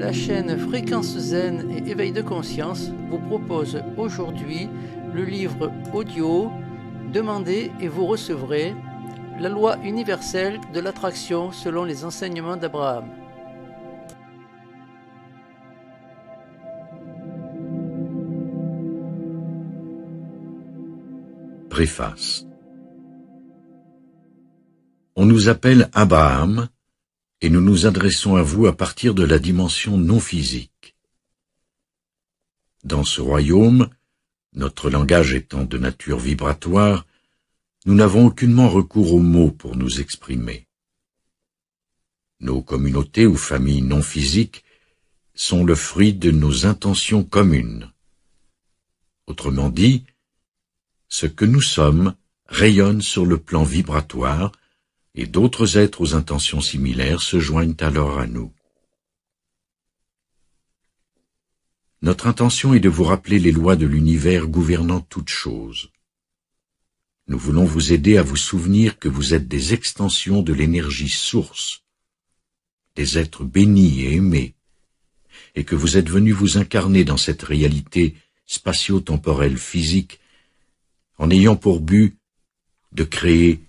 la chaîne Fréquence Zen et Éveil de conscience vous propose aujourd'hui le livre audio Demandez et vous recevrez la loi universelle de l'attraction selon les enseignements d'Abraham. Préface On nous appelle Abraham et nous nous adressons à vous à partir de la dimension non physique. Dans ce royaume, notre langage étant de nature vibratoire, nous n'avons aucunement recours aux mots pour nous exprimer. Nos communautés ou familles non physiques sont le fruit de nos intentions communes. Autrement dit, ce que nous sommes rayonne sur le plan vibratoire et d'autres êtres aux intentions similaires se joignent alors à nous. Notre intention est de vous rappeler les lois de l'univers gouvernant toutes choses. Nous voulons vous aider à vous souvenir que vous êtes des extensions de l'énergie source, des êtres bénis et aimés, et que vous êtes venus vous incarner dans cette réalité spatio-temporelle physique en ayant pour but de créer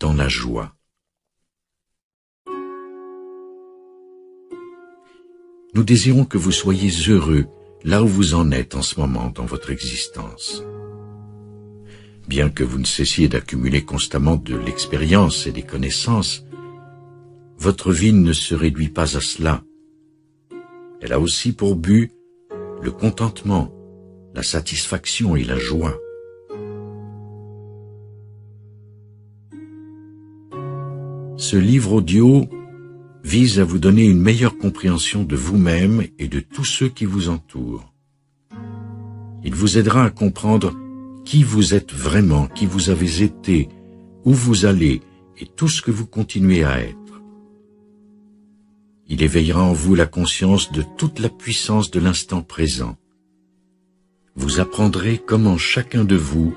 dans la joie. Nous désirons que vous soyez heureux là où vous en êtes en ce moment dans votre existence. Bien que vous ne cessiez d'accumuler constamment de l'expérience et des connaissances, votre vie ne se réduit pas à cela. Elle a aussi pour but le contentement, la satisfaction et la joie. Ce livre audio vise à vous donner une meilleure compréhension de vous-même et de tous ceux qui vous entourent. Il vous aidera à comprendre qui vous êtes vraiment, qui vous avez été, où vous allez et tout ce que vous continuez à être. Il éveillera en vous la conscience de toute la puissance de l'instant présent. Vous apprendrez comment chacun de vous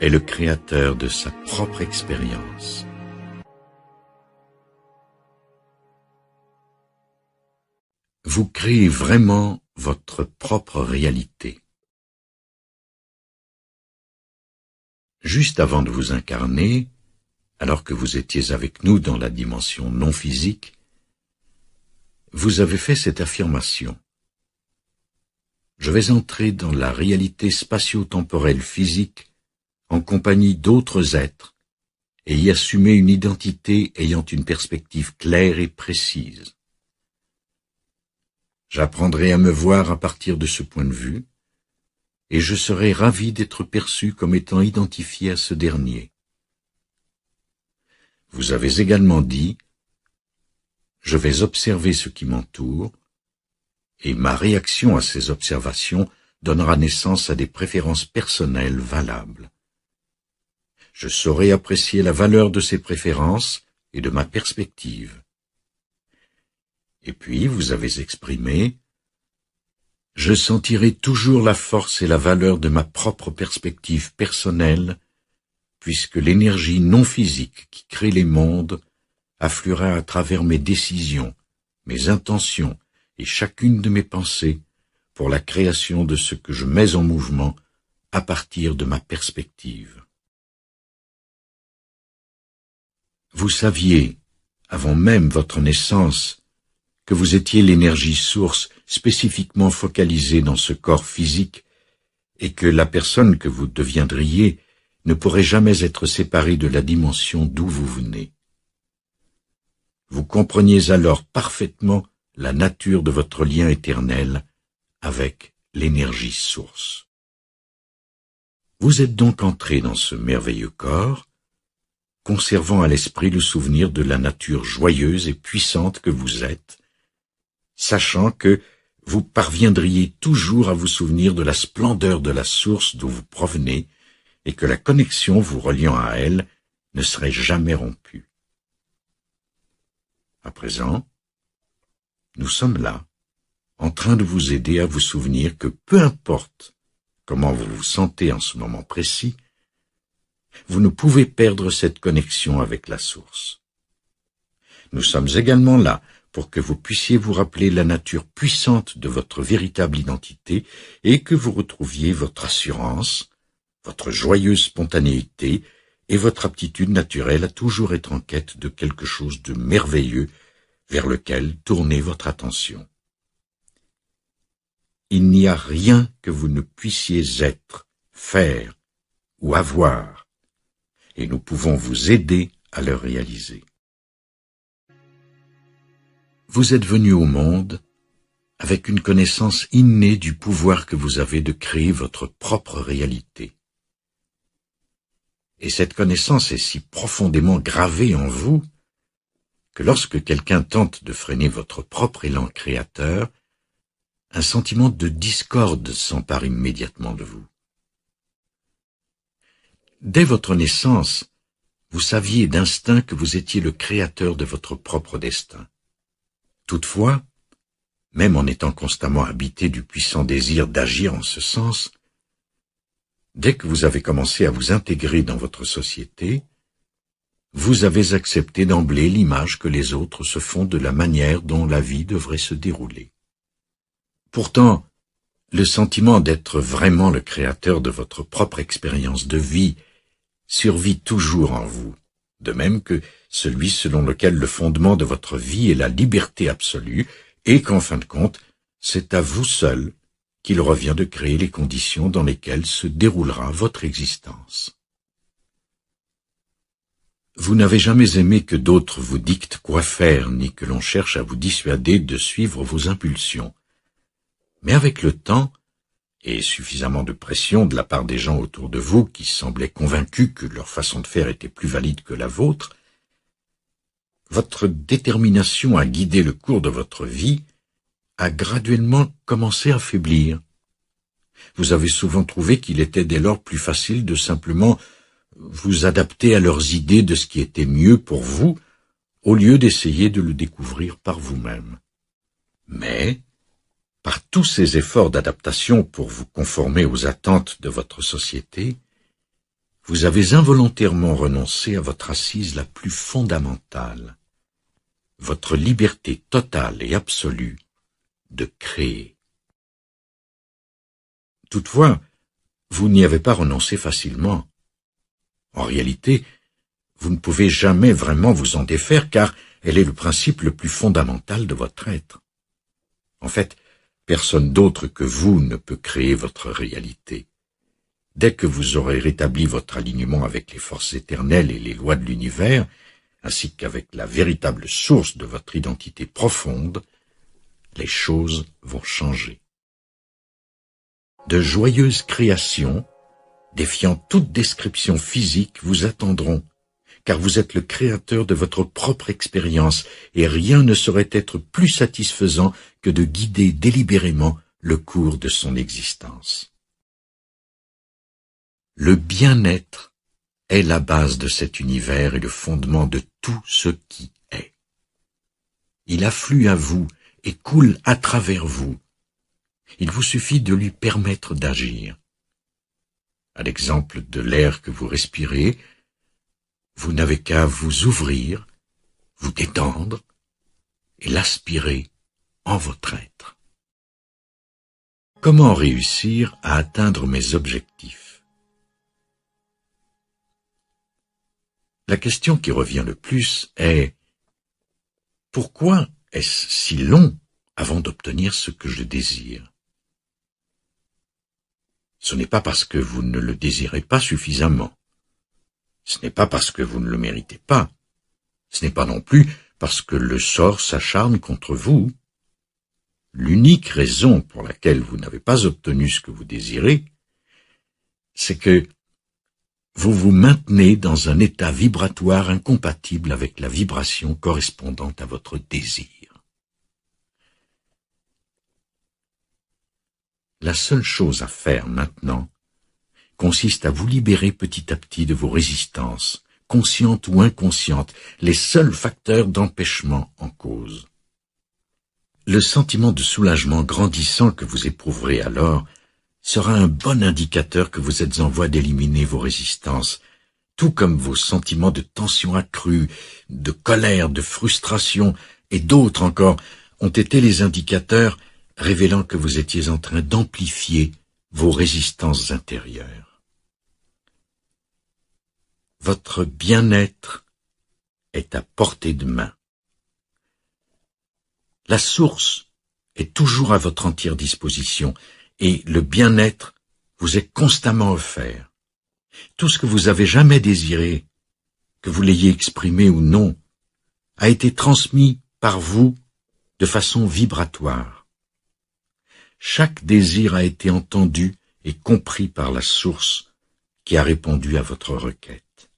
est le créateur de sa propre expérience. vous créez vraiment votre propre réalité. Juste avant de vous incarner, alors que vous étiez avec nous dans la dimension non physique, vous avez fait cette affirmation. Je vais entrer dans la réalité spatio-temporelle physique en compagnie d'autres êtres et y assumer une identité ayant une perspective claire et précise. J'apprendrai à me voir à partir de ce point de vue, et je serai ravi d'être perçu comme étant identifié à ce dernier. Vous avez également dit, je vais observer ce qui m'entoure, et ma réaction à ces observations donnera naissance à des préférences personnelles valables. Je saurai apprécier la valeur de ces préférences et de ma perspective. Et puis vous avez exprimé Je sentirai toujours la force et la valeur de ma propre perspective personnelle, puisque l'énergie non physique qui crée les mondes affluera à travers mes décisions, mes intentions et chacune de mes pensées pour la création de ce que je mets en mouvement à partir de ma perspective. Vous saviez, avant même votre naissance, que vous étiez l'énergie source spécifiquement focalisée dans ce corps physique, et que la personne que vous deviendriez ne pourrait jamais être séparée de la dimension d'où vous venez. Vous compreniez alors parfaitement la nature de votre lien éternel avec l'énergie source. Vous êtes donc entré dans ce merveilleux corps, conservant à l'esprit le souvenir de la nature joyeuse et puissante que vous êtes, sachant que vous parviendriez toujours à vous souvenir de la splendeur de la source d'où vous provenez et que la connexion vous reliant à elle ne serait jamais rompue. À présent, nous sommes là, en train de vous aider à vous souvenir que peu importe comment vous vous sentez en ce moment précis, vous ne pouvez perdre cette connexion avec la source. Nous sommes également là pour que vous puissiez vous rappeler la nature puissante de votre véritable identité et que vous retrouviez votre assurance, votre joyeuse spontanéité et votre aptitude naturelle à toujours être en quête de quelque chose de merveilleux vers lequel tourner votre attention. Il n'y a rien que vous ne puissiez être, faire ou avoir, et nous pouvons vous aider à le réaliser vous êtes venu au monde avec une connaissance innée du pouvoir que vous avez de créer votre propre réalité. Et cette connaissance est si profondément gravée en vous que lorsque quelqu'un tente de freiner votre propre élan créateur, un sentiment de discorde s'empare immédiatement de vous. Dès votre naissance, vous saviez d'instinct que vous étiez le créateur de votre propre destin. Toutefois, même en étant constamment habité du puissant désir d'agir en ce sens, dès que vous avez commencé à vous intégrer dans votre société, vous avez accepté d'emblée l'image que les autres se font de la manière dont la vie devrait se dérouler. Pourtant, le sentiment d'être vraiment le créateur de votre propre expérience de vie survit toujours en vous, de même que celui selon lequel le fondement de votre vie est la liberté absolue, et qu'en fin de compte, c'est à vous seul qu'il revient de créer les conditions dans lesquelles se déroulera votre existence. Vous n'avez jamais aimé que d'autres vous dictent quoi faire, ni que l'on cherche à vous dissuader de suivre vos impulsions. Mais avec le temps, et suffisamment de pression de la part des gens autour de vous qui semblaient convaincus que leur façon de faire était plus valide que la vôtre, votre détermination à guider le cours de votre vie a graduellement commencé à faiblir. Vous avez souvent trouvé qu'il était dès lors plus facile de simplement vous adapter à leurs idées de ce qui était mieux pour vous, au lieu d'essayer de le découvrir par vous-même. Mais, par tous ces efforts d'adaptation pour vous conformer aux attentes de votre société, vous avez involontairement renoncé à votre assise la plus fondamentale, votre liberté totale et absolue de créer. Toutefois, vous n'y avez pas renoncé facilement. En réalité, vous ne pouvez jamais vraiment vous en défaire car elle est le principe le plus fondamental de votre être. En fait, Personne d'autre que vous ne peut créer votre réalité. Dès que vous aurez rétabli votre alignement avec les forces éternelles et les lois de l'univers, ainsi qu'avec la véritable source de votre identité profonde, les choses vont changer. De joyeuses créations, défiant toute description physique, vous attendront, car vous êtes le créateur de votre propre expérience, et rien ne saurait être plus satisfaisant que de guider délibérément le cours de son existence. Le bien-être est la base de cet univers et le fondement de tout ce qui est. Il afflue à vous et coule à travers vous. Il vous suffit de lui permettre d'agir. À l'exemple de l'air que vous respirez, vous n'avez qu'à vous ouvrir, vous détendre et l'aspirer en votre être. Comment réussir à atteindre mes objectifs La question qui revient le plus est pourquoi est-ce si long avant d'obtenir ce que je désire Ce n'est pas parce que vous ne le désirez pas suffisamment. Ce n'est pas parce que vous ne le méritez pas. Ce n'est pas non plus parce que le sort s'acharne contre vous. L'unique raison pour laquelle vous n'avez pas obtenu ce que vous désirez, c'est que vous vous maintenez dans un état vibratoire incompatible avec la vibration correspondante à votre désir. La seule chose à faire maintenant, consiste à vous libérer petit à petit de vos résistances, conscientes ou inconscientes, les seuls facteurs d'empêchement en cause. Le sentiment de soulagement grandissant que vous éprouverez alors sera un bon indicateur que vous êtes en voie d'éliminer vos résistances, tout comme vos sentiments de tension accrue, de colère, de frustration et d'autres encore ont été les indicateurs révélant que vous étiez en train d'amplifier vos résistances intérieures. Votre bien-être est à portée de main. La source est toujours à votre entière disposition et le bien-être vous est constamment offert. Tout ce que vous avez jamais désiré, que vous l'ayez exprimé ou non, a été transmis par vous de façon vibratoire. Chaque désir a été entendu et compris par la source qui a répondu à votre requête.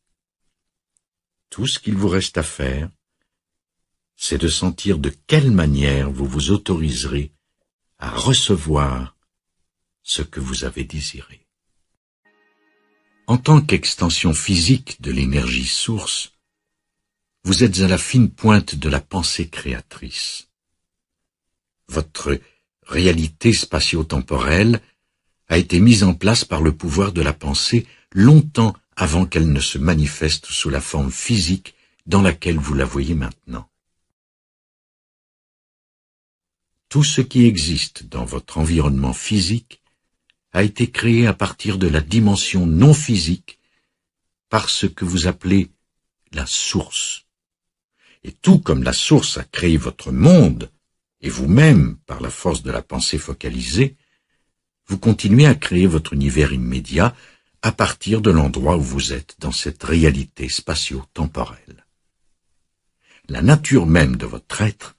Tout ce qu'il vous reste à faire, c'est de sentir de quelle manière vous vous autoriserez à recevoir ce que vous avez désiré. En tant qu'extension physique de l'énergie source, vous êtes à la fine pointe de la pensée créatrice. Votre réalité spatio-temporelle, a été mise en place par le pouvoir de la pensée longtemps avant qu'elle ne se manifeste sous la forme physique dans laquelle vous la voyez maintenant. Tout ce qui existe dans votre environnement physique a été créé à partir de la dimension non physique par ce que vous appelez la source. Et tout comme la source a créé votre monde, et vous-même, par la force de la pensée focalisée, vous continuez à créer votre univers immédiat à partir de l'endroit où vous êtes dans cette réalité spatio-temporelle. La nature même de votre être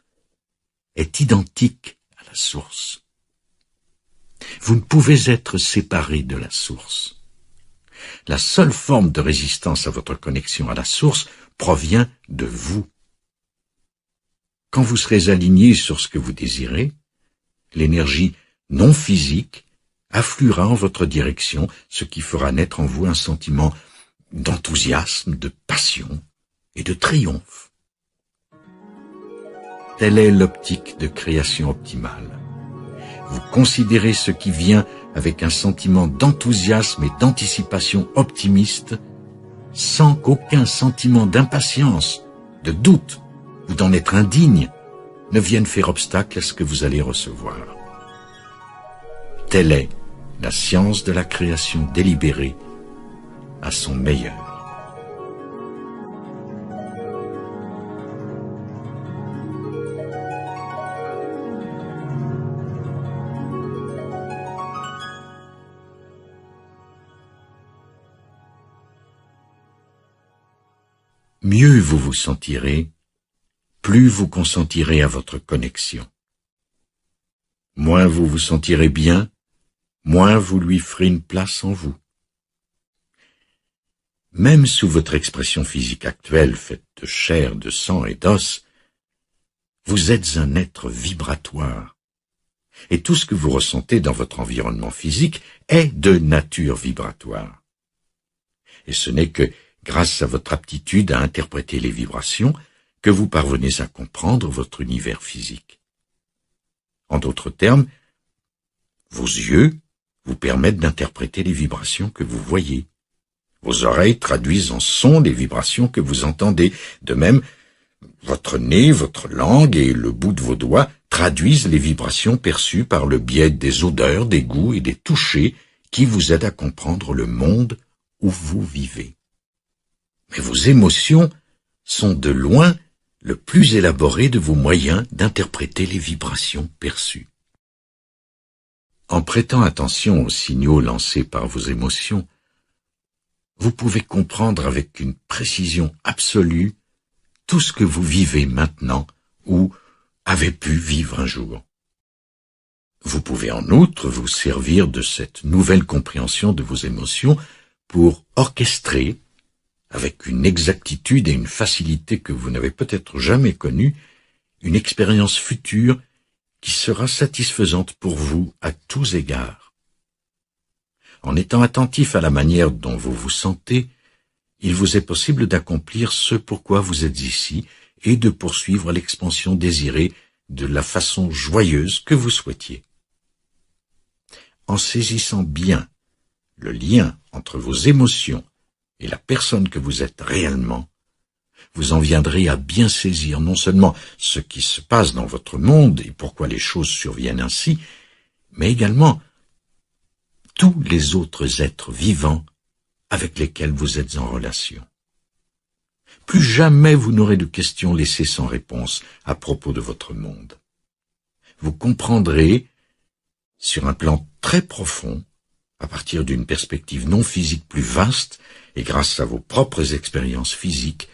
est identique à la source. Vous ne pouvez être séparé de la source. La seule forme de résistance à votre connexion à la source provient de vous. Quand vous serez aligné sur ce que vous désirez, l'énergie non physique affluera en votre direction, ce qui fera naître en vous un sentiment d'enthousiasme, de passion et de triomphe. Telle est l'optique de création optimale. Vous considérez ce qui vient avec un sentiment d'enthousiasme et d'anticipation optimiste, sans qu'aucun sentiment d'impatience, de doute ou d'en être indigne, ne viennent faire obstacle à ce que vous allez recevoir. Telle est la science de la création délibérée à son meilleur. mieux vous vous sentirez plus vous consentirez à votre connexion. Moins vous vous sentirez bien, moins vous lui ferez une place en vous. Même sous votre expression physique actuelle, faite de chair, de sang et d'os, vous êtes un être vibratoire. Et tout ce que vous ressentez dans votre environnement physique est de nature vibratoire. Et ce n'est que grâce à votre aptitude à interpréter les vibrations que vous parvenez à comprendre votre univers physique. En d'autres termes, vos yeux vous permettent d'interpréter les vibrations que vous voyez. Vos oreilles traduisent en son les vibrations que vous entendez. De même, votre nez, votre langue et le bout de vos doigts traduisent les vibrations perçues par le biais des odeurs, des goûts et des touchés qui vous aident à comprendre le monde où vous vivez. Mais vos émotions sont de loin le plus élaboré de vos moyens d'interpréter les vibrations perçues. En prêtant attention aux signaux lancés par vos émotions, vous pouvez comprendre avec une précision absolue tout ce que vous vivez maintenant ou avez pu vivre un jour. Vous pouvez en outre vous servir de cette nouvelle compréhension de vos émotions pour orchestrer avec une exactitude et une facilité que vous n'avez peut-être jamais connues, une expérience future qui sera satisfaisante pour vous à tous égards. En étant attentif à la manière dont vous vous sentez, il vous est possible d'accomplir ce pourquoi vous êtes ici et de poursuivre l'expansion désirée de la façon joyeuse que vous souhaitiez. En saisissant bien le lien entre vos émotions et la personne que vous êtes réellement, vous en viendrez à bien saisir non seulement ce qui se passe dans votre monde et pourquoi les choses surviennent ainsi, mais également tous les autres êtres vivants avec lesquels vous êtes en relation. Plus jamais vous n'aurez de questions laissées sans réponse à propos de votre monde. Vous comprendrez, sur un plan très profond, à partir d'une perspective non physique plus vaste, et grâce à vos propres expériences physiques,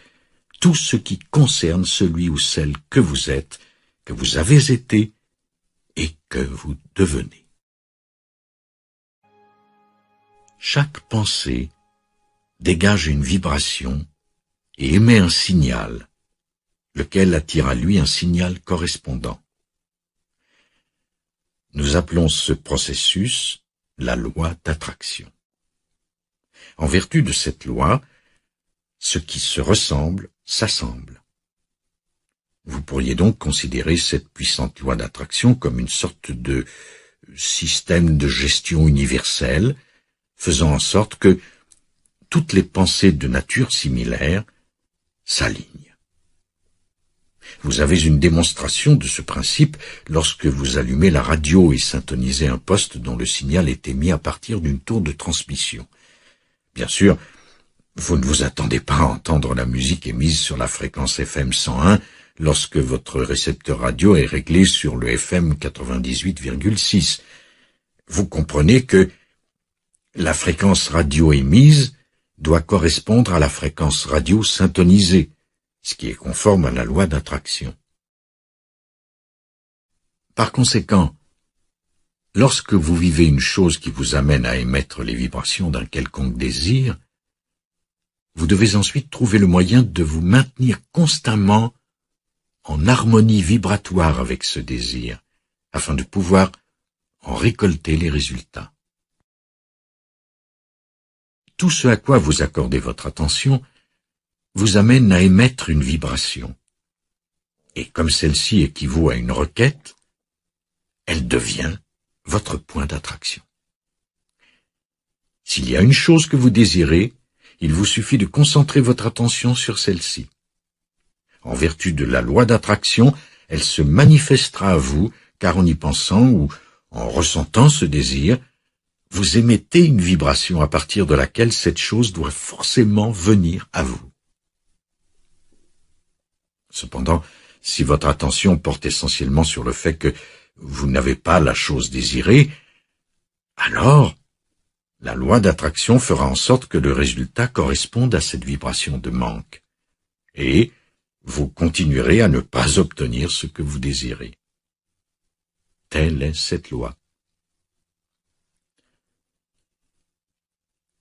tout ce qui concerne celui ou celle que vous êtes, que vous avez été et que vous devenez. Chaque pensée dégage une vibration et émet un signal, lequel attire à lui un signal correspondant. Nous appelons ce processus la loi d'attraction. En vertu de cette loi, ce qui se ressemble s'assemble. Vous pourriez donc considérer cette puissante loi d'attraction comme une sorte de système de gestion universelle, faisant en sorte que toutes les pensées de nature similaire s'alignent. Vous avez une démonstration de ce principe lorsque vous allumez la radio et syntonisez un poste dont le signal est émis à partir d'une tour de transmission. Bien sûr, vous ne vous attendez pas à entendre la musique émise sur la fréquence FM 101 lorsque votre récepteur radio est réglé sur le FM 98,6. Vous comprenez que la fréquence radio émise doit correspondre à la fréquence radio syntonisée, ce qui est conforme à la loi d'attraction. Par conséquent, Lorsque vous vivez une chose qui vous amène à émettre les vibrations d'un quelconque désir, vous devez ensuite trouver le moyen de vous maintenir constamment en harmonie vibratoire avec ce désir, afin de pouvoir en récolter les résultats. Tout ce à quoi vous accordez votre attention vous amène à émettre une vibration. Et comme celle-ci équivaut à une requête, elle devient votre point d'attraction. S'il y a une chose que vous désirez, il vous suffit de concentrer votre attention sur celle-ci. En vertu de la loi d'attraction, elle se manifestera à vous, car en y pensant ou en ressentant ce désir, vous émettez une vibration à partir de laquelle cette chose doit forcément venir à vous. Cependant, si votre attention porte essentiellement sur le fait que vous n'avez pas la chose désirée, alors la loi d'attraction fera en sorte que le résultat corresponde à cette vibration de manque, et vous continuerez à ne pas obtenir ce que vous désirez. Telle est cette loi.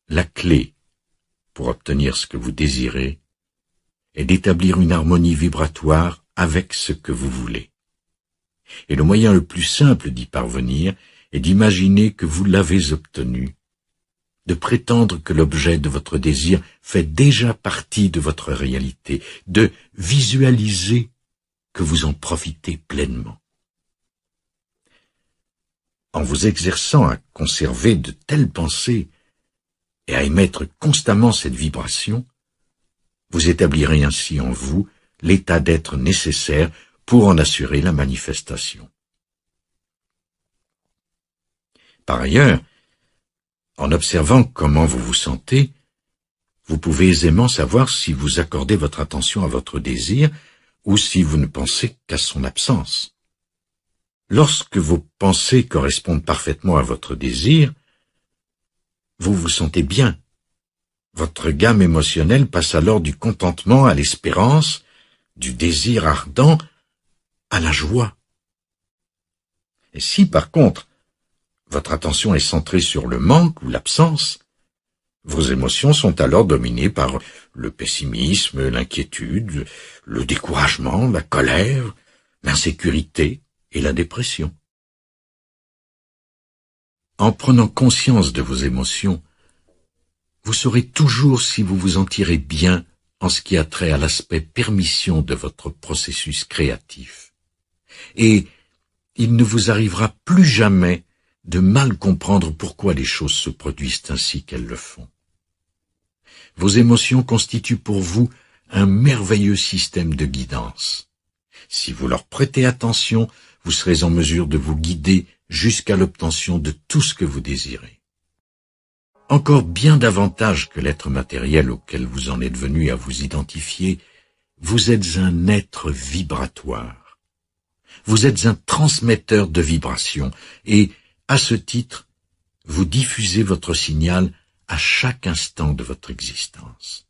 La clé pour obtenir ce que vous désirez est d'établir une harmonie vibratoire avec ce que vous voulez et le moyen le plus simple d'y parvenir est d'imaginer que vous l'avez obtenu, de prétendre que l'objet de votre désir fait déjà partie de votre réalité, de visualiser que vous en profitez pleinement. En vous exerçant à conserver de telles pensées et à émettre constamment cette vibration, vous établirez ainsi en vous l'état d'être nécessaire pour en assurer la manifestation. Par ailleurs, en observant comment vous vous sentez, vous pouvez aisément savoir si vous accordez votre attention à votre désir ou si vous ne pensez qu'à son absence. Lorsque vos pensées correspondent parfaitement à votre désir, vous vous sentez bien. Votre gamme émotionnelle passe alors du contentement à l'espérance, du désir ardent à la joie. Et si par contre votre attention est centrée sur le manque ou l'absence, vos émotions sont alors dominées par le pessimisme, l'inquiétude, le découragement, la colère, l'insécurité et la dépression. En prenant conscience de vos émotions, vous saurez toujours si vous vous en tirez bien en ce qui a trait à l'aspect permission de votre processus créatif et il ne vous arrivera plus jamais de mal comprendre pourquoi les choses se produisent ainsi qu'elles le font. Vos émotions constituent pour vous un merveilleux système de guidance. Si vous leur prêtez attention, vous serez en mesure de vous guider jusqu'à l'obtention de tout ce que vous désirez. Encore bien davantage que l'être matériel auquel vous en êtes venu à vous identifier, vous êtes un être vibratoire. Vous êtes un transmetteur de vibrations et, à ce titre, vous diffusez votre signal à chaque instant de votre existence.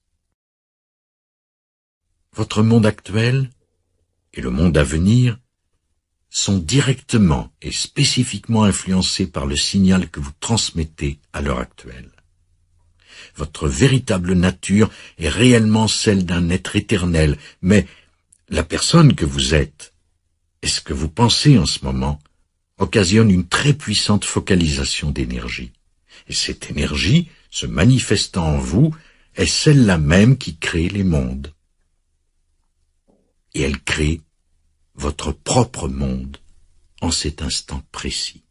Votre monde actuel et le monde à venir sont directement et spécifiquement influencés par le signal que vous transmettez à l'heure actuelle. Votre véritable nature est réellement celle d'un être éternel, mais la personne que vous êtes et ce que vous pensez en ce moment occasionne une très puissante focalisation d'énergie. Et cette énergie, se manifestant en vous, est celle-là même qui crée les mondes. Et elle crée votre propre monde en cet instant précis.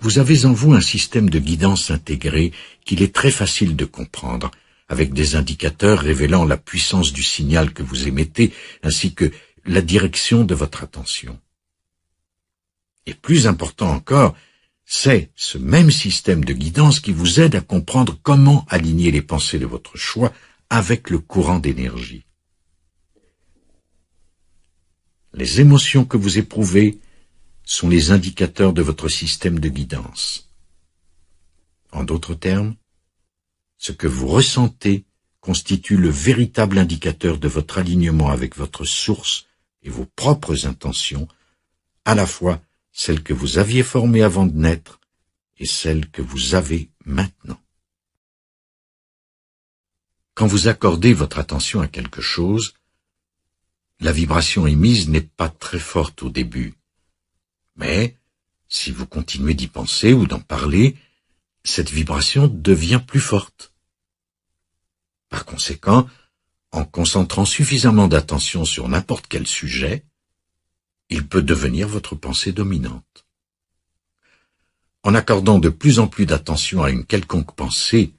Vous avez en vous un système de guidance intégré qu'il est très facile de comprendre, avec des indicateurs révélant la puissance du signal que vous émettez, ainsi que la direction de votre attention. Et plus important encore, c'est ce même système de guidance qui vous aide à comprendre comment aligner les pensées de votre choix avec le courant d'énergie. Les émotions que vous éprouvez sont les indicateurs de votre système de guidance. En d'autres termes, ce que vous ressentez constitue le véritable indicateur de votre alignement avec votre source et vos propres intentions, à la fois celles que vous aviez formées avant de naître et celles que vous avez maintenant. Quand vous accordez votre attention à quelque chose, la vibration émise n'est pas très forte au début. Mais, si vous continuez d'y penser ou d'en parler, cette vibration devient plus forte. Par conséquent, en concentrant suffisamment d'attention sur n'importe quel sujet, il peut devenir votre pensée dominante. En accordant de plus en plus d'attention à une quelconque pensée,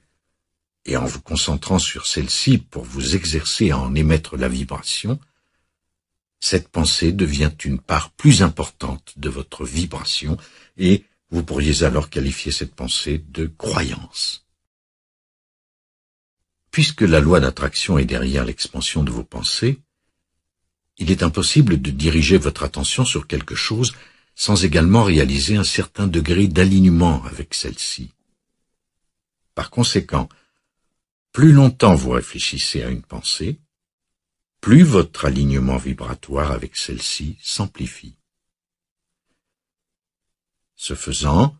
et en vous concentrant sur celle-ci pour vous exercer à en émettre la vibration, cette pensée devient une part plus importante de votre vibration et vous pourriez alors qualifier cette pensée de croyance. Puisque la loi d'attraction est derrière l'expansion de vos pensées, il est impossible de diriger votre attention sur quelque chose sans également réaliser un certain degré d'alignement avec celle-ci. Par conséquent, plus longtemps vous réfléchissez à une pensée, plus votre alignement vibratoire avec celle-ci s'amplifie. Ce faisant,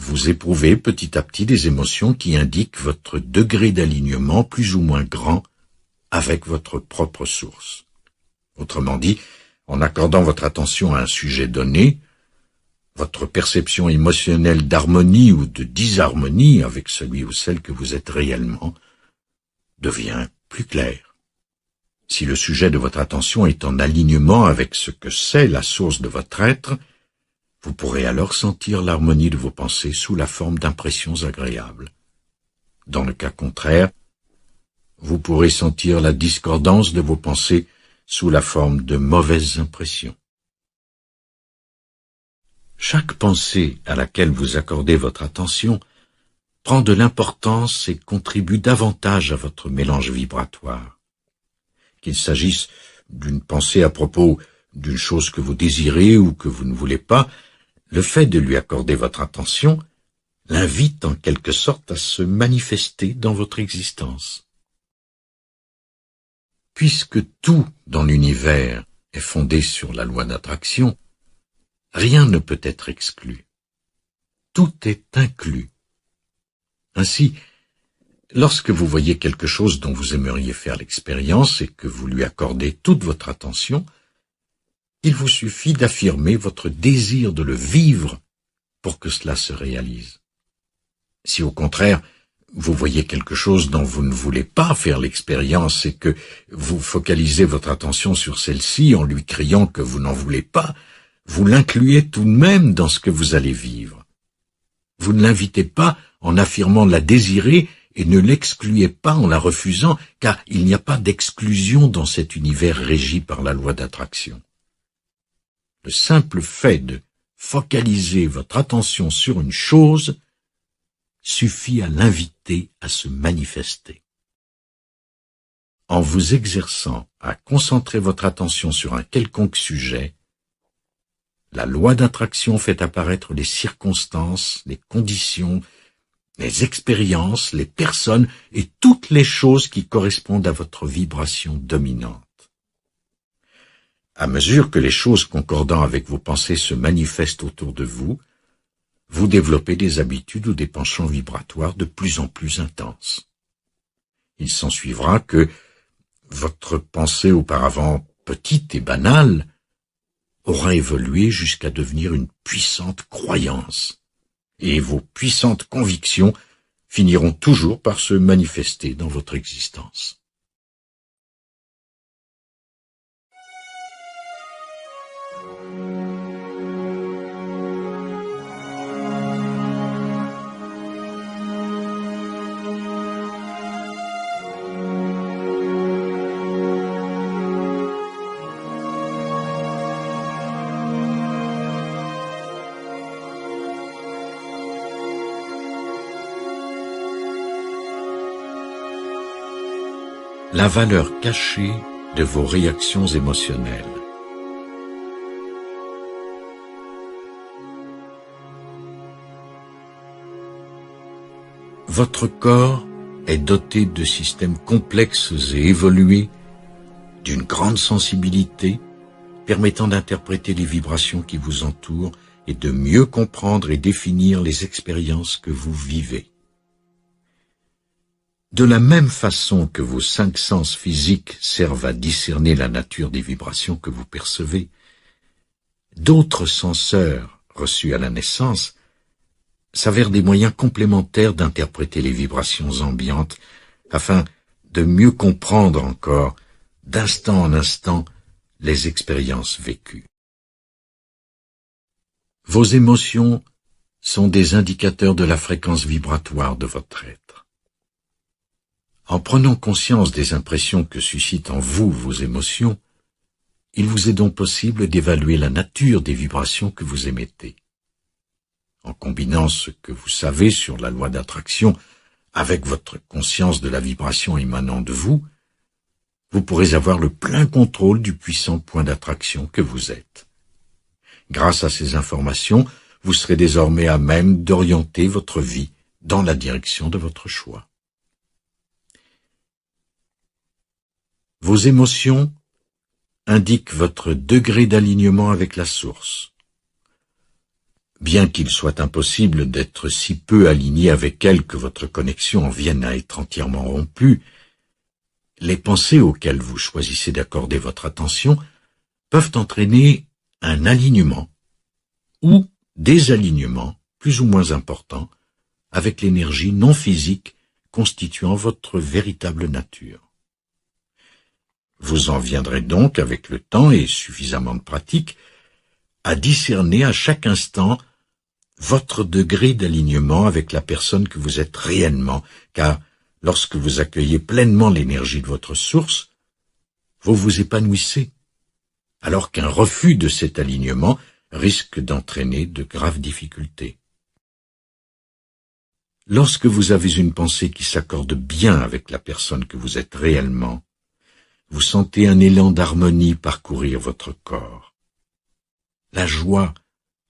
vous éprouvez petit à petit des émotions qui indiquent votre degré d'alignement plus ou moins grand avec votre propre source. Autrement dit, en accordant votre attention à un sujet donné, votre perception émotionnelle d'harmonie ou de disharmonie avec celui ou celle que vous êtes réellement devient plus claire. Si le sujet de votre attention est en alignement avec ce que c'est la source de votre être, vous pourrez alors sentir l'harmonie de vos pensées sous la forme d'impressions agréables. Dans le cas contraire, vous pourrez sentir la discordance de vos pensées sous la forme de mauvaises impressions. Chaque pensée à laquelle vous accordez votre attention prend de l'importance et contribue davantage à votre mélange vibratoire. Qu'il s'agisse d'une pensée à propos d'une chose que vous désirez ou que vous ne voulez pas, le fait de lui accorder votre attention l'invite en quelque sorte à se manifester dans votre existence. Puisque tout dans l'univers est fondé sur la loi d'attraction, rien ne peut être exclu. Tout est inclus. Ainsi, lorsque vous voyez quelque chose dont vous aimeriez faire l'expérience et que vous lui accordez toute votre attention, il vous suffit d'affirmer votre désir de le vivre pour que cela se réalise. Si au contraire, vous voyez quelque chose dont vous ne voulez pas faire l'expérience et que vous focalisez votre attention sur celle-ci en lui criant que vous n'en voulez pas, vous l'incluez tout de même dans ce que vous allez vivre. Vous ne l'invitez pas en affirmant la désirer et ne l'excluez pas en la refusant, car il n'y a pas d'exclusion dans cet univers régi par la loi d'attraction. Le simple fait de focaliser votre attention sur une chose suffit à l'inviter à se manifester. En vous exerçant à concentrer votre attention sur un quelconque sujet, la loi d'attraction fait apparaître les circonstances, les conditions, les expériences, les personnes et toutes les choses qui correspondent à votre vibration dominante. À mesure que les choses concordant avec vos pensées se manifestent autour de vous, vous développez des habitudes ou des penchants vibratoires de plus en plus intenses. Il s'ensuivra que votre pensée auparavant petite et banale aura évolué jusqu'à devenir une puissante croyance, et vos puissantes convictions finiront toujours par se manifester dans votre existence. la valeur cachée de vos réactions émotionnelles. Votre corps est doté de systèmes complexes et évolués, d'une grande sensibilité, permettant d'interpréter les vibrations qui vous entourent et de mieux comprendre et définir les expériences que vous vivez. De la même façon que vos cinq sens physiques servent à discerner la nature des vibrations que vous percevez, d'autres senseurs reçus à la naissance s'avèrent des moyens complémentaires d'interpréter les vibrations ambiantes afin de mieux comprendre encore, d'instant en instant, les expériences vécues. Vos émotions sont des indicateurs de la fréquence vibratoire de votre être. En prenant conscience des impressions que suscitent en vous vos émotions, il vous est donc possible d'évaluer la nature des vibrations que vous émettez. En combinant ce que vous savez sur la loi d'attraction avec votre conscience de la vibration émanant de vous, vous pourrez avoir le plein contrôle du puissant point d'attraction que vous êtes. Grâce à ces informations, vous serez désormais à même d'orienter votre vie dans la direction de votre choix. Vos émotions indiquent votre degré d'alignement avec la source. Bien qu'il soit impossible d'être si peu aligné avec elle que votre connexion en vienne à être entièrement rompue, les pensées auxquelles vous choisissez d'accorder votre attention peuvent entraîner un alignement ou des alignements, plus ou moins importants, avec l'énergie non physique constituant votre véritable nature. Vous en viendrez donc avec le temps et suffisamment de pratique à discerner à chaque instant votre degré d'alignement avec la personne que vous êtes réellement, car lorsque vous accueillez pleinement l'énergie de votre source, vous vous épanouissez, alors qu'un refus de cet alignement risque d'entraîner de graves difficultés. Lorsque vous avez une pensée qui s'accorde bien avec la personne que vous êtes réellement, vous sentez un élan d'harmonie parcourir votre corps. La joie,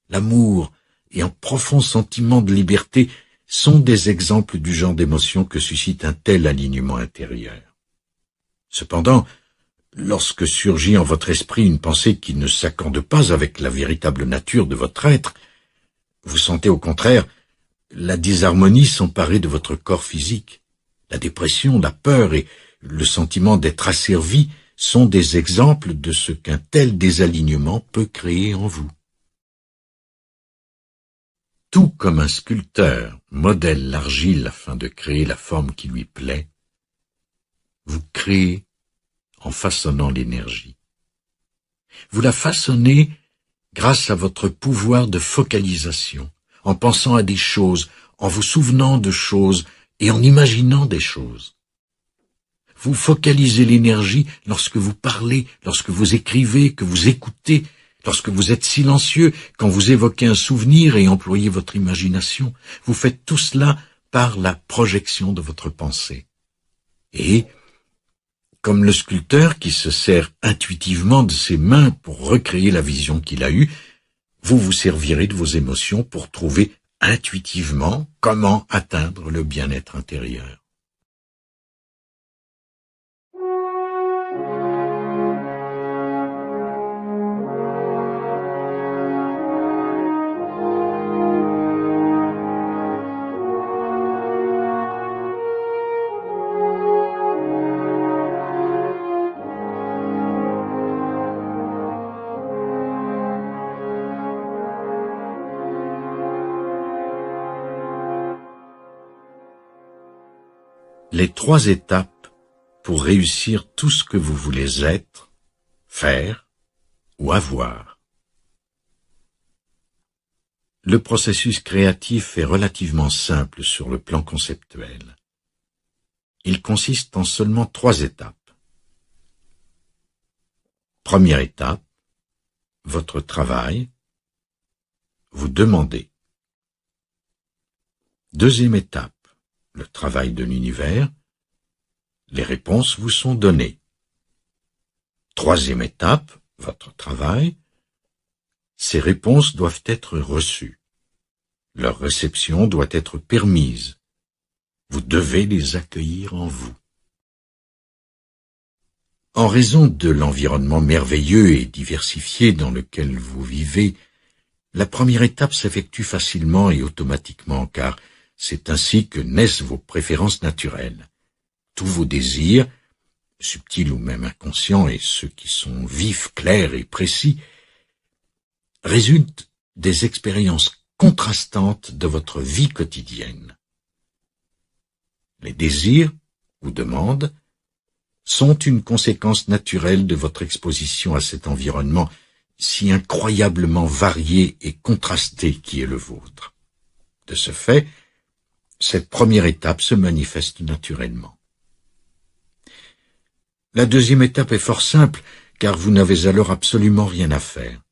l'amour et un profond sentiment de liberté sont des exemples du genre d'émotion que suscite un tel alignement intérieur. Cependant, lorsque surgit en votre esprit une pensée qui ne s'accorde pas avec la véritable nature de votre être, vous sentez au contraire la désharmonie s'emparer de votre corps physique, la dépression, la peur et le sentiment d'être asservi sont des exemples de ce qu'un tel désalignement peut créer en vous. Tout comme un sculpteur modèle l'argile afin de créer la forme qui lui plaît, vous créez en façonnant l'énergie. Vous la façonnez grâce à votre pouvoir de focalisation, en pensant à des choses, en vous souvenant de choses et en imaginant des choses. Vous focalisez l'énergie lorsque vous parlez, lorsque vous écrivez, que vous écoutez, lorsque vous êtes silencieux, quand vous évoquez un souvenir et employez votre imagination. Vous faites tout cela par la projection de votre pensée. Et, comme le sculpteur qui se sert intuitivement de ses mains pour recréer la vision qu'il a eue, vous vous servirez de vos émotions pour trouver intuitivement comment atteindre le bien-être intérieur. les trois étapes pour réussir tout ce que vous voulez être, faire ou avoir. Le processus créatif est relativement simple sur le plan conceptuel. Il consiste en seulement trois étapes. Première étape, votre travail, vous demandez. Deuxième étape, le travail de l'univers, les réponses vous sont données. Troisième étape, votre travail, ces réponses doivent être reçues. Leur réception doit être permise. Vous devez les accueillir en vous. En raison de l'environnement merveilleux et diversifié dans lequel vous vivez, la première étape s'effectue facilement et automatiquement car c'est ainsi que naissent vos préférences naturelles. Tous vos désirs, subtils ou même inconscients, et ceux qui sont vifs, clairs et précis, résultent des expériences contrastantes de votre vie quotidienne. Les désirs ou demandes sont une conséquence naturelle de votre exposition à cet environnement si incroyablement varié et contrasté qui est le vôtre. De ce fait, cette première étape se manifeste naturellement. La deuxième étape est fort simple, car vous n'avez alors absolument rien à faire.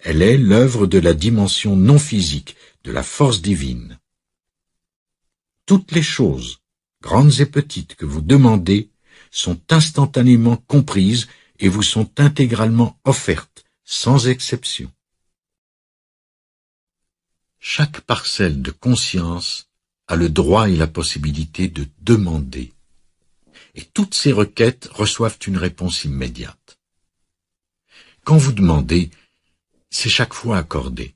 Elle est l'œuvre de la dimension non physique, de la force divine. Toutes les choses, grandes et petites, que vous demandez, sont instantanément comprises et vous sont intégralement offertes, sans exception. Chaque parcelle de conscience a le droit et la possibilité de demander. Et toutes ces requêtes reçoivent une réponse immédiate. Quand vous demandez, c'est chaque fois accordé.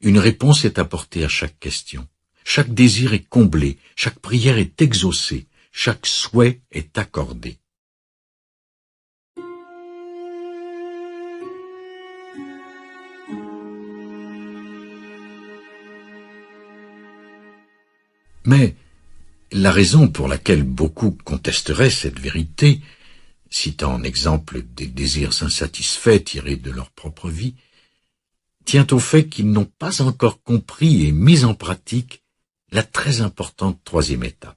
Une réponse est apportée à chaque question. Chaque désir est comblé, chaque prière est exaucée, chaque souhait est accordé. Mais la raison pour laquelle beaucoup contesteraient cette vérité, citant en exemple des désirs insatisfaits tirés de leur propre vie, tient au fait qu'ils n'ont pas encore compris et mis en pratique la très importante troisième étape.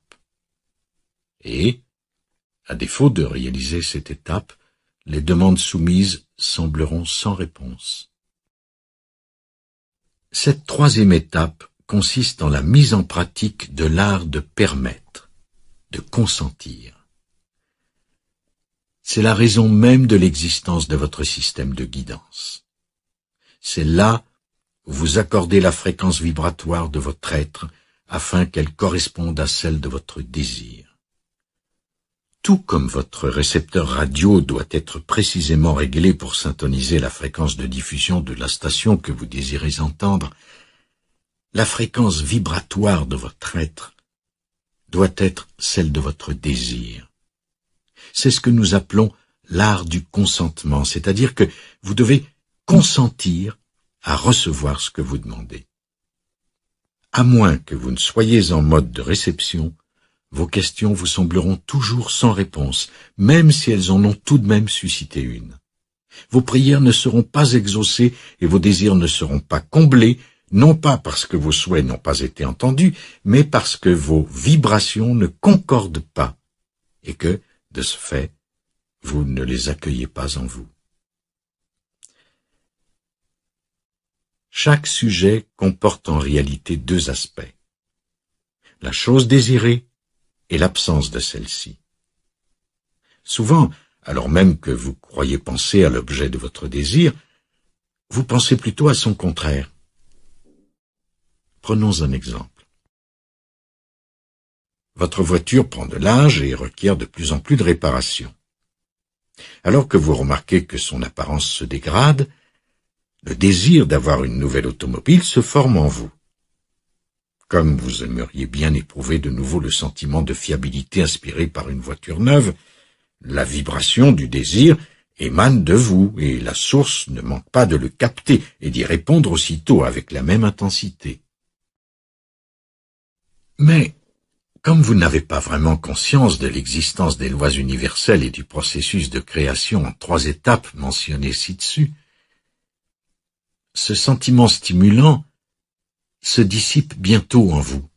Et, à défaut de réaliser cette étape, les demandes soumises sembleront sans réponse. Cette troisième étape consiste en la mise en pratique de l'art de permettre, de consentir. C'est la raison même de l'existence de votre système de guidance. C'est là où vous accordez la fréquence vibratoire de votre être afin qu'elle corresponde à celle de votre désir. Tout comme votre récepteur radio doit être précisément réglé pour syntoniser la fréquence de diffusion de la station que vous désirez entendre la fréquence vibratoire de votre être doit être celle de votre désir. C'est ce que nous appelons l'art du consentement, c'est-à-dire que vous devez consentir à recevoir ce que vous demandez. À moins que vous ne soyez en mode de réception, vos questions vous sembleront toujours sans réponse, même si elles en ont tout de même suscité une. Vos prières ne seront pas exaucées et vos désirs ne seront pas comblés non pas parce que vos souhaits n'ont pas été entendus, mais parce que vos vibrations ne concordent pas, et que, de ce fait, vous ne les accueillez pas en vous. Chaque sujet comporte en réalité deux aspects. La chose désirée et l'absence de celle-ci. Souvent, alors même que vous croyez penser à l'objet de votre désir, vous pensez plutôt à son contraire. Prenons un exemple. Votre voiture prend de l'âge et requiert de plus en plus de réparations. Alors que vous remarquez que son apparence se dégrade, le désir d'avoir une nouvelle automobile se forme en vous. Comme vous aimeriez bien éprouver de nouveau le sentiment de fiabilité inspiré par une voiture neuve, la vibration du désir émane de vous et la source ne manque pas de le capter et d'y répondre aussitôt avec la même intensité. Mais, comme vous n'avez pas vraiment conscience de l'existence des lois universelles et du processus de création en trois étapes mentionnées ci-dessus, ce sentiment stimulant se dissipe bientôt en vous.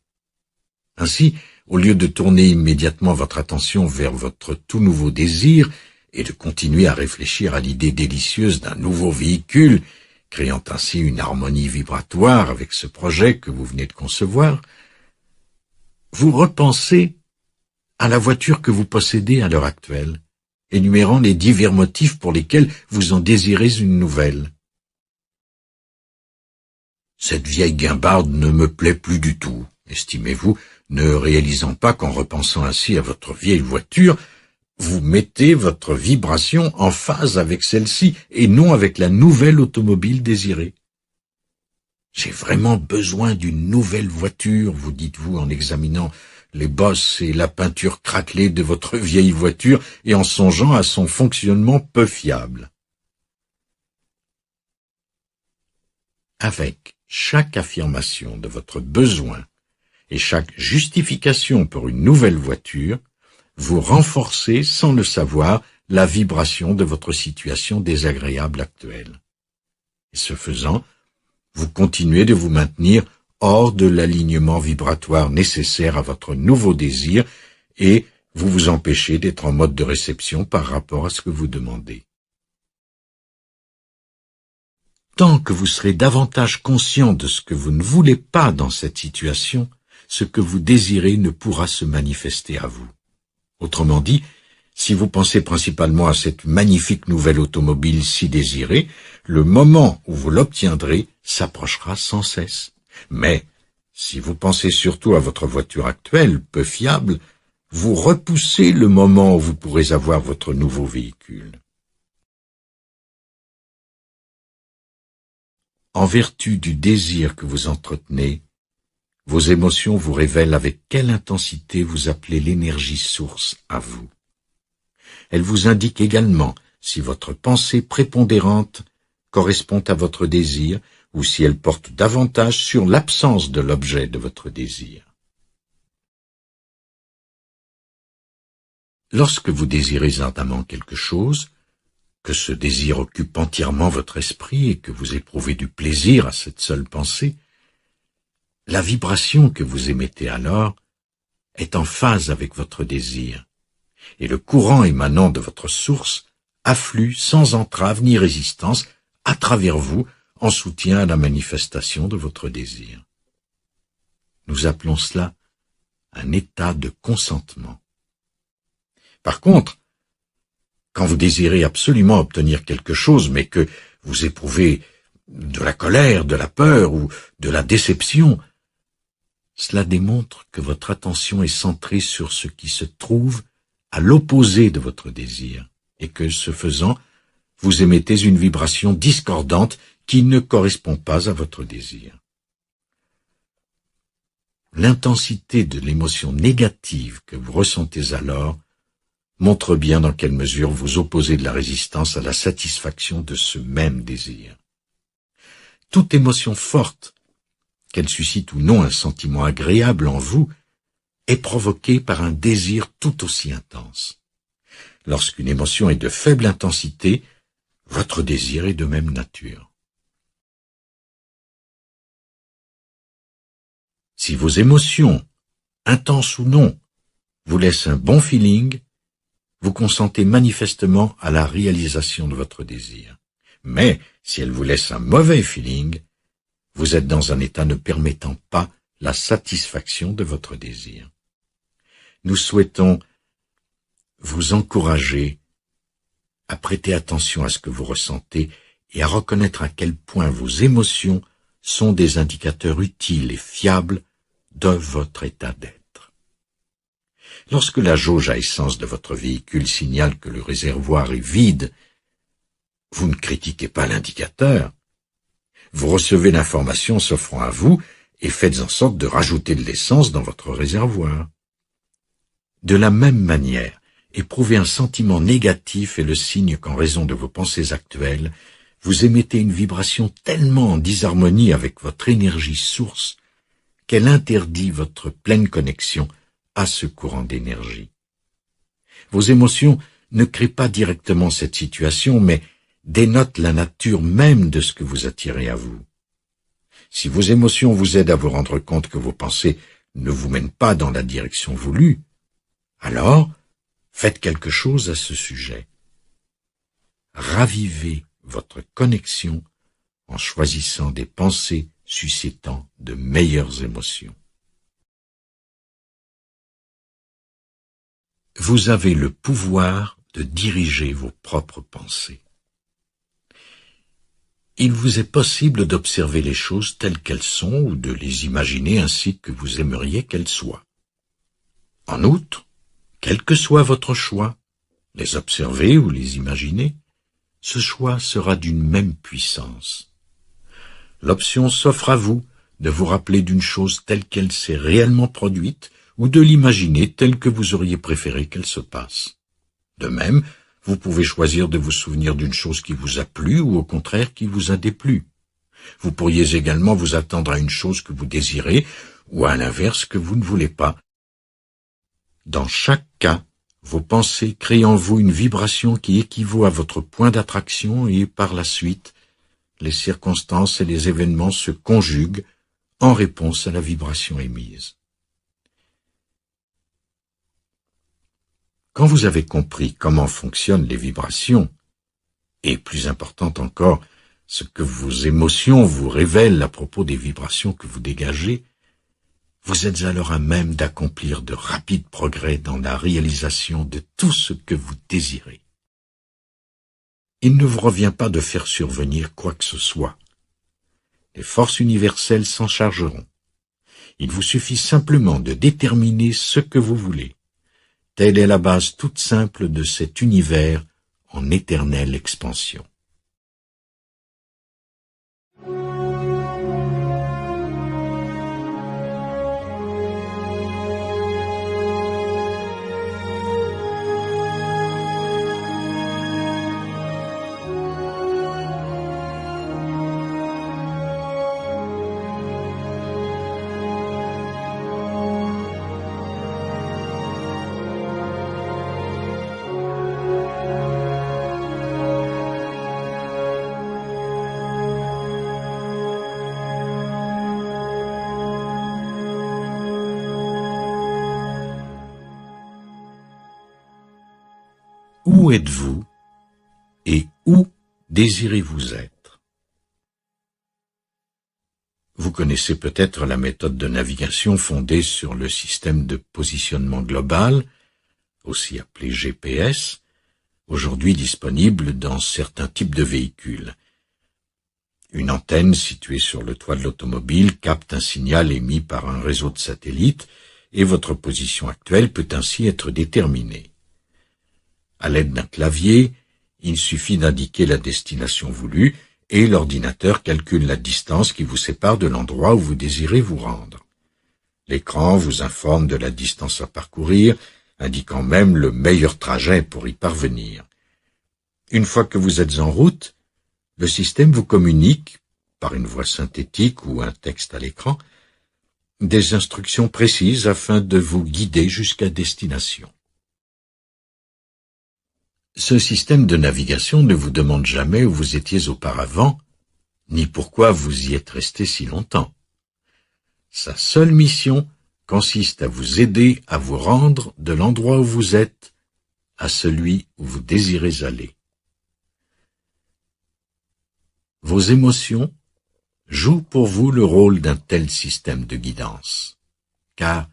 Ainsi, au lieu de tourner immédiatement votre attention vers votre tout nouveau désir et de continuer à réfléchir à l'idée délicieuse d'un nouveau véhicule, créant ainsi une harmonie vibratoire avec ce projet que vous venez de concevoir, vous repensez à la voiture que vous possédez à l'heure actuelle, énumérant les divers motifs pour lesquels vous en désirez une nouvelle. Cette vieille guimbarde ne me plaît plus du tout, estimez-vous, ne réalisant pas qu'en repensant ainsi à votre vieille voiture, vous mettez votre vibration en phase avec celle-ci et non avec la nouvelle automobile désirée. J'ai vraiment besoin d'une nouvelle voiture, vous dites-vous en examinant les bosses et la peinture craquelée de votre vieille voiture et en songeant à son fonctionnement peu fiable. Avec chaque affirmation de votre besoin et chaque justification pour une nouvelle voiture, vous renforcez sans le savoir la vibration de votre situation désagréable actuelle. Et ce faisant, vous continuez de vous maintenir hors de l'alignement vibratoire nécessaire à votre nouveau désir et vous vous empêchez d'être en mode de réception par rapport à ce que vous demandez. Tant que vous serez davantage conscient de ce que vous ne voulez pas dans cette situation, ce que vous désirez ne pourra se manifester à vous. Autrement dit, si vous pensez principalement à cette magnifique nouvelle automobile si désirée, le moment où vous l'obtiendrez s'approchera sans cesse. Mais, si vous pensez surtout à votre voiture actuelle, peu fiable, vous repoussez le moment où vous pourrez avoir votre nouveau véhicule. En vertu du désir que vous entretenez, vos émotions vous révèlent avec quelle intensité vous appelez l'énergie source à vous. Elle vous indique également si votre pensée prépondérante correspond à votre désir ou si elle porte davantage sur l'absence de l'objet de votre désir. Lorsque vous désirez ardemment quelque chose, que ce désir occupe entièrement votre esprit et que vous éprouvez du plaisir à cette seule pensée, la vibration que vous émettez alors est en phase avec votre désir, et le courant émanant de votre source afflue sans entrave ni résistance à travers vous en soutien à la manifestation de votre désir. Nous appelons cela un état de consentement. Par contre, quand vous désirez absolument obtenir quelque chose, mais que vous éprouvez de la colère, de la peur ou de la déception, cela démontre que votre attention est centrée sur ce qui se trouve à l'opposé de votre désir, et que, ce faisant, vous émettez une vibration discordante qui ne correspond pas à votre désir. L'intensité de l'émotion négative que vous ressentez alors montre bien dans quelle mesure vous opposez de la résistance à la satisfaction de ce même désir. Toute émotion forte, qu'elle suscite ou non un sentiment agréable en vous, est provoquée par un désir tout aussi intense. Lorsqu'une émotion est de faible intensité, votre désir est de même nature. Si vos émotions, intenses ou non, vous laissent un bon feeling, vous consentez manifestement à la réalisation de votre désir. Mais si elles vous laissent un mauvais feeling, vous êtes dans un état ne permettant pas la satisfaction de votre désir nous souhaitons vous encourager à prêter attention à ce que vous ressentez et à reconnaître à quel point vos émotions sont des indicateurs utiles et fiables de votre état d'être. Lorsque la jauge à essence de votre véhicule signale que le réservoir est vide, vous ne critiquez pas l'indicateur. Vous recevez l'information s'offrant à vous et faites en sorte de rajouter de l'essence dans votre réservoir. De la même manière, éprouver un sentiment négatif est le signe qu'en raison de vos pensées actuelles, vous émettez une vibration tellement en disharmonie avec votre énergie source qu'elle interdit votre pleine connexion à ce courant d'énergie. Vos émotions ne créent pas directement cette situation, mais dénotent la nature même de ce que vous attirez à vous. Si vos émotions vous aident à vous rendre compte que vos pensées ne vous mènent pas dans la direction voulue, alors, faites quelque chose à ce sujet. Ravivez votre connexion en choisissant des pensées suscitant de meilleures émotions. Vous avez le pouvoir de diriger vos propres pensées. Il vous est possible d'observer les choses telles qu'elles sont ou de les imaginer ainsi que vous aimeriez qu'elles soient. En outre, quel que soit votre choix, les observer ou les imaginer, ce choix sera d'une même puissance. L'option s'offre à vous de vous rappeler d'une chose telle qu'elle s'est réellement produite ou de l'imaginer telle que vous auriez préféré qu'elle se passe. De même, vous pouvez choisir de vous souvenir d'une chose qui vous a plu ou au contraire qui vous a déplu. Vous pourriez également vous attendre à une chose que vous désirez ou à l'inverse que vous ne voulez pas, dans chaque cas, vos pensées créent en vous une vibration qui équivaut à votre point d'attraction et par la suite, les circonstances et les événements se conjuguent en réponse à la vibration émise. Quand vous avez compris comment fonctionnent les vibrations, et plus important encore, ce que vos émotions vous révèlent à propos des vibrations que vous dégagez, vous êtes alors à même d'accomplir de rapides progrès dans la réalisation de tout ce que vous désirez. Il ne vous revient pas de faire survenir quoi que ce soit. Les forces universelles s'en chargeront. Il vous suffit simplement de déterminer ce que vous voulez. Telle est la base toute simple de cet univers en éternelle expansion. êtes-vous et où désirez-vous être Vous connaissez peut-être la méthode de navigation fondée sur le système de positionnement global, aussi appelé GPS, aujourd'hui disponible dans certains types de véhicules. Une antenne située sur le toit de l'automobile capte un signal émis par un réseau de satellites et votre position actuelle peut ainsi être déterminée. À l'aide d'un clavier, il suffit d'indiquer la destination voulue et l'ordinateur calcule la distance qui vous sépare de l'endroit où vous désirez vous rendre. L'écran vous informe de la distance à parcourir, indiquant même le meilleur trajet pour y parvenir. Une fois que vous êtes en route, le système vous communique, par une voix synthétique ou un texte à l'écran, des instructions précises afin de vous guider jusqu'à destination. Ce système de navigation ne vous demande jamais où vous étiez auparavant, ni pourquoi vous y êtes resté si longtemps. Sa seule mission consiste à vous aider à vous rendre de l'endroit où vous êtes à celui où vous désirez aller. Vos émotions jouent pour vous le rôle d'un tel système de guidance, car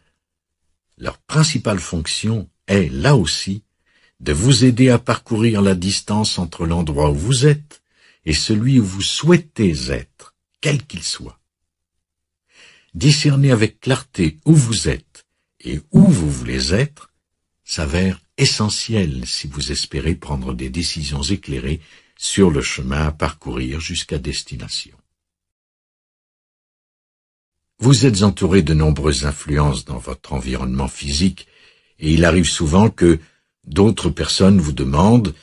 leur principale fonction est, là aussi, de vous aider à parcourir la distance entre l'endroit où vous êtes et celui où vous souhaitez être, quel qu'il soit. Discerner avec clarté où vous êtes et où vous voulez être s'avère essentiel si vous espérez prendre des décisions éclairées sur le chemin à parcourir jusqu'à destination. Vous êtes entouré de nombreuses influences dans votre environnement physique et il arrive souvent que D'autres personnes vous demandent,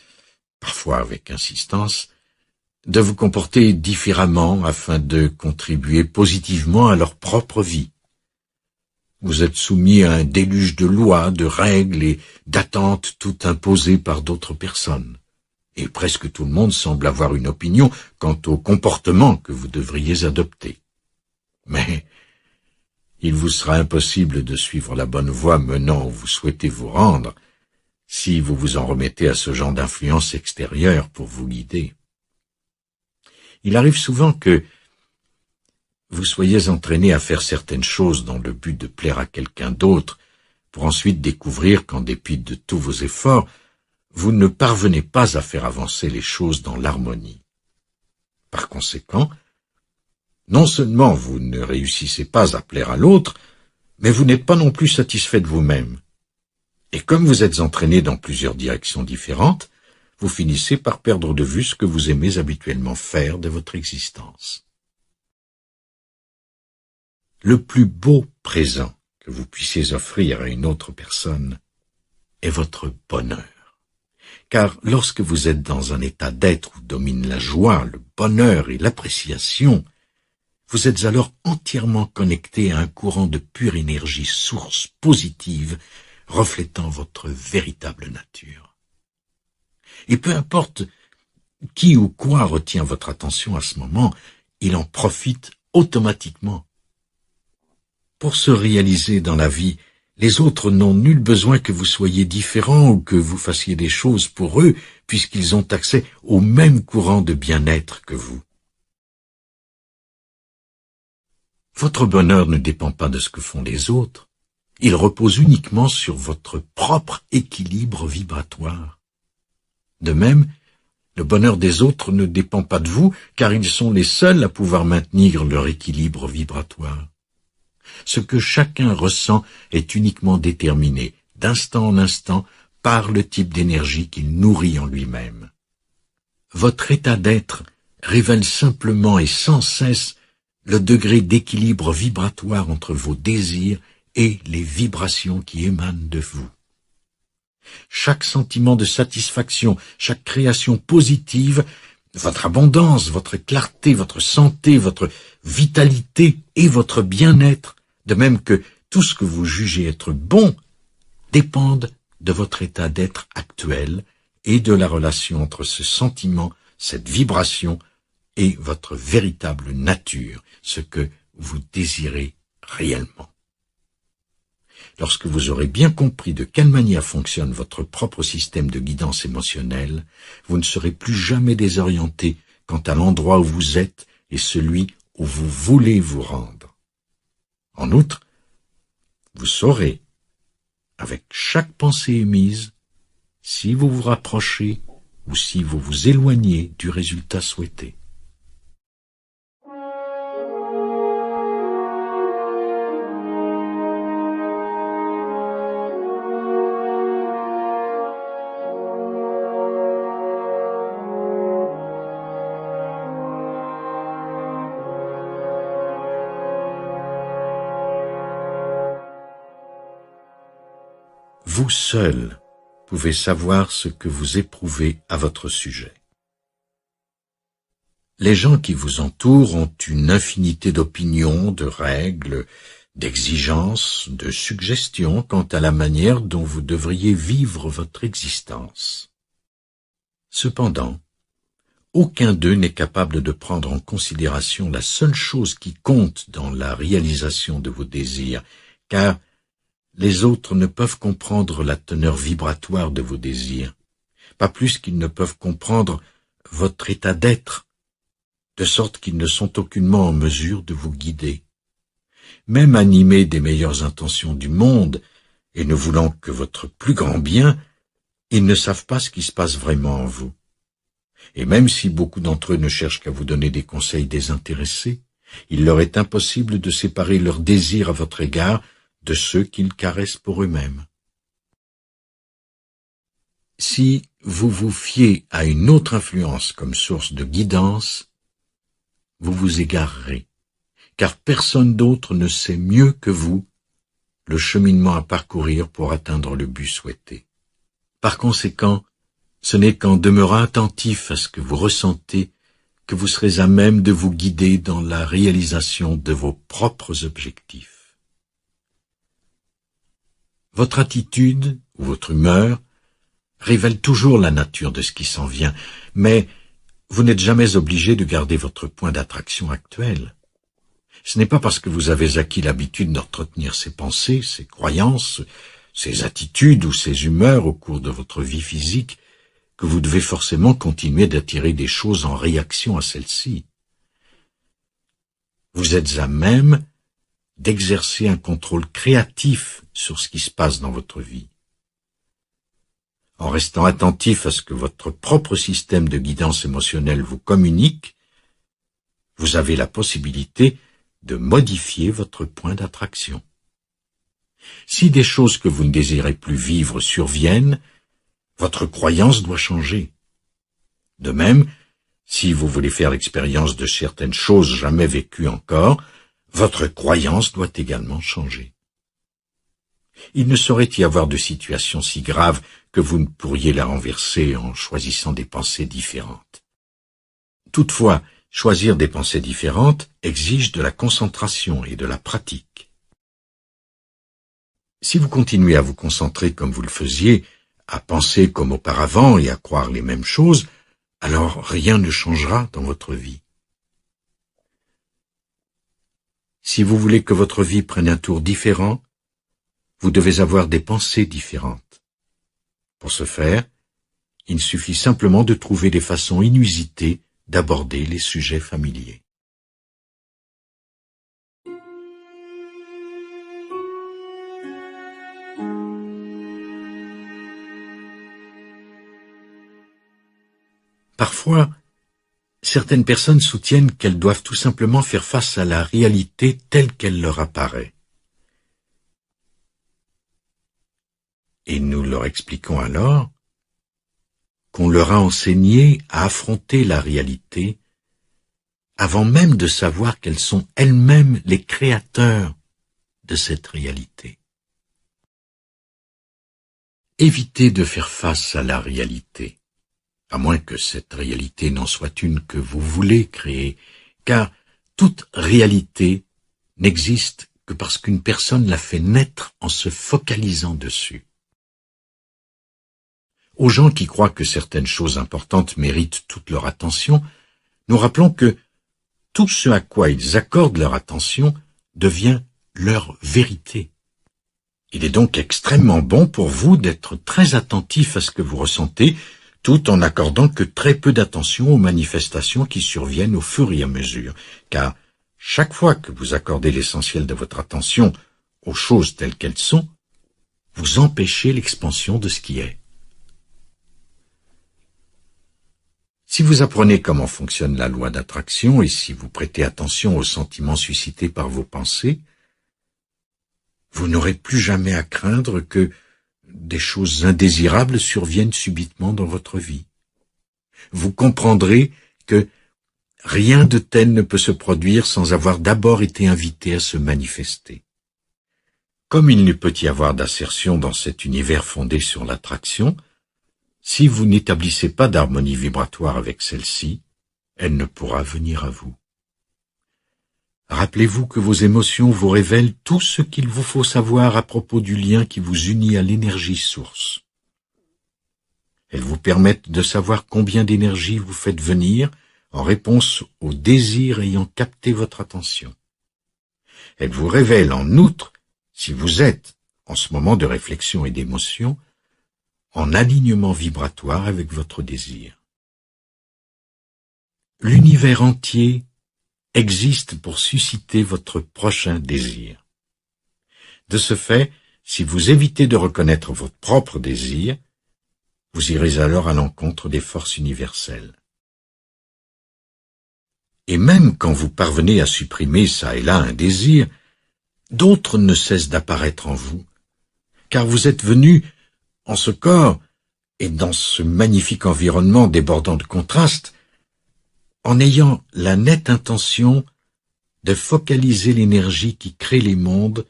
parfois avec insistance, de vous comporter différemment afin de contribuer positivement à leur propre vie. Vous êtes soumis à un déluge de lois, de règles et d'attentes tout imposées par d'autres personnes. Et presque tout le monde semble avoir une opinion quant au comportement que vous devriez adopter. Mais il vous sera impossible de suivre la bonne voie menant où vous souhaitez vous rendre, si vous vous en remettez à ce genre d'influence extérieure pour vous guider. Il arrive souvent que vous soyez entraîné à faire certaines choses dans le but de plaire à quelqu'un d'autre, pour ensuite découvrir qu'en dépit de tous vos efforts, vous ne parvenez pas à faire avancer les choses dans l'harmonie. Par conséquent, non seulement vous ne réussissez pas à plaire à l'autre, mais vous n'êtes pas non plus satisfait de vous-même. Et comme vous êtes entraîné dans plusieurs directions différentes, vous finissez par perdre de vue ce que vous aimez habituellement faire de votre existence. Le plus beau présent que vous puissiez offrir à une autre personne est votre bonheur. Car lorsque vous êtes dans un état d'être où domine la joie, le bonheur et l'appréciation, vous êtes alors entièrement connecté à un courant de pure énergie source positive reflétant votre véritable nature. Et peu importe qui ou quoi retient votre attention à ce moment, il en profite automatiquement. Pour se réaliser dans la vie, les autres n'ont nul besoin que vous soyez différent ou que vous fassiez des choses pour eux, puisqu'ils ont accès au même courant de bien-être que vous. Votre bonheur ne dépend pas de ce que font les autres, il repose uniquement sur votre propre équilibre vibratoire. De même, le bonheur des autres ne dépend pas de vous, car ils sont les seuls à pouvoir maintenir leur équilibre vibratoire. Ce que chacun ressent est uniquement déterminé, d'instant en instant, par le type d'énergie qu'il nourrit en lui-même. Votre état d'être révèle simplement et sans cesse le degré d'équilibre vibratoire entre vos désirs et les vibrations qui émanent de vous. Chaque sentiment de satisfaction, chaque création positive, votre abondance, votre clarté, votre santé, votre vitalité et votre bien-être, de même que tout ce que vous jugez être bon, dépendent de votre état d'être actuel et de la relation entre ce sentiment, cette vibration et votre véritable nature, ce que vous désirez réellement. Lorsque vous aurez bien compris de quelle manière fonctionne votre propre système de guidance émotionnelle, vous ne serez plus jamais désorienté quant à l'endroit où vous êtes et celui où vous voulez vous rendre. En outre, vous saurez, avec chaque pensée émise, si vous vous rapprochez ou si vous vous éloignez du résultat souhaité. seul pouvez savoir ce que vous éprouvez à votre sujet. Les gens qui vous entourent ont une infinité d'opinions, de règles, d'exigences, de suggestions quant à la manière dont vous devriez vivre votre existence. Cependant, aucun d'eux n'est capable de prendre en considération la seule chose qui compte dans la réalisation de vos désirs, car les autres ne peuvent comprendre la teneur vibratoire de vos désirs, pas plus qu'ils ne peuvent comprendre votre état d'être, de sorte qu'ils ne sont aucunement en mesure de vous guider. Même animés des meilleures intentions du monde, et ne voulant que votre plus grand bien, ils ne savent pas ce qui se passe vraiment en vous. Et même si beaucoup d'entre eux ne cherchent qu'à vous donner des conseils désintéressés, il leur est impossible de séparer leurs désirs à votre égard de ceux qu'ils caressent pour eux-mêmes. Si vous vous fiez à une autre influence comme source de guidance, vous vous égarerez, car personne d'autre ne sait mieux que vous le cheminement à parcourir pour atteindre le but souhaité. Par conséquent, ce n'est qu'en demeurant attentif à ce que vous ressentez que vous serez à même de vous guider dans la réalisation de vos propres objectifs. Votre attitude ou votre humeur révèle toujours la nature de ce qui s'en vient, mais vous n'êtes jamais obligé de garder votre point d'attraction actuel. Ce n'est pas parce que vous avez acquis l'habitude d'entretenir ces pensées, ces croyances, ces attitudes ou ces humeurs au cours de votre vie physique que vous devez forcément continuer d'attirer des choses en réaction à celles-ci. Vous êtes à même d'exercer un contrôle créatif sur ce qui se passe dans votre vie. En restant attentif à ce que votre propre système de guidance émotionnelle vous communique, vous avez la possibilité de modifier votre point d'attraction. Si des choses que vous ne désirez plus vivre surviennent, votre croyance doit changer. De même, si vous voulez faire l'expérience de certaines choses jamais vécues encore, votre croyance doit également changer. Il ne saurait y avoir de situation si grave que vous ne pourriez la renverser en choisissant des pensées différentes. Toutefois, choisir des pensées différentes exige de la concentration et de la pratique. Si vous continuez à vous concentrer comme vous le faisiez, à penser comme auparavant et à croire les mêmes choses, alors rien ne changera dans votre vie. Si vous voulez que votre vie prenne un tour différent, vous devez avoir des pensées différentes. Pour ce faire, il suffit simplement de trouver des façons inusitées d'aborder les sujets familiers. Parfois, certaines personnes soutiennent qu'elles doivent tout simplement faire face à la réalité telle qu'elle leur apparaît. Et nous leur expliquons alors qu'on leur a enseigné à affronter la réalité avant même de savoir qu'elles sont elles-mêmes les créateurs de cette réalité. Évitez de faire face à la réalité à moins que cette réalité n'en soit une que vous voulez créer, car toute réalité n'existe que parce qu'une personne la fait naître en se focalisant dessus. Aux gens qui croient que certaines choses importantes méritent toute leur attention, nous rappelons que tout ce à quoi ils accordent leur attention devient leur vérité. Il est donc extrêmement bon pour vous d'être très attentif à ce que vous ressentez tout en accordant que très peu d'attention aux manifestations qui surviennent au fur et à mesure, car chaque fois que vous accordez l'essentiel de votre attention aux choses telles qu'elles sont, vous empêchez l'expansion de ce qui est. Si vous apprenez comment fonctionne la loi d'attraction et si vous prêtez attention aux sentiments suscités par vos pensées, vous n'aurez plus jamais à craindre que des choses indésirables surviennent subitement dans votre vie. Vous comprendrez que rien de tel ne peut se produire sans avoir d'abord été invité à se manifester. Comme il ne peut y avoir d'assertion dans cet univers fondé sur l'attraction, si vous n'établissez pas d'harmonie vibratoire avec celle-ci, elle ne pourra venir à vous. Rappelez-vous que vos émotions vous révèlent tout ce qu'il vous faut savoir à propos du lien qui vous unit à l'énergie source. Elles vous permettent de savoir combien d'énergie vous faites venir en réponse au désir ayant capté votre attention. Elles vous révèlent en outre si vous êtes, en ce moment de réflexion et d'émotion, en alignement vibratoire avec votre désir. L'univers entier existe pour susciter votre prochain désir. De ce fait, si vous évitez de reconnaître votre propre désir, vous irez alors à l'encontre des forces universelles. Et même quand vous parvenez à supprimer ça et là un désir, d'autres ne cessent d'apparaître en vous, car vous êtes venu, en ce corps et dans ce magnifique environnement débordant de contrastes, en ayant la nette intention de focaliser l'énergie qui crée les mondes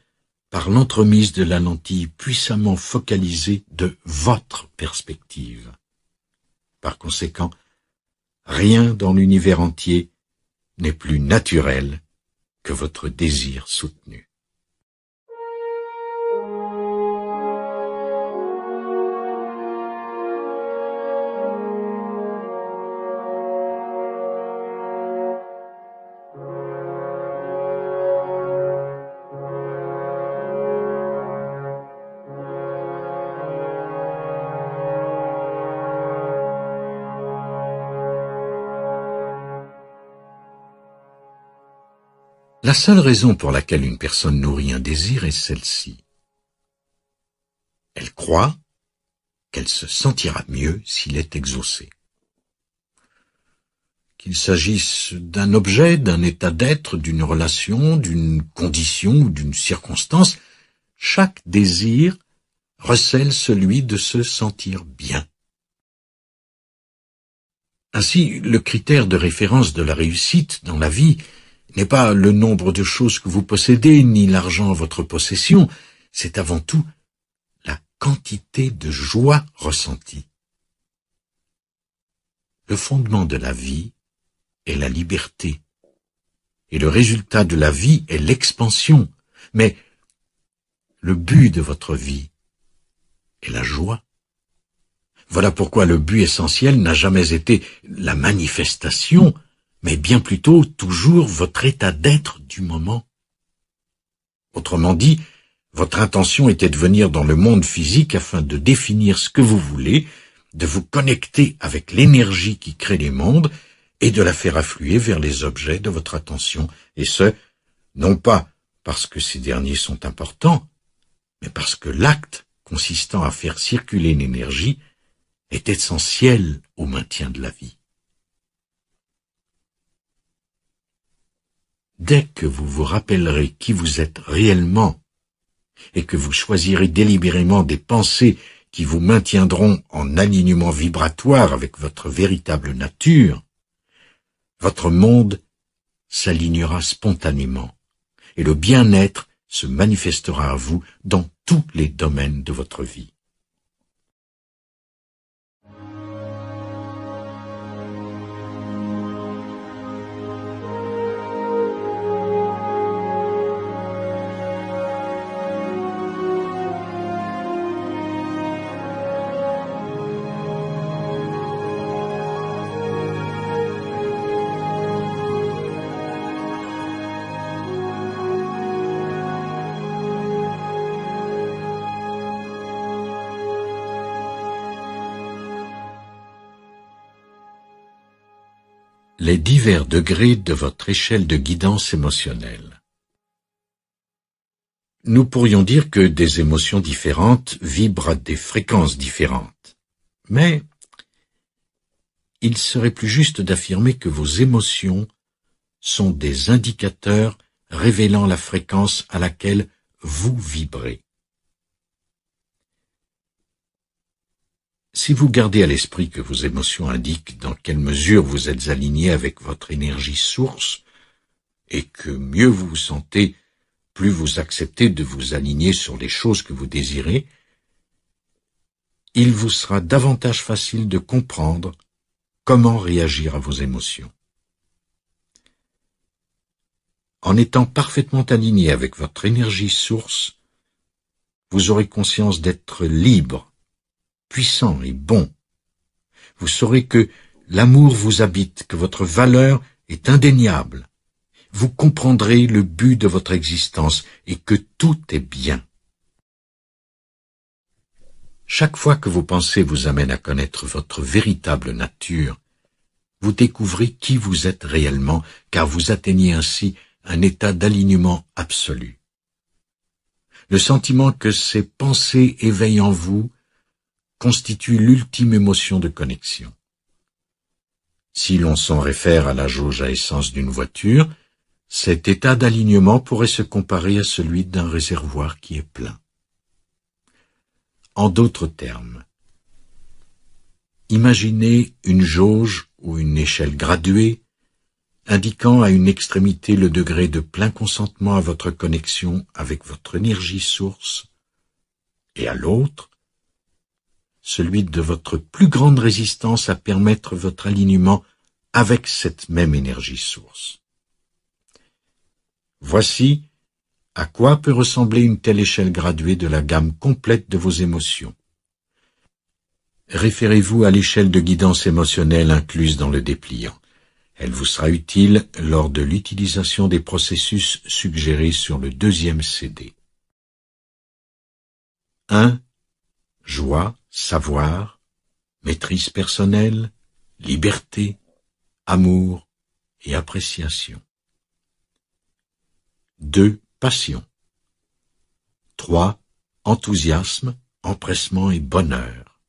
par l'entremise de la lentille puissamment focalisée de votre perspective. Par conséquent, rien dans l'univers entier n'est plus naturel que votre désir soutenu. La seule raison pour laquelle une personne nourrit un désir est celle-ci. Elle croit qu'elle se sentira mieux s'il est exaucé. Qu'il s'agisse d'un objet, d'un état d'être, d'une relation, d'une condition ou d'une circonstance, chaque désir recèle celui de se sentir bien. Ainsi, le critère de référence de la réussite dans la vie n'est pas le nombre de choses que vous possédez, ni l'argent en votre possession, c'est avant tout la quantité de joie ressentie. Le fondement de la vie est la liberté, et le résultat de la vie est l'expansion, mais le but de votre vie est la joie. Voilà pourquoi le but essentiel n'a jamais été la manifestation, mais bien plutôt toujours votre état d'être du moment. Autrement dit, votre intention était de venir dans le monde physique afin de définir ce que vous voulez, de vous connecter avec l'énergie qui crée les mondes et de la faire affluer vers les objets de votre attention, et ce, non pas parce que ces derniers sont importants, mais parce que l'acte consistant à faire circuler l'énergie est essentiel au maintien de la vie. dès que vous vous rappellerez qui vous êtes réellement et que vous choisirez délibérément des pensées qui vous maintiendront en alignement vibratoire avec votre véritable nature, votre monde s'alignera spontanément et le bien-être se manifestera à vous dans tous les domaines de votre vie. les divers degrés de votre échelle de guidance émotionnelle. Nous pourrions dire que des émotions différentes vibrent à des fréquences différentes. Mais il serait plus juste d'affirmer que vos émotions sont des indicateurs révélant la fréquence à laquelle vous vibrez. Si vous gardez à l'esprit que vos émotions indiquent dans quelle mesure vous êtes aligné avec votre énergie source, et que mieux vous vous sentez, plus vous acceptez de vous aligner sur les choses que vous désirez, il vous sera davantage facile de comprendre comment réagir à vos émotions. En étant parfaitement aligné avec votre énergie source, vous aurez conscience d'être libre puissant et bon. Vous saurez que l'amour vous habite, que votre valeur est indéniable. Vous comprendrez le but de votre existence et que tout est bien. Chaque fois que vos pensées vous amènent à connaître votre véritable nature, vous découvrez qui vous êtes réellement, car vous atteignez ainsi un état d'alignement absolu. Le sentiment que ces pensées éveillent en vous constitue l'ultime émotion de connexion. Si l'on s'en réfère à la jauge à essence d'une voiture, cet état d'alignement pourrait se comparer à celui d'un réservoir qui est plein. En d'autres termes, imaginez une jauge ou une échelle graduée indiquant à une extrémité le degré de plein consentement à votre connexion avec votre énergie source et à l'autre celui de votre plus grande résistance à permettre votre alignement avec cette même énergie source. Voici à quoi peut ressembler une telle échelle graduée de la gamme complète de vos émotions. Référez-vous à l'échelle de guidance émotionnelle incluse dans le dépliant. Elle vous sera utile lors de l'utilisation des processus suggérés sur le deuxième CD. 1. Joie savoir, maîtrise personnelle, liberté, amour et appréciation. 2. Passion. 3. Enthousiasme, empressement et bonheur.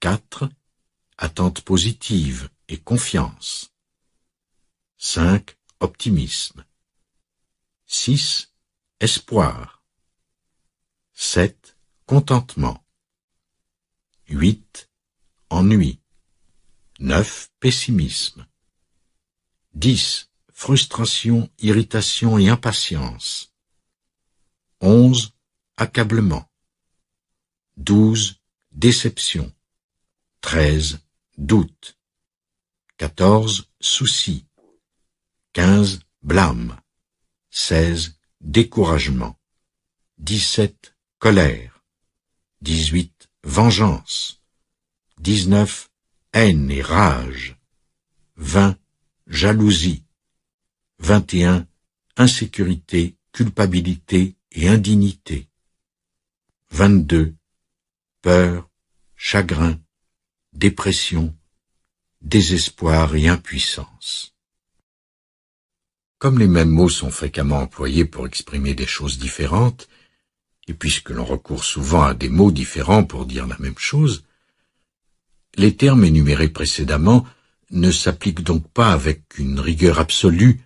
4. Attente positive et confiance. 5. Optimisme. 6. Espoir. 7. Contentement. 8. Ennui. 9. Pessimisme. 10. Frustration, irritation et impatience. 11. Accablement. 12. Déception. 13. Doute. 14. Souci. 15. Blâme. 16. Découragement. 17. Colère. 18 vengeance. 19. Haine et rage. 20. Jalousie. 21. Insécurité, culpabilité et indignité. 22. Peur, chagrin, dépression, désespoir et impuissance. Comme les mêmes mots sont fréquemment employés pour exprimer des choses différentes, et puisque l'on recourt souvent à des mots différents pour dire la même chose, les termes énumérés précédemment ne s'appliquent donc pas avec une rigueur absolue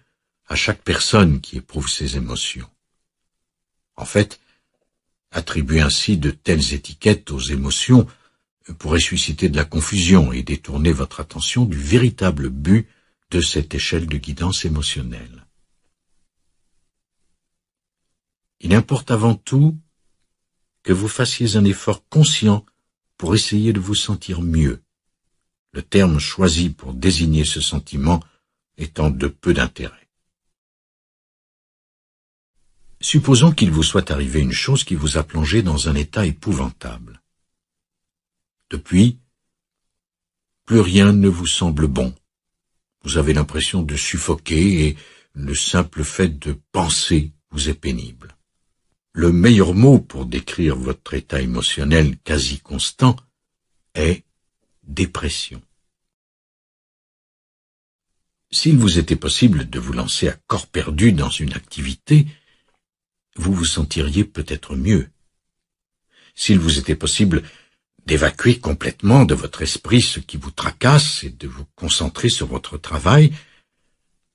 à chaque personne qui éprouve ses émotions. En fait, attribuer ainsi de telles étiquettes aux émotions pourrait susciter de la confusion et détourner votre attention du véritable but de cette échelle de guidance émotionnelle. Il importe avant tout que vous fassiez un effort conscient pour essayer de vous sentir mieux. Le terme choisi pour désigner ce sentiment étant de peu d'intérêt. Supposons qu'il vous soit arrivé une chose qui vous a plongé dans un état épouvantable. Depuis, plus rien ne vous semble bon. Vous avez l'impression de suffoquer et le simple fait de penser vous est pénible. Le meilleur mot pour décrire votre état émotionnel quasi constant est dépression. S'il vous était possible de vous lancer à corps perdu dans une activité, vous vous sentiriez peut-être mieux. S'il vous était possible d'évacuer complètement de votre esprit ce qui vous tracasse et de vous concentrer sur votre travail,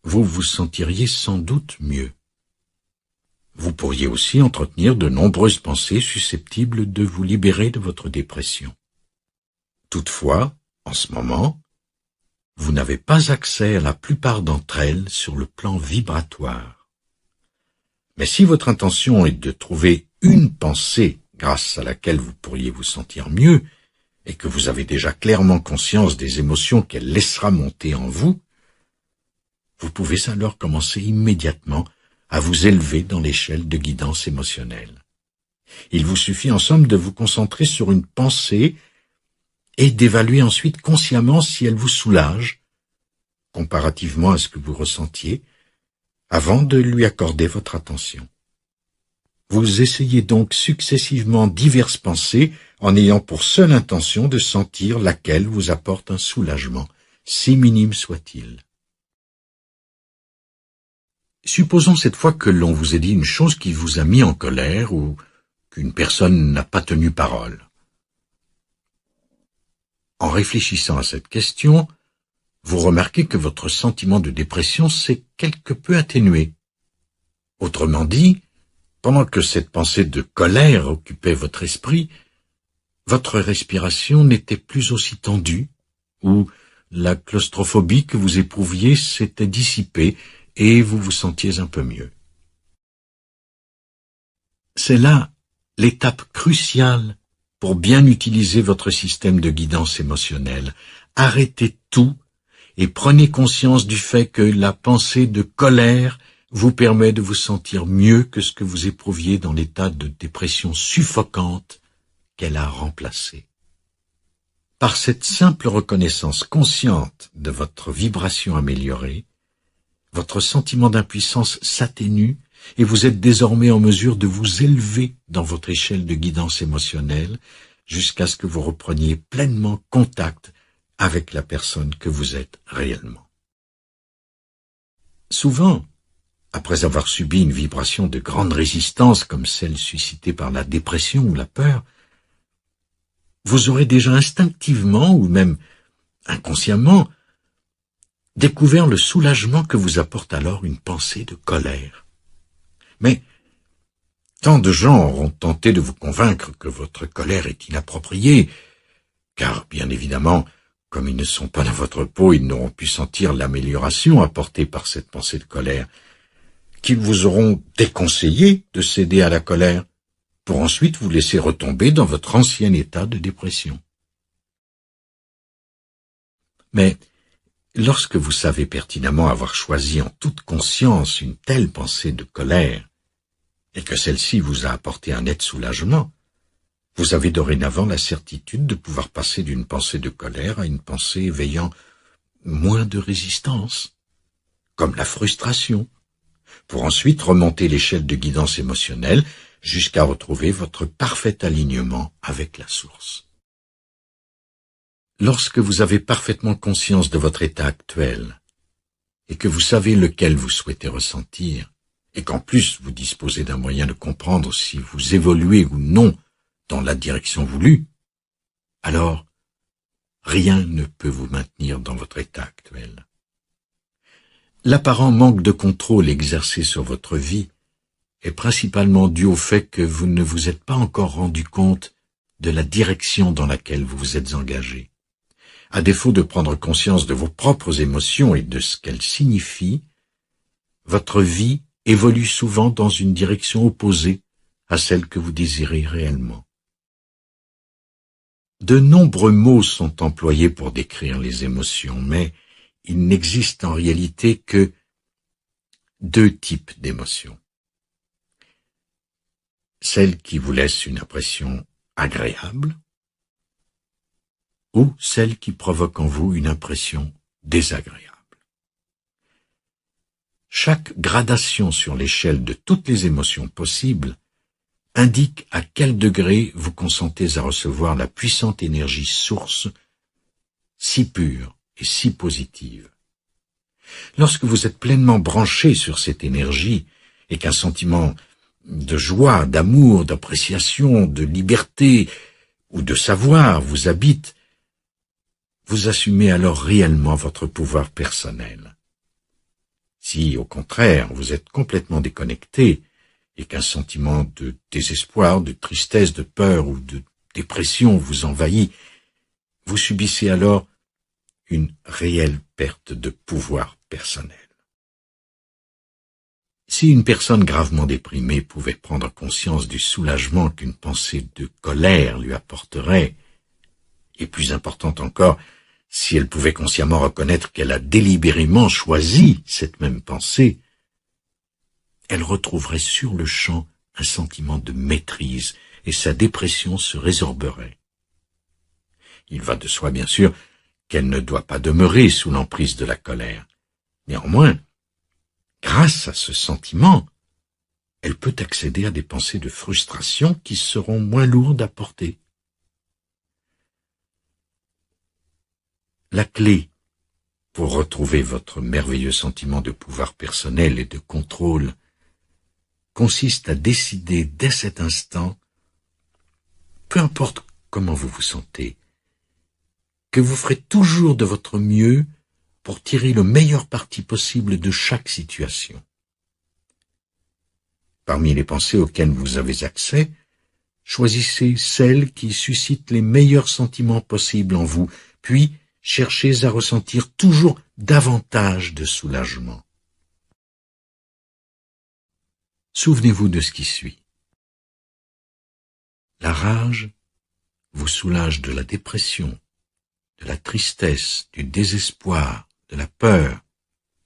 vous vous sentiriez sans doute mieux. Vous pourriez aussi entretenir de nombreuses pensées susceptibles de vous libérer de votre dépression. Toutefois, en ce moment, vous n'avez pas accès à la plupart d'entre elles sur le plan vibratoire. Mais si votre intention est de trouver une pensée grâce à laquelle vous pourriez vous sentir mieux, et que vous avez déjà clairement conscience des émotions qu'elle laissera monter en vous, vous pouvez alors commencer immédiatement à vous élever dans l'échelle de guidance émotionnelle. Il vous suffit en somme de vous concentrer sur une pensée et d'évaluer ensuite consciemment si elle vous soulage, comparativement à ce que vous ressentiez, avant de lui accorder votre attention. Vous essayez donc successivement diverses pensées en ayant pour seule intention de sentir laquelle vous apporte un soulagement, si minime soit-il. Supposons cette fois que l'on vous ait dit une chose qui vous a mis en colère ou qu'une personne n'a pas tenu parole. En réfléchissant à cette question, vous remarquez que votre sentiment de dépression s'est quelque peu atténué. Autrement dit, pendant que cette pensée de colère occupait votre esprit, votre respiration n'était plus aussi tendue, ou la claustrophobie que vous éprouviez s'était dissipée, et vous vous sentiez un peu mieux. C'est là l'étape cruciale pour bien utiliser votre système de guidance émotionnelle. Arrêtez tout et prenez conscience du fait que la pensée de colère vous permet de vous sentir mieux que ce que vous éprouviez dans l'état de dépression suffocante qu'elle a remplacé. Par cette simple reconnaissance consciente de votre vibration améliorée, votre sentiment d'impuissance s'atténue et vous êtes désormais en mesure de vous élever dans votre échelle de guidance émotionnelle jusqu'à ce que vous repreniez pleinement contact avec la personne que vous êtes réellement. Souvent, après avoir subi une vibration de grande résistance comme celle suscitée par la dépression ou la peur, vous aurez déjà instinctivement ou même inconsciemment découvert le soulagement que vous apporte alors une pensée de colère. Mais tant de gens auront tenté de vous convaincre que votre colère est inappropriée, car bien évidemment, comme ils ne sont pas dans votre peau, ils n'auront pu sentir l'amélioration apportée par cette pensée de colère, qu'ils vous auront déconseillé de céder à la colère, pour ensuite vous laisser retomber dans votre ancien état de dépression. Mais Lorsque vous savez pertinemment avoir choisi en toute conscience une telle pensée de colère, et que celle-ci vous a apporté un net soulagement, vous avez dorénavant la certitude de pouvoir passer d'une pensée de colère à une pensée veillant moins de résistance, comme la frustration, pour ensuite remonter l'échelle de guidance émotionnelle jusqu'à retrouver votre parfait alignement avec la source lorsque vous avez parfaitement conscience de votre état actuel, et que vous savez lequel vous souhaitez ressentir, et qu'en plus vous disposez d'un moyen de comprendre si vous évoluez ou non dans la direction voulue, alors rien ne peut vous maintenir dans votre état actuel. L'apparent manque de contrôle exercé sur votre vie est principalement dû au fait que vous ne vous êtes pas encore rendu compte de la direction dans laquelle vous vous êtes engagé à défaut de prendre conscience de vos propres émotions et de ce qu'elles signifient, votre vie évolue souvent dans une direction opposée à celle que vous désirez réellement. De nombreux mots sont employés pour décrire les émotions, mais il n'existe en réalité que deux types d'émotions. Celles qui vous laissent une impression agréable ou celle qui provoque en vous une impression désagréable. Chaque gradation sur l'échelle de toutes les émotions possibles indique à quel degré vous consentez à recevoir la puissante énergie source si pure et si positive. Lorsque vous êtes pleinement branché sur cette énergie et qu'un sentiment de joie, d'amour, d'appréciation, de liberté ou de savoir vous habite, vous assumez alors réellement votre pouvoir personnel. Si, au contraire, vous êtes complètement déconnecté, et qu'un sentiment de désespoir, de tristesse, de peur ou de dépression vous envahit, vous subissez alors une réelle perte de pouvoir personnel. Si une personne gravement déprimée pouvait prendre conscience du soulagement qu'une pensée de colère lui apporterait, et plus importante encore, si elle pouvait consciemment reconnaître qu'elle a délibérément choisi cette même pensée, elle retrouverait sur le champ un sentiment de maîtrise et sa dépression se résorberait. Il va de soi, bien sûr, qu'elle ne doit pas demeurer sous l'emprise de la colère. Néanmoins, grâce à ce sentiment, elle peut accéder à des pensées de frustration qui seront moins lourdes à porter. la clé pour retrouver votre merveilleux sentiment de pouvoir personnel et de contrôle consiste à décider dès cet instant, peu importe comment vous vous sentez, que vous ferez toujours de votre mieux pour tirer le meilleur parti possible de chaque situation. Parmi les pensées auxquelles vous avez accès, choisissez celles qui suscitent les meilleurs sentiments possibles en vous, puis cherchez à ressentir toujours davantage de soulagement. Souvenez-vous de ce qui suit. La rage vous soulage de la dépression, de la tristesse, du désespoir, de la peur,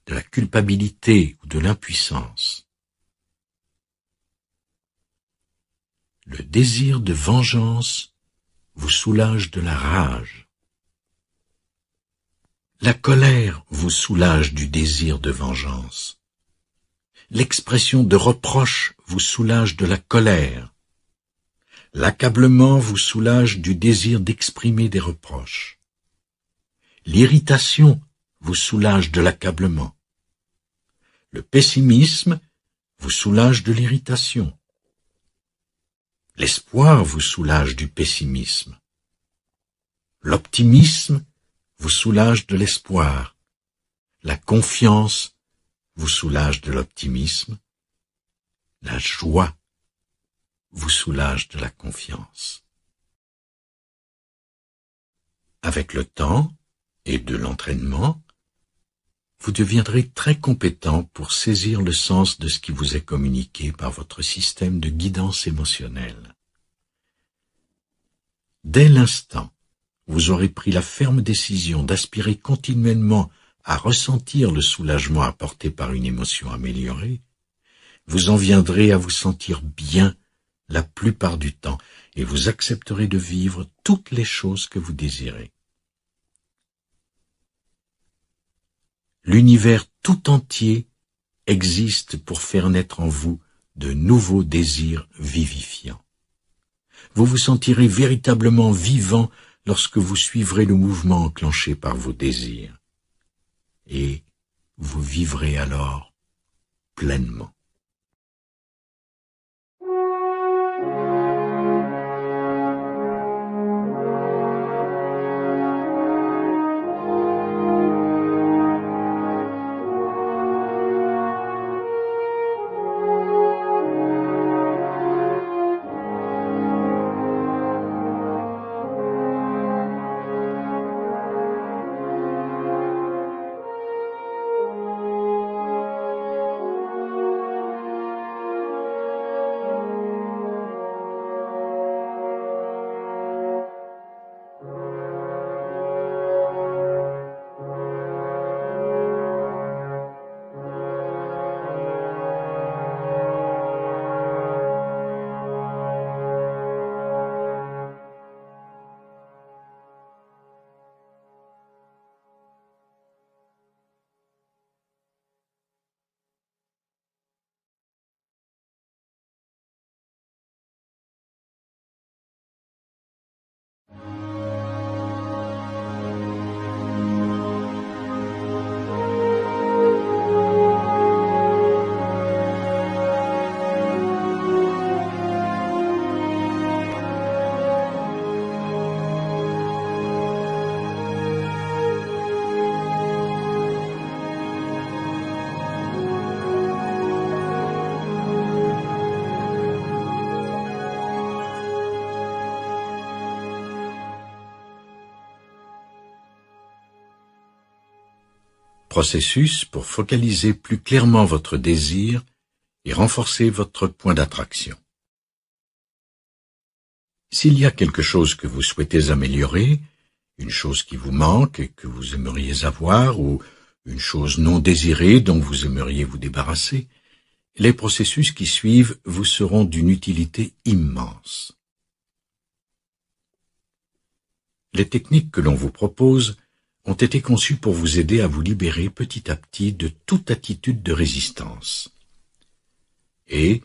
de la culpabilité ou de l'impuissance. Le désir de vengeance vous soulage de la rage, la colère vous soulage du désir de vengeance. L'expression de reproche vous soulage de la colère. L'accablement vous soulage du désir d'exprimer des reproches. L'irritation vous soulage de l'accablement. Le pessimisme vous soulage de l'irritation. L'espoir vous soulage du pessimisme. L'optimisme vous soulage de l'espoir. La confiance vous soulage de l'optimisme. La joie vous soulage de la confiance. Avec le temps et de l'entraînement, vous deviendrez très compétent pour saisir le sens de ce qui vous est communiqué par votre système de guidance émotionnelle. Dès l'instant vous aurez pris la ferme décision d'aspirer continuellement à ressentir le soulagement apporté par une émotion améliorée, vous en viendrez à vous sentir bien la plupart du temps et vous accepterez de vivre toutes les choses que vous désirez. L'univers tout entier existe pour faire naître en vous de nouveaux désirs vivifiants. Vous vous sentirez véritablement vivant lorsque vous suivrez le mouvement enclenché par vos désirs, et vous vivrez alors pleinement. processus pour focaliser plus clairement votre désir et renforcer votre point d'attraction. S'il y a quelque chose que vous souhaitez améliorer, une chose qui vous manque et que vous aimeriez avoir, ou une chose non désirée dont vous aimeriez vous débarrasser, les processus qui suivent vous seront d'une utilité immense. Les techniques que l'on vous propose ont été conçus pour vous aider à vous libérer petit à petit de toute attitude de résistance. Et,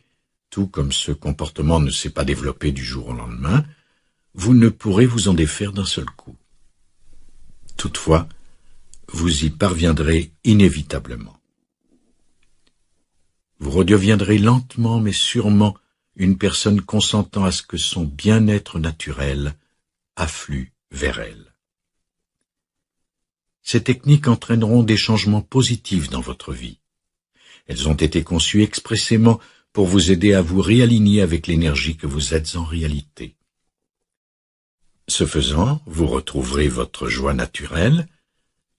tout comme ce comportement ne s'est pas développé du jour au lendemain, vous ne pourrez vous en défaire d'un seul coup. Toutefois, vous y parviendrez inévitablement. Vous redeviendrez lentement mais sûrement une personne consentant à ce que son bien-être naturel afflue vers elle. Ces techniques entraîneront des changements positifs dans votre vie. Elles ont été conçues expressément pour vous aider à vous réaligner avec l'énergie que vous êtes en réalité. Ce faisant, vous retrouverez votre joie naturelle,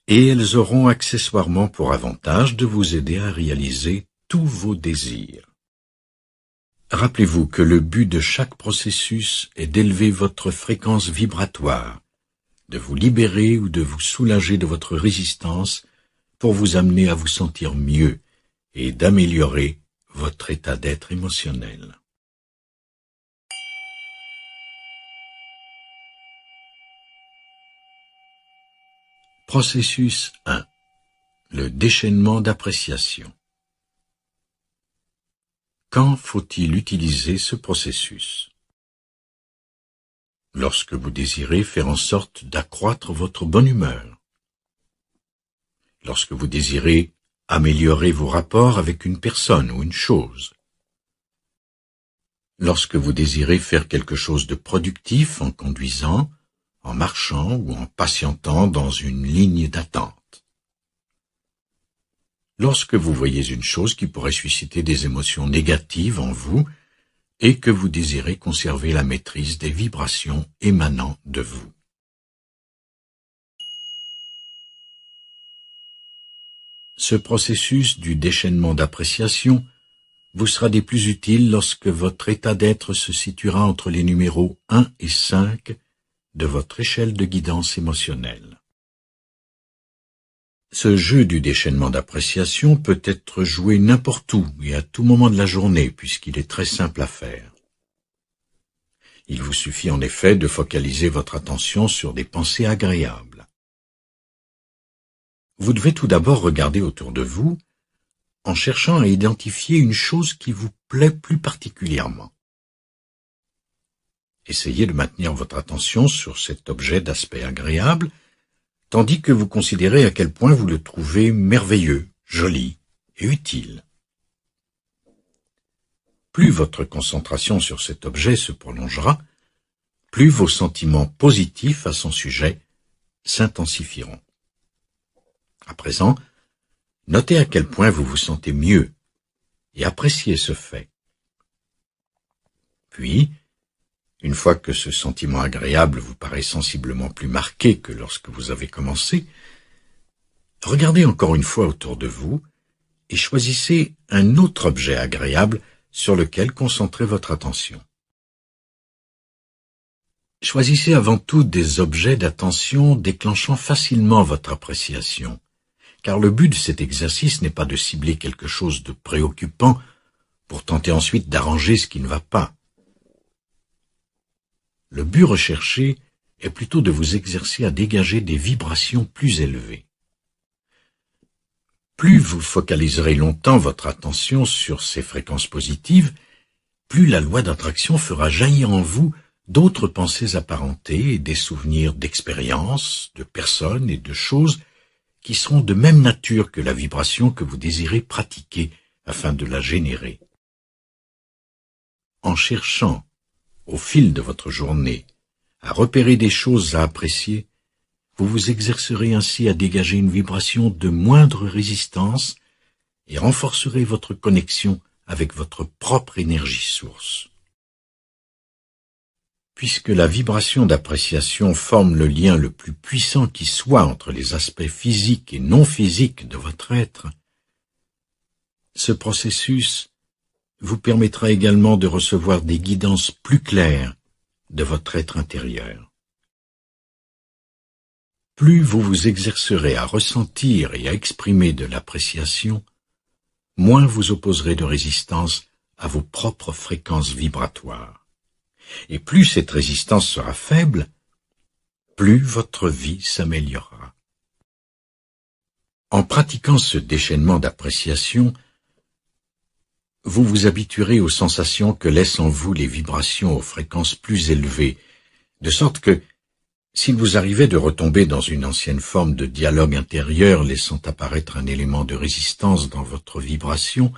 et elles auront accessoirement pour avantage de vous aider à réaliser tous vos désirs. Rappelez-vous que le but de chaque processus est d'élever votre fréquence vibratoire, de vous libérer ou de vous soulager de votre résistance pour vous amener à vous sentir mieux et d'améliorer votre état d'être émotionnel. Processus 1. Le déchaînement d'appréciation. Quand faut-il utiliser ce processus lorsque vous désirez faire en sorte d'accroître votre bonne humeur, lorsque vous désirez améliorer vos rapports avec une personne ou une chose, lorsque vous désirez faire quelque chose de productif en conduisant, en marchant ou en patientant dans une ligne d'attente. Lorsque vous voyez une chose qui pourrait susciter des émotions négatives en vous et que vous désirez conserver la maîtrise des vibrations émanant de vous. Ce processus du déchaînement d'appréciation vous sera des plus utiles lorsque votre état d'être se situera entre les numéros 1 et 5 de votre échelle de guidance émotionnelle. Ce jeu du déchaînement d'appréciation peut être joué n'importe où et à tout moment de la journée puisqu'il est très simple à faire. Il vous suffit en effet de focaliser votre attention sur des pensées agréables. Vous devez tout d'abord regarder autour de vous en cherchant à identifier une chose qui vous plaît plus particulièrement. Essayez de maintenir votre attention sur cet objet d'aspect agréable tandis que vous considérez à quel point vous le trouvez merveilleux, joli et utile. Plus votre concentration sur cet objet se prolongera, plus vos sentiments positifs à son sujet s'intensifieront. À présent, notez à quel point vous vous sentez mieux et appréciez ce fait. Puis, une fois que ce sentiment agréable vous paraît sensiblement plus marqué que lorsque vous avez commencé, regardez encore une fois autour de vous et choisissez un autre objet agréable sur lequel concentrer votre attention. Choisissez avant tout des objets d'attention déclenchant facilement votre appréciation, car le but de cet exercice n'est pas de cibler quelque chose de préoccupant pour tenter ensuite d'arranger ce qui ne va pas. Le but recherché est plutôt de vous exercer à dégager des vibrations plus élevées. Plus vous focaliserez longtemps votre attention sur ces fréquences positives, plus la loi d'attraction fera jaillir en vous d'autres pensées apparentées et des souvenirs d'expériences, de personnes et de choses qui seront de même nature que la vibration que vous désirez pratiquer afin de la générer. En cherchant au fil de votre journée, à repérer des choses à apprécier, vous vous exercerez ainsi à dégager une vibration de moindre résistance et renforcerez votre connexion avec votre propre énergie source. Puisque la vibration d'appréciation forme le lien le plus puissant qui soit entre les aspects physiques et non physiques de votre être, ce processus vous permettra également de recevoir des guidances plus claires de votre être intérieur. Plus vous vous exercerez à ressentir et à exprimer de l'appréciation, moins vous opposerez de résistance à vos propres fréquences vibratoires. Et plus cette résistance sera faible, plus votre vie s'améliorera. En pratiquant ce déchaînement d'appréciation, vous vous habituerez aux sensations que laissent en vous les vibrations aux fréquences plus élevées, de sorte que, s'il vous arrivait de retomber dans une ancienne forme de dialogue intérieur laissant apparaître un élément de résistance dans votre vibration,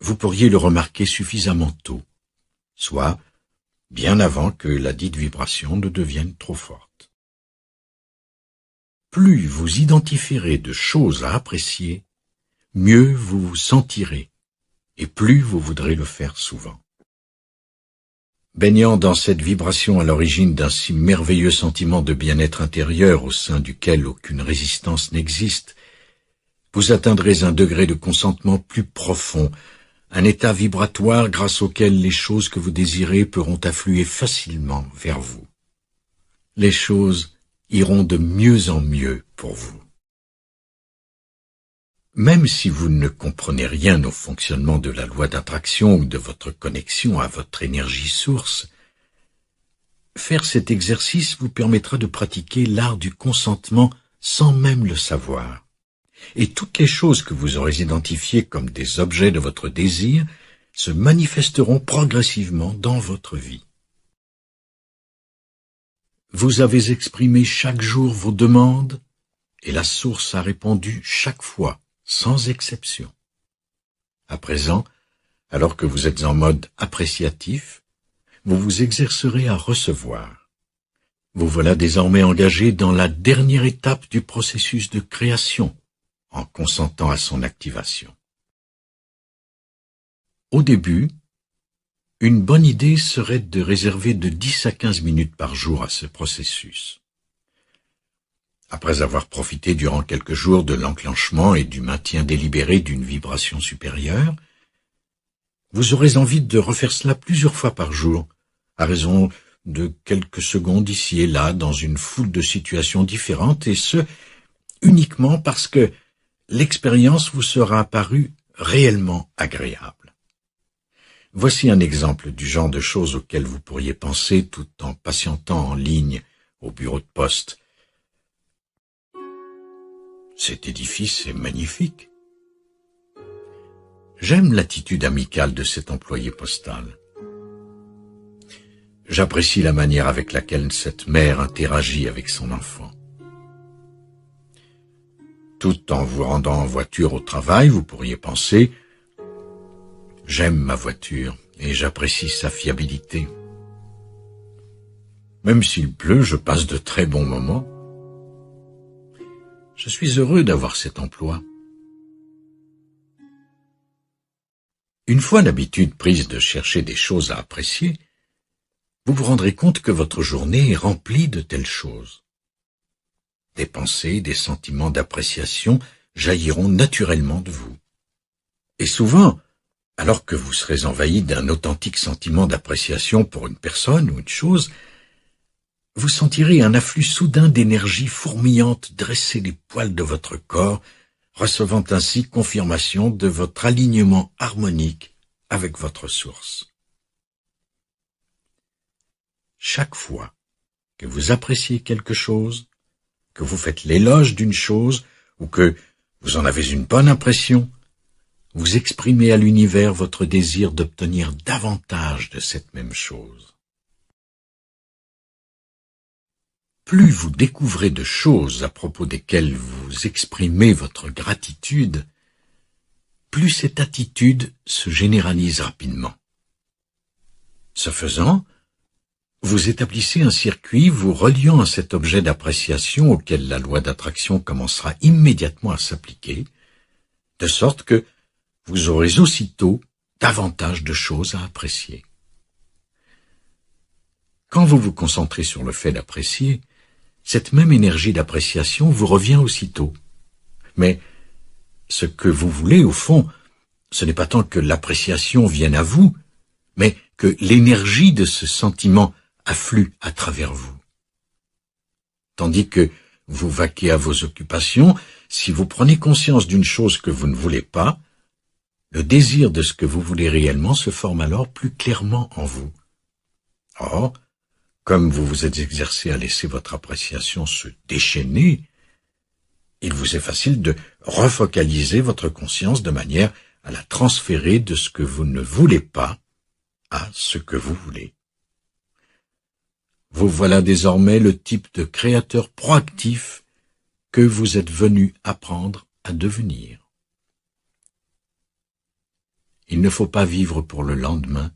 vous pourriez le remarquer suffisamment tôt, soit bien avant que la dite vibration ne devienne trop forte. Plus vous identifierez de choses à apprécier, mieux vous vous sentirez et plus vous voudrez le faire souvent. Baignant dans cette vibration à l'origine d'un si merveilleux sentiment de bien-être intérieur au sein duquel aucune résistance n'existe, vous atteindrez un degré de consentement plus profond, un état vibratoire grâce auquel les choses que vous désirez pourront affluer facilement vers vous. Les choses iront de mieux en mieux pour vous. Même si vous ne comprenez rien au fonctionnement de la loi d'attraction ou de votre connexion à votre énergie source, faire cet exercice vous permettra de pratiquer l'art du consentement sans même le savoir. Et toutes les choses que vous aurez identifiées comme des objets de votre désir se manifesteront progressivement dans votre vie. Vous avez exprimé chaque jour vos demandes et la source a répondu chaque fois sans exception. À présent, alors que vous êtes en mode appréciatif, vous vous exercerez à recevoir. Vous voilà désormais engagé dans la dernière étape du processus de création en consentant à son activation. Au début, une bonne idée serait de réserver de 10 à 15 minutes par jour à ce processus après avoir profité durant quelques jours de l'enclenchement et du maintien délibéré d'une vibration supérieure, vous aurez envie de refaire cela plusieurs fois par jour, à raison de quelques secondes ici et là dans une foule de situations différentes, et ce, uniquement parce que l'expérience vous sera apparue réellement agréable. Voici un exemple du genre de choses auxquelles vous pourriez penser tout en patientant en ligne au bureau de poste, cet édifice est magnifique. J'aime l'attitude amicale de cet employé postal. J'apprécie la manière avec laquelle cette mère interagit avec son enfant. Tout en vous rendant en voiture au travail, vous pourriez penser ⁇ J'aime ma voiture et j'apprécie sa fiabilité. Même s'il pleut, je passe de très bons moments. Je suis heureux d'avoir cet emploi. Une fois l'habitude prise de chercher des choses à apprécier, vous vous rendrez compte que votre journée est remplie de telles choses. Des pensées, des sentiments d'appréciation jailliront naturellement de vous. Et souvent, alors que vous serez envahi d'un authentique sentiment d'appréciation pour une personne ou une chose, vous sentirez un afflux soudain d'énergie fourmillante dresser les poils de votre corps, recevant ainsi confirmation de votre alignement harmonique avec votre source. Chaque fois que vous appréciez quelque chose, que vous faites l'éloge d'une chose, ou que vous en avez une bonne impression, vous exprimez à l'univers votre désir d'obtenir davantage de cette même chose. plus vous découvrez de choses à propos desquelles vous exprimez votre gratitude, plus cette attitude se généralise rapidement. Ce faisant, vous établissez un circuit vous reliant à cet objet d'appréciation auquel la loi d'attraction commencera immédiatement à s'appliquer, de sorte que vous aurez aussitôt davantage de choses à apprécier. Quand vous vous concentrez sur le fait d'apprécier, cette même énergie d'appréciation vous revient aussitôt. Mais ce que vous voulez, au fond, ce n'est pas tant que l'appréciation vienne à vous, mais que l'énergie de ce sentiment afflue à travers vous. Tandis que vous vaquez à vos occupations, si vous prenez conscience d'une chose que vous ne voulez pas, le désir de ce que vous voulez réellement se forme alors plus clairement en vous. Or, comme vous vous êtes exercé à laisser votre appréciation se déchaîner, il vous est facile de refocaliser votre conscience de manière à la transférer de ce que vous ne voulez pas à ce que vous voulez. Vous voilà désormais le type de créateur proactif que vous êtes venu apprendre à devenir. Il ne faut pas vivre pour le lendemain,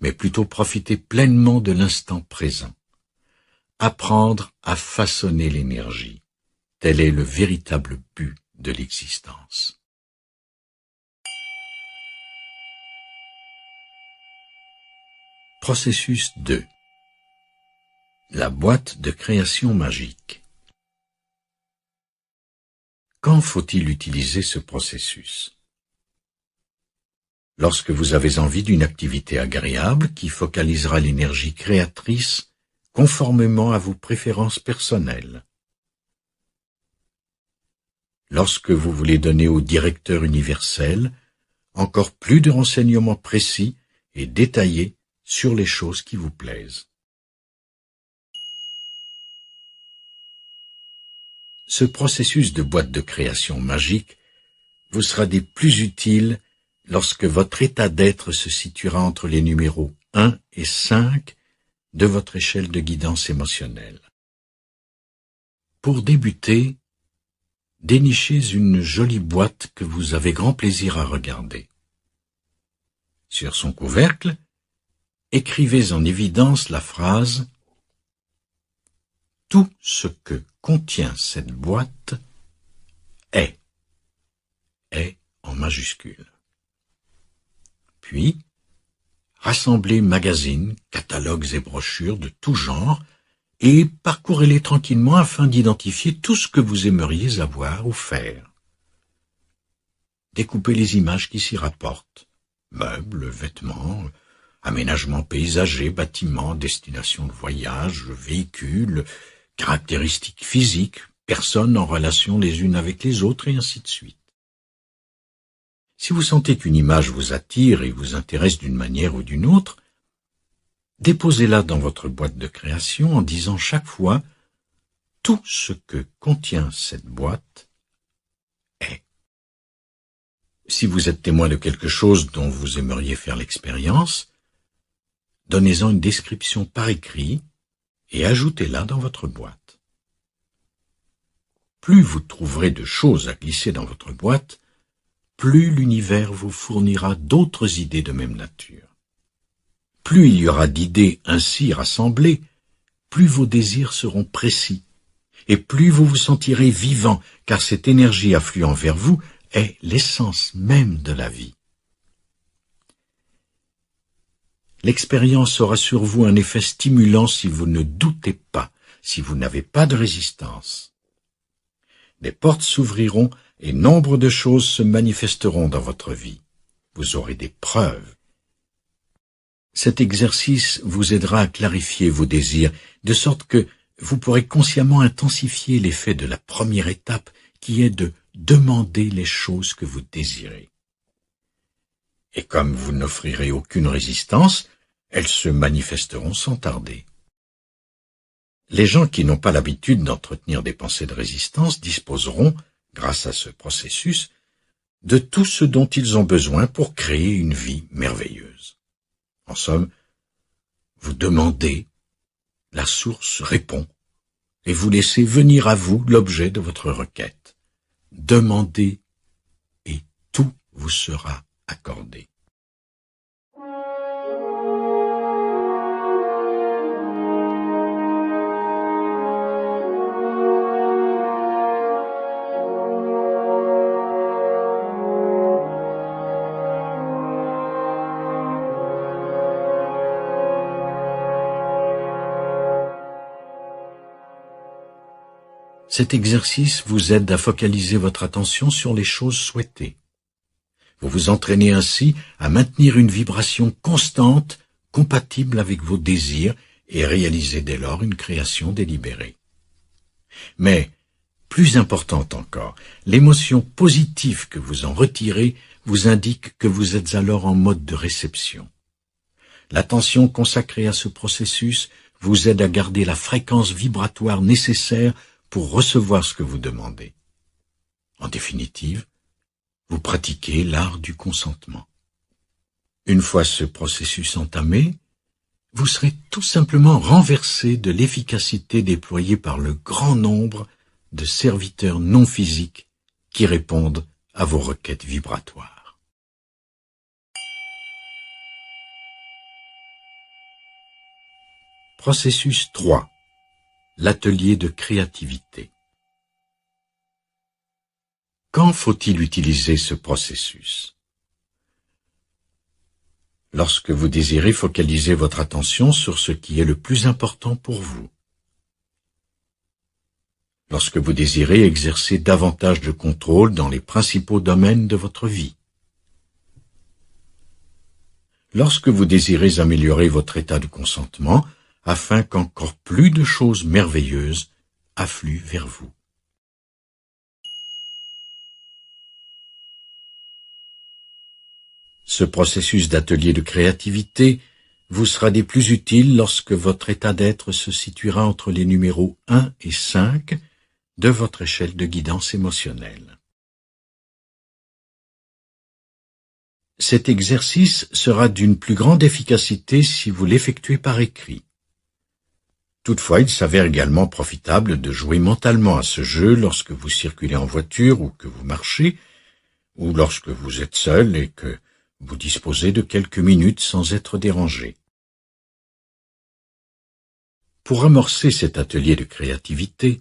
mais plutôt profiter pleinement de l'instant présent. Apprendre à façonner l'énergie. Tel est le véritable but de l'existence. Processus 2 La boîte de création magique Quand faut-il utiliser ce processus lorsque vous avez envie d'une activité agréable qui focalisera l'énergie créatrice conformément à vos préférences personnelles. Lorsque vous voulez donner au directeur universel encore plus de renseignements précis et détaillés sur les choses qui vous plaisent. Ce processus de boîte de création magique vous sera des plus utiles lorsque votre état d'être se situera entre les numéros 1 et 5 de votre échelle de guidance émotionnelle. Pour débuter, dénichez une jolie boîte que vous avez grand plaisir à regarder. Sur son couvercle, écrivez en évidence la phrase Tout ce que contient cette boîte est, est en majuscule. Puis, rassemblez magazines, catalogues et brochures de tout genre, et parcourez-les tranquillement afin d'identifier tout ce que vous aimeriez avoir ou faire. Découpez les images qui s'y rapportent, meubles, vêtements, aménagements paysagers, bâtiments, destinations de voyage, véhicules, caractéristiques physiques, personnes en relation les unes avec les autres, et ainsi de suite si vous sentez qu'une image vous attire et vous intéresse d'une manière ou d'une autre, déposez-la dans votre boîte de création en disant chaque fois tout ce que contient cette boîte est. Si vous êtes témoin de quelque chose dont vous aimeriez faire l'expérience, donnez-en une description par écrit et ajoutez-la dans votre boîte. Plus vous trouverez de choses à glisser dans votre boîte, plus l'univers vous fournira d'autres idées de même nature. Plus il y aura d'idées ainsi rassemblées, plus vos désirs seront précis, et plus vous vous sentirez vivant, car cette énergie affluant vers vous est l'essence même de la vie. L'expérience aura sur vous un effet stimulant si vous ne doutez pas, si vous n'avez pas de résistance. Des portes s'ouvriront et nombre de choses se manifesteront dans votre vie. Vous aurez des preuves. Cet exercice vous aidera à clarifier vos désirs, de sorte que vous pourrez consciemment intensifier l'effet de la première étape qui est de demander les choses que vous désirez. Et comme vous n'offrirez aucune résistance, elles se manifesteront sans tarder. Les gens qui n'ont pas l'habitude d'entretenir des pensées de résistance disposeront, grâce à ce processus, de tout ce dont ils ont besoin pour créer une vie merveilleuse. En somme, vous demandez, la source répond, et vous laissez venir à vous l'objet de votre requête. Demandez, et tout vous sera accordé. Cet exercice vous aide à focaliser votre attention sur les choses souhaitées. Vous vous entraînez ainsi à maintenir une vibration constante compatible avec vos désirs et réaliser dès lors une création délibérée. Mais, plus importante encore, l'émotion positive que vous en retirez vous indique que vous êtes alors en mode de réception. L'attention consacrée à ce processus vous aide à garder la fréquence vibratoire nécessaire pour recevoir ce que vous demandez. En définitive, vous pratiquez l'art du consentement. Une fois ce processus entamé, vous serez tout simplement renversé de l'efficacité déployée par le grand nombre de serviteurs non physiques qui répondent à vos requêtes vibratoires. Processus 3 l'atelier de créativité. Quand faut-il utiliser ce processus Lorsque vous désirez focaliser votre attention sur ce qui est le plus important pour vous. Lorsque vous désirez exercer davantage de contrôle dans les principaux domaines de votre vie. Lorsque vous désirez améliorer votre état de consentement afin qu'encore plus de choses merveilleuses affluent vers vous. Ce processus d'atelier de créativité vous sera des plus utiles lorsque votre état d'être se situera entre les numéros 1 et 5 de votre échelle de guidance émotionnelle. Cet exercice sera d'une plus grande efficacité si vous l'effectuez par écrit. Toutefois, il s'avère également profitable de jouer mentalement à ce jeu lorsque vous circulez en voiture ou que vous marchez, ou lorsque vous êtes seul et que vous disposez de quelques minutes sans être dérangé. Pour amorcer cet atelier de créativité,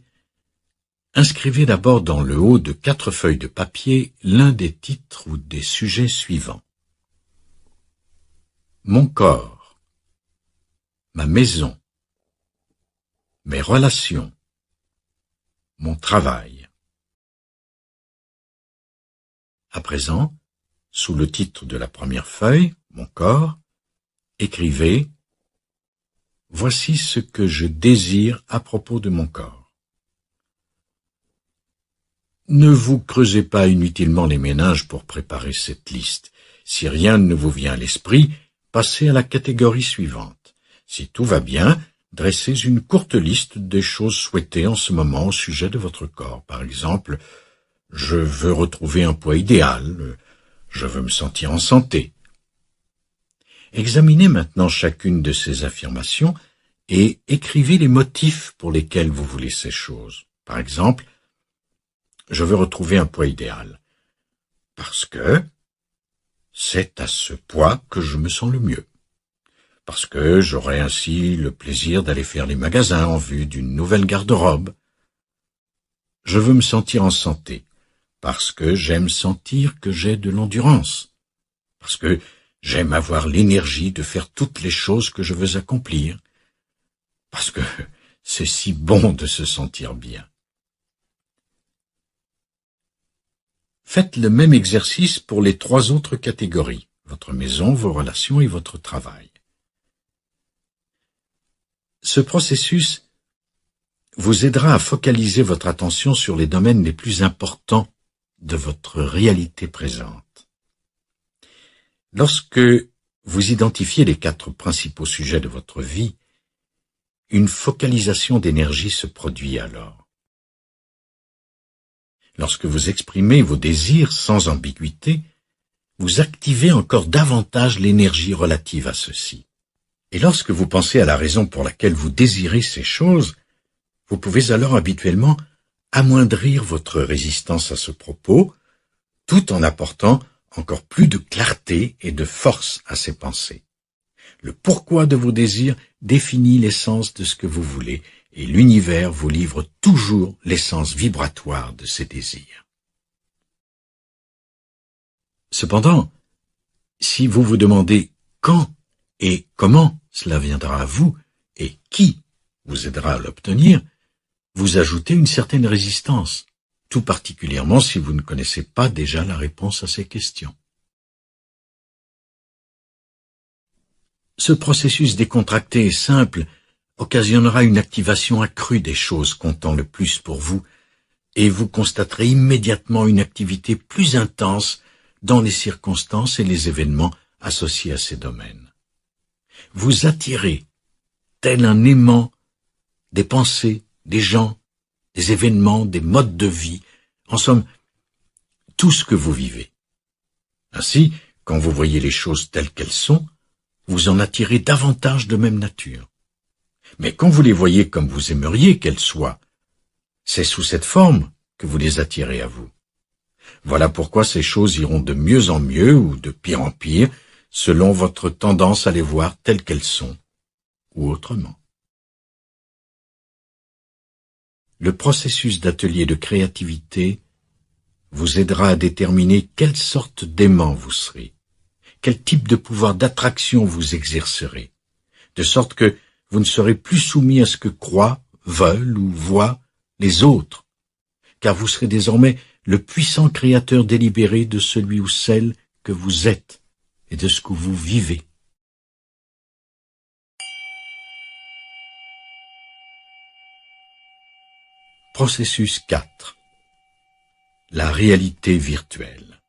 inscrivez d'abord dans le haut de quatre feuilles de papier l'un des titres ou des sujets suivants. Mon corps, ma maison, mes relations, mon travail. À présent, sous le titre de la première feuille, mon corps, écrivez Voici ce que je désire à propos de mon corps. Ne vous creusez pas inutilement les ménages pour préparer cette liste. Si rien ne vous vient à l'esprit, passez à la catégorie suivante. Si tout va bien, dressez une courte liste des choses souhaitées en ce moment au sujet de votre corps. Par exemple, je veux retrouver un poids idéal, je veux me sentir en santé. Examinez maintenant chacune de ces affirmations et écrivez les motifs pour lesquels vous voulez ces choses. Par exemple, je veux retrouver un poids idéal. Parce que c'est à ce poids que je me sens le mieux parce que j'aurai ainsi le plaisir d'aller faire les magasins en vue d'une nouvelle garde-robe. Je veux me sentir en santé, parce que j'aime sentir que j'ai de l'endurance, parce que j'aime avoir l'énergie de faire toutes les choses que je veux accomplir, parce que c'est si bon de se sentir bien. Faites le même exercice pour les trois autres catégories, votre maison, vos relations et votre travail. Ce processus vous aidera à focaliser votre attention sur les domaines les plus importants de votre réalité présente. Lorsque vous identifiez les quatre principaux sujets de votre vie, une focalisation d'énergie se produit alors. Lorsque vous exprimez vos désirs sans ambiguïté, vous activez encore davantage l'énergie relative à ceci. ci et lorsque vous pensez à la raison pour laquelle vous désirez ces choses, vous pouvez alors habituellement amoindrir votre résistance à ce propos, tout en apportant encore plus de clarté et de force à ces pensées. Le pourquoi de vos désirs définit l'essence de ce que vous voulez, et l'univers vous livre toujours l'essence vibratoire de ces désirs. Cependant, si vous vous demandez quand et comment cela viendra à vous et qui vous aidera à l'obtenir, vous ajoutez une certaine résistance, tout particulièrement si vous ne connaissez pas déjà la réponse à ces questions. Ce processus décontracté et simple occasionnera une activation accrue des choses comptant le plus pour vous, et vous constaterez immédiatement une activité plus intense dans les circonstances et les événements associés à ces domaines vous attirez, tel un aimant, des pensées, des gens, des événements, des modes de vie, en somme, tout ce que vous vivez. Ainsi, quand vous voyez les choses telles qu'elles sont, vous en attirez davantage de même nature. Mais quand vous les voyez comme vous aimeriez qu'elles soient, c'est sous cette forme que vous les attirez à vous. Voilà pourquoi ces choses iront de mieux en mieux ou de pire en pire, selon votre tendance à les voir telles qu'elles sont, ou autrement. Le processus d'atelier de créativité vous aidera à déterminer quelle sorte d'aimant vous serez, quel type de pouvoir d'attraction vous exercerez, de sorte que vous ne serez plus soumis à ce que croient, veulent ou voient les autres, car vous serez désormais le puissant créateur délibéré de celui ou celle que vous êtes et de ce que vous vivez. Processus 4 La réalité virtuelle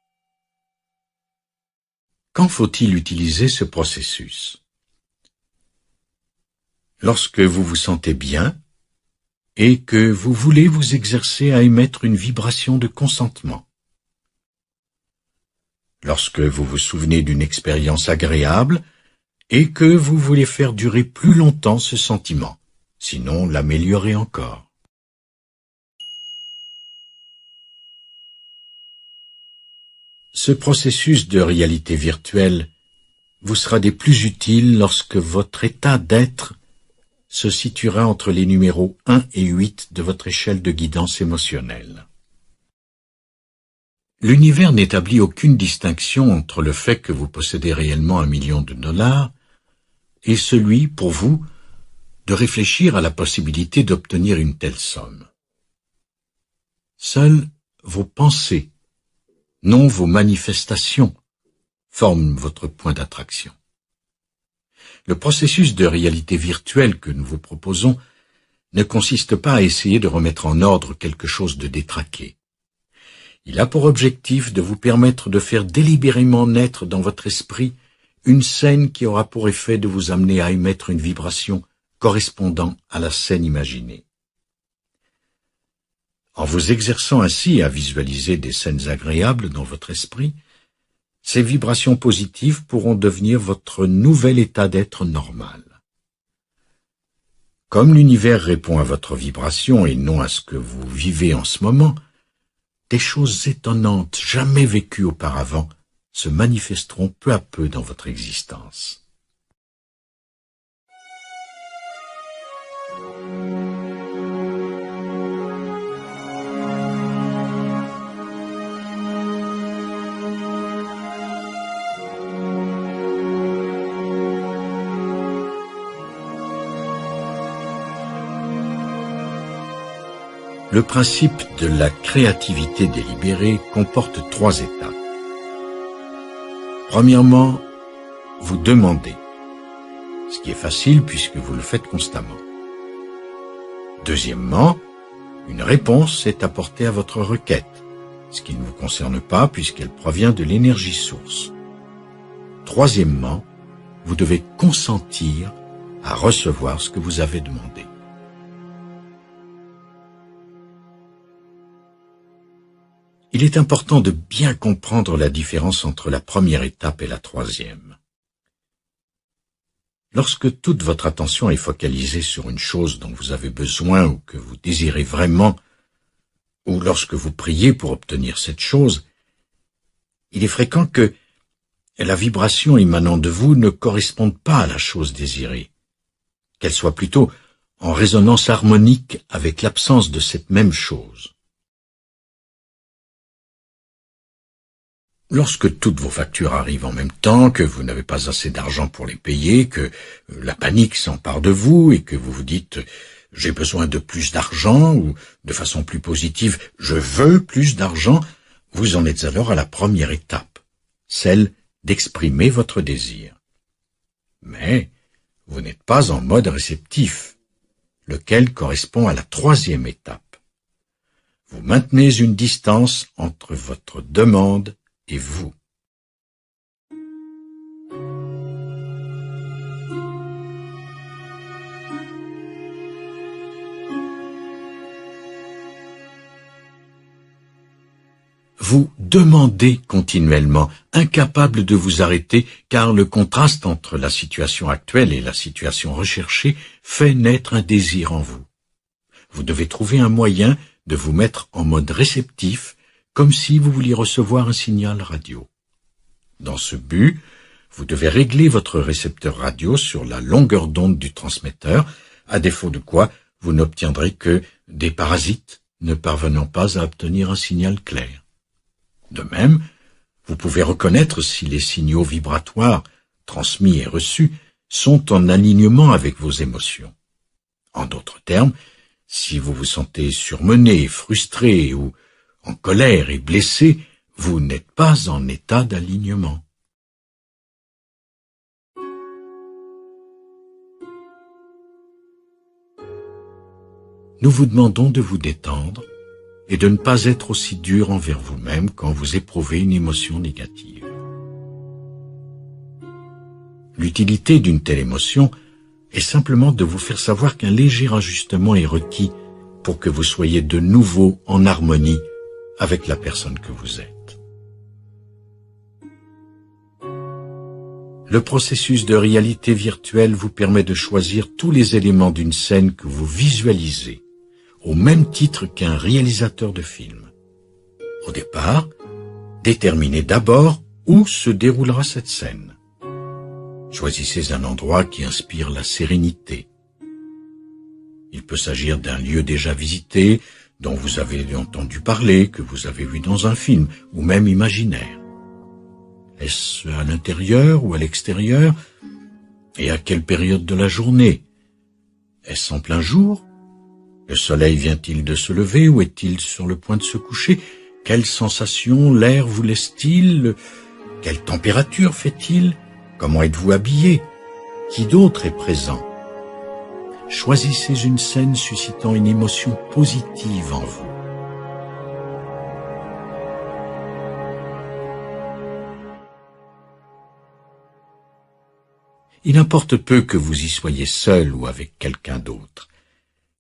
Quand faut-il utiliser ce processus Lorsque vous vous sentez bien et que vous voulez vous exercer à émettre une vibration de consentement lorsque vous vous souvenez d'une expérience agréable et que vous voulez faire durer plus longtemps ce sentiment, sinon l'améliorer encore. Ce processus de réalité virtuelle vous sera des plus utiles lorsque votre état d'être se situera entre les numéros 1 et 8 de votre échelle de guidance émotionnelle. L'univers n'établit aucune distinction entre le fait que vous possédez réellement un million de dollars et celui, pour vous, de réfléchir à la possibilité d'obtenir une telle somme. Seules vos pensées, non vos manifestations, forment votre point d'attraction. Le processus de réalité virtuelle que nous vous proposons ne consiste pas à essayer de remettre en ordre quelque chose de détraqué il a pour objectif de vous permettre de faire délibérément naître dans votre esprit une scène qui aura pour effet de vous amener à émettre une vibration correspondant à la scène imaginée. En vous exerçant ainsi à visualiser des scènes agréables dans votre esprit, ces vibrations positives pourront devenir votre nouvel état d'être normal. Comme l'univers répond à votre vibration et non à ce que vous vivez en ce moment, des choses étonnantes jamais vécues auparavant se manifesteront peu à peu dans votre existence. Le principe de la créativité délibérée comporte trois étapes. Premièrement, vous demandez, ce qui est facile puisque vous le faites constamment. Deuxièmement, une réponse est apportée à votre requête, ce qui ne vous concerne pas puisqu'elle provient de l'énergie source. Troisièmement, vous devez consentir à recevoir ce que vous avez demandé. il est important de bien comprendre la différence entre la première étape et la troisième. Lorsque toute votre attention est focalisée sur une chose dont vous avez besoin ou que vous désirez vraiment, ou lorsque vous priez pour obtenir cette chose, il est fréquent que la vibration émanant de vous ne corresponde pas à la chose désirée, qu'elle soit plutôt en résonance harmonique avec l'absence de cette même chose. Lorsque toutes vos factures arrivent en même temps, que vous n'avez pas assez d'argent pour les payer, que euh, la panique s'empare de vous et que vous vous dites j'ai besoin de plus d'argent ou de façon plus positive je veux plus d'argent, vous en êtes alors à la première étape, celle d'exprimer votre désir. Mais vous n'êtes pas en mode réceptif, lequel correspond à la troisième étape. Vous maintenez une distance entre votre demande et vous. Vous demandez continuellement, incapable de vous arrêter, car le contraste entre la situation actuelle et la situation recherchée fait naître un désir en vous. Vous devez trouver un moyen de vous mettre en mode réceptif comme si vous vouliez recevoir un signal radio. Dans ce but, vous devez régler votre récepteur radio sur la longueur d'onde du transmetteur, à défaut de quoi vous n'obtiendrez que des parasites ne parvenant pas à obtenir un signal clair. De même, vous pouvez reconnaître si les signaux vibratoires transmis et reçus sont en alignement avec vos émotions. En d'autres termes, si vous vous sentez surmené, frustré ou en colère et blessé, vous n'êtes pas en état d'alignement. Nous vous demandons de vous détendre et de ne pas être aussi dur envers vous-même quand vous éprouvez une émotion négative. L'utilité d'une telle émotion est simplement de vous faire savoir qu'un léger ajustement est requis pour que vous soyez de nouveau en harmonie avec la personne que vous êtes. Le processus de réalité virtuelle vous permet de choisir tous les éléments d'une scène que vous visualisez, au même titre qu'un réalisateur de film. Au départ, déterminez d'abord où se déroulera cette scène. Choisissez un endroit qui inspire la sérénité. Il peut s'agir d'un lieu déjà visité, dont vous avez entendu parler, que vous avez vu dans un film, ou même imaginaire Est-ce à l'intérieur ou à l'extérieur Et à quelle période de la journée Est-ce en plein jour Le soleil vient-il de se lever ou est-il sur le point de se coucher Quelle sensation l'air vous laisse-t-il Quelle température fait-il Comment êtes-vous habillé Qui d'autre est présent Choisissez une scène suscitant une émotion positive en vous. Il importe peu que vous y soyez seul ou avec quelqu'un d'autre.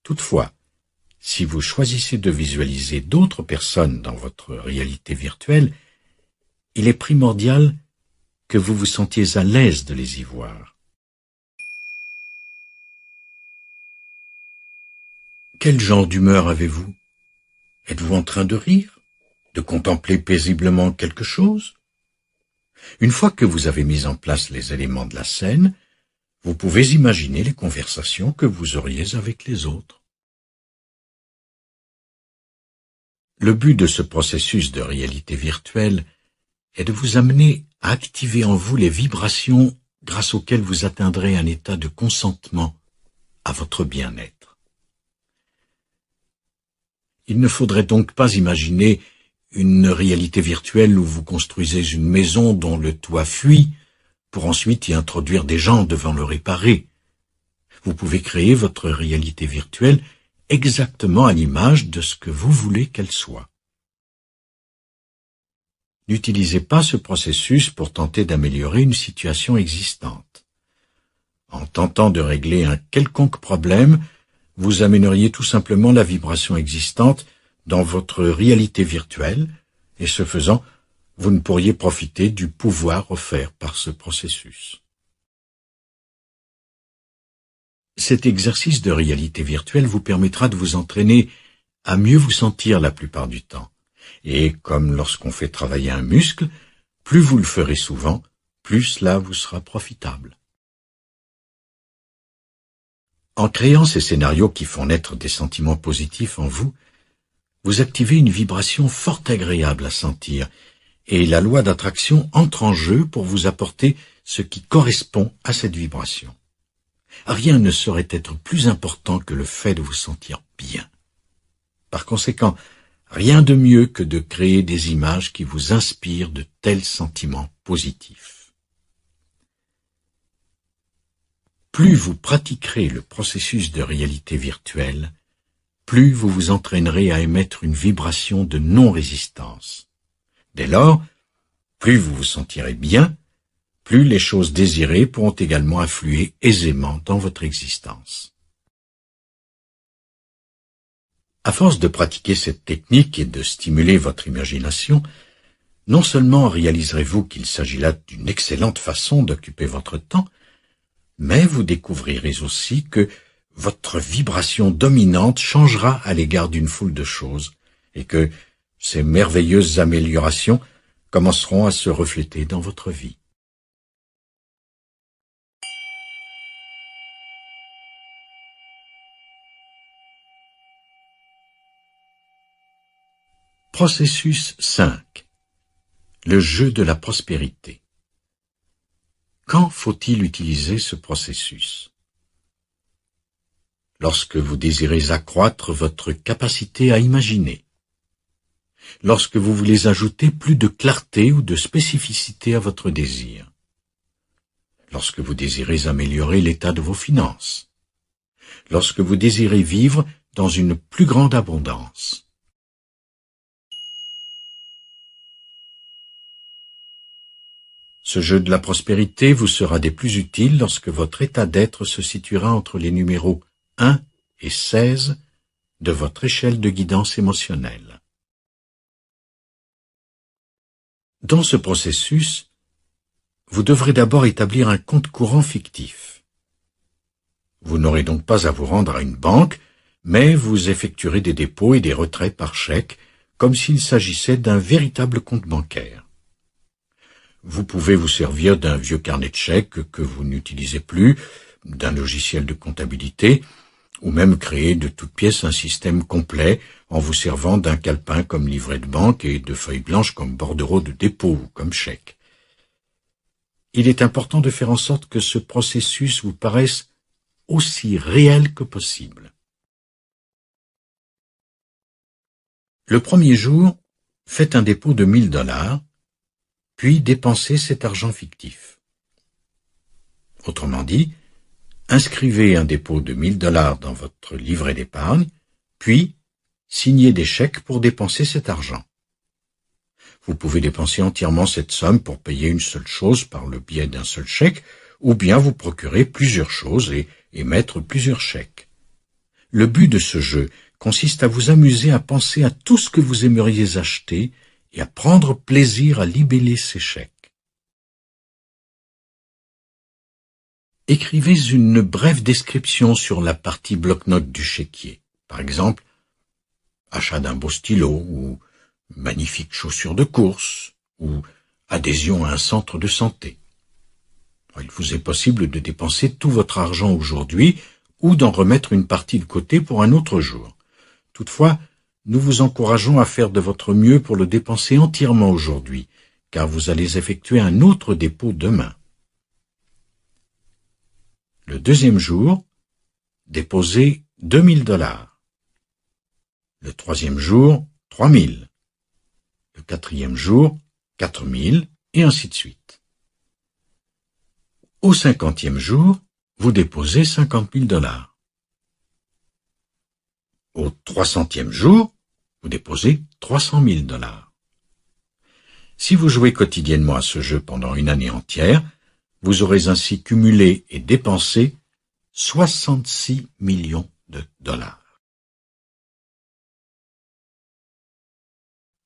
Toutefois, si vous choisissez de visualiser d'autres personnes dans votre réalité virtuelle, il est primordial que vous vous sentiez à l'aise de les y voir. Quel genre d'humeur avez-vous Êtes-vous en train de rire De contempler paisiblement quelque chose Une fois que vous avez mis en place les éléments de la scène, vous pouvez imaginer les conversations que vous auriez avec les autres. Le but de ce processus de réalité virtuelle est de vous amener à activer en vous les vibrations grâce auxquelles vous atteindrez un état de consentement à votre bien-être. Il ne faudrait donc pas imaginer une réalité virtuelle où vous construisez une maison dont le toit fuit pour ensuite y introduire des gens devant le réparer. Vous pouvez créer votre réalité virtuelle exactement à l'image de ce que vous voulez qu'elle soit. N'utilisez pas ce processus pour tenter d'améliorer une situation existante. En tentant de régler un quelconque problème, vous amèneriez tout simplement la vibration existante dans votre réalité virtuelle, et ce faisant, vous ne pourriez profiter du pouvoir offert par ce processus. Cet exercice de réalité virtuelle vous permettra de vous entraîner à mieux vous sentir la plupart du temps. Et comme lorsqu'on fait travailler un muscle, plus vous le ferez souvent, plus cela vous sera profitable. En créant ces scénarios qui font naître des sentiments positifs en vous, vous activez une vibration fort agréable à sentir, et la loi d'attraction entre en jeu pour vous apporter ce qui correspond à cette vibration. Rien ne saurait être plus important que le fait de vous sentir bien. Par conséquent, rien de mieux que de créer des images qui vous inspirent de tels sentiments positifs. Plus vous pratiquerez le processus de réalité virtuelle, plus vous vous entraînerez à émettre une vibration de non-résistance. Dès lors, plus vous vous sentirez bien, plus les choses désirées pourront également affluer aisément dans votre existence. À force de pratiquer cette technique et de stimuler votre imagination, non seulement réaliserez-vous qu'il s'agit là d'une excellente façon d'occuper votre temps, mais vous découvrirez aussi que votre vibration dominante changera à l'égard d'une foule de choses, et que ces merveilleuses améliorations commenceront à se refléter dans votre vie. Processus 5. Le jeu de la prospérité. Quand faut-il utiliser ce processus Lorsque vous désirez accroître votre capacité à imaginer. Lorsque vous voulez ajouter plus de clarté ou de spécificité à votre désir. Lorsque vous désirez améliorer l'état de vos finances. Lorsque vous désirez vivre dans une plus grande abondance Ce jeu de la prospérité vous sera des plus utiles lorsque votre état d'être se situera entre les numéros 1 et 16 de votre échelle de guidance émotionnelle. Dans ce processus, vous devrez d'abord établir un compte courant fictif. Vous n'aurez donc pas à vous rendre à une banque, mais vous effectuerez des dépôts et des retraits par chèque comme s'il s'agissait d'un véritable compte bancaire. Vous pouvez vous servir d'un vieux carnet de chèques que vous n'utilisez plus, d'un logiciel de comptabilité, ou même créer de toutes pièces un système complet en vous servant d'un calepin comme livret de banque et de feuilles blanches comme bordereau de dépôt ou comme chèque. Il est important de faire en sorte que ce processus vous paraisse aussi réel que possible. Le premier jour, faites un dépôt de 1000 dollars puis dépenser cet argent fictif. Autrement dit, inscrivez un dépôt de 1000 dollars dans votre livret d'épargne, puis signez des chèques pour dépenser cet argent. Vous pouvez dépenser entièrement cette somme pour payer une seule chose par le biais d'un seul chèque, ou bien vous procurer plusieurs choses et émettre plusieurs chèques. Le but de ce jeu consiste à vous amuser à penser à tout ce que vous aimeriez acheter et à prendre plaisir à libeller ses chèques. Écrivez une brève description sur la partie bloc-notes du chéquier. Par exemple, achat d'un beau stylo ou magnifique chaussure de course ou adhésion à un centre de santé. Il vous est possible de dépenser tout votre argent aujourd'hui ou d'en remettre une partie de côté pour un autre jour. Toutefois, nous vous encourageons à faire de votre mieux pour le dépenser entièrement aujourd'hui, car vous allez effectuer un autre dépôt demain. Le deuxième jour, déposez 2000 dollars. Le troisième jour, 3000. Le quatrième jour, 4000, et ainsi de suite. Au cinquantième jour, vous déposez 50 000 dollars. Au trois centième jour, vous déposez 300 000 dollars. Si vous jouez quotidiennement à ce jeu pendant une année entière, vous aurez ainsi cumulé et dépensé 66 millions de dollars.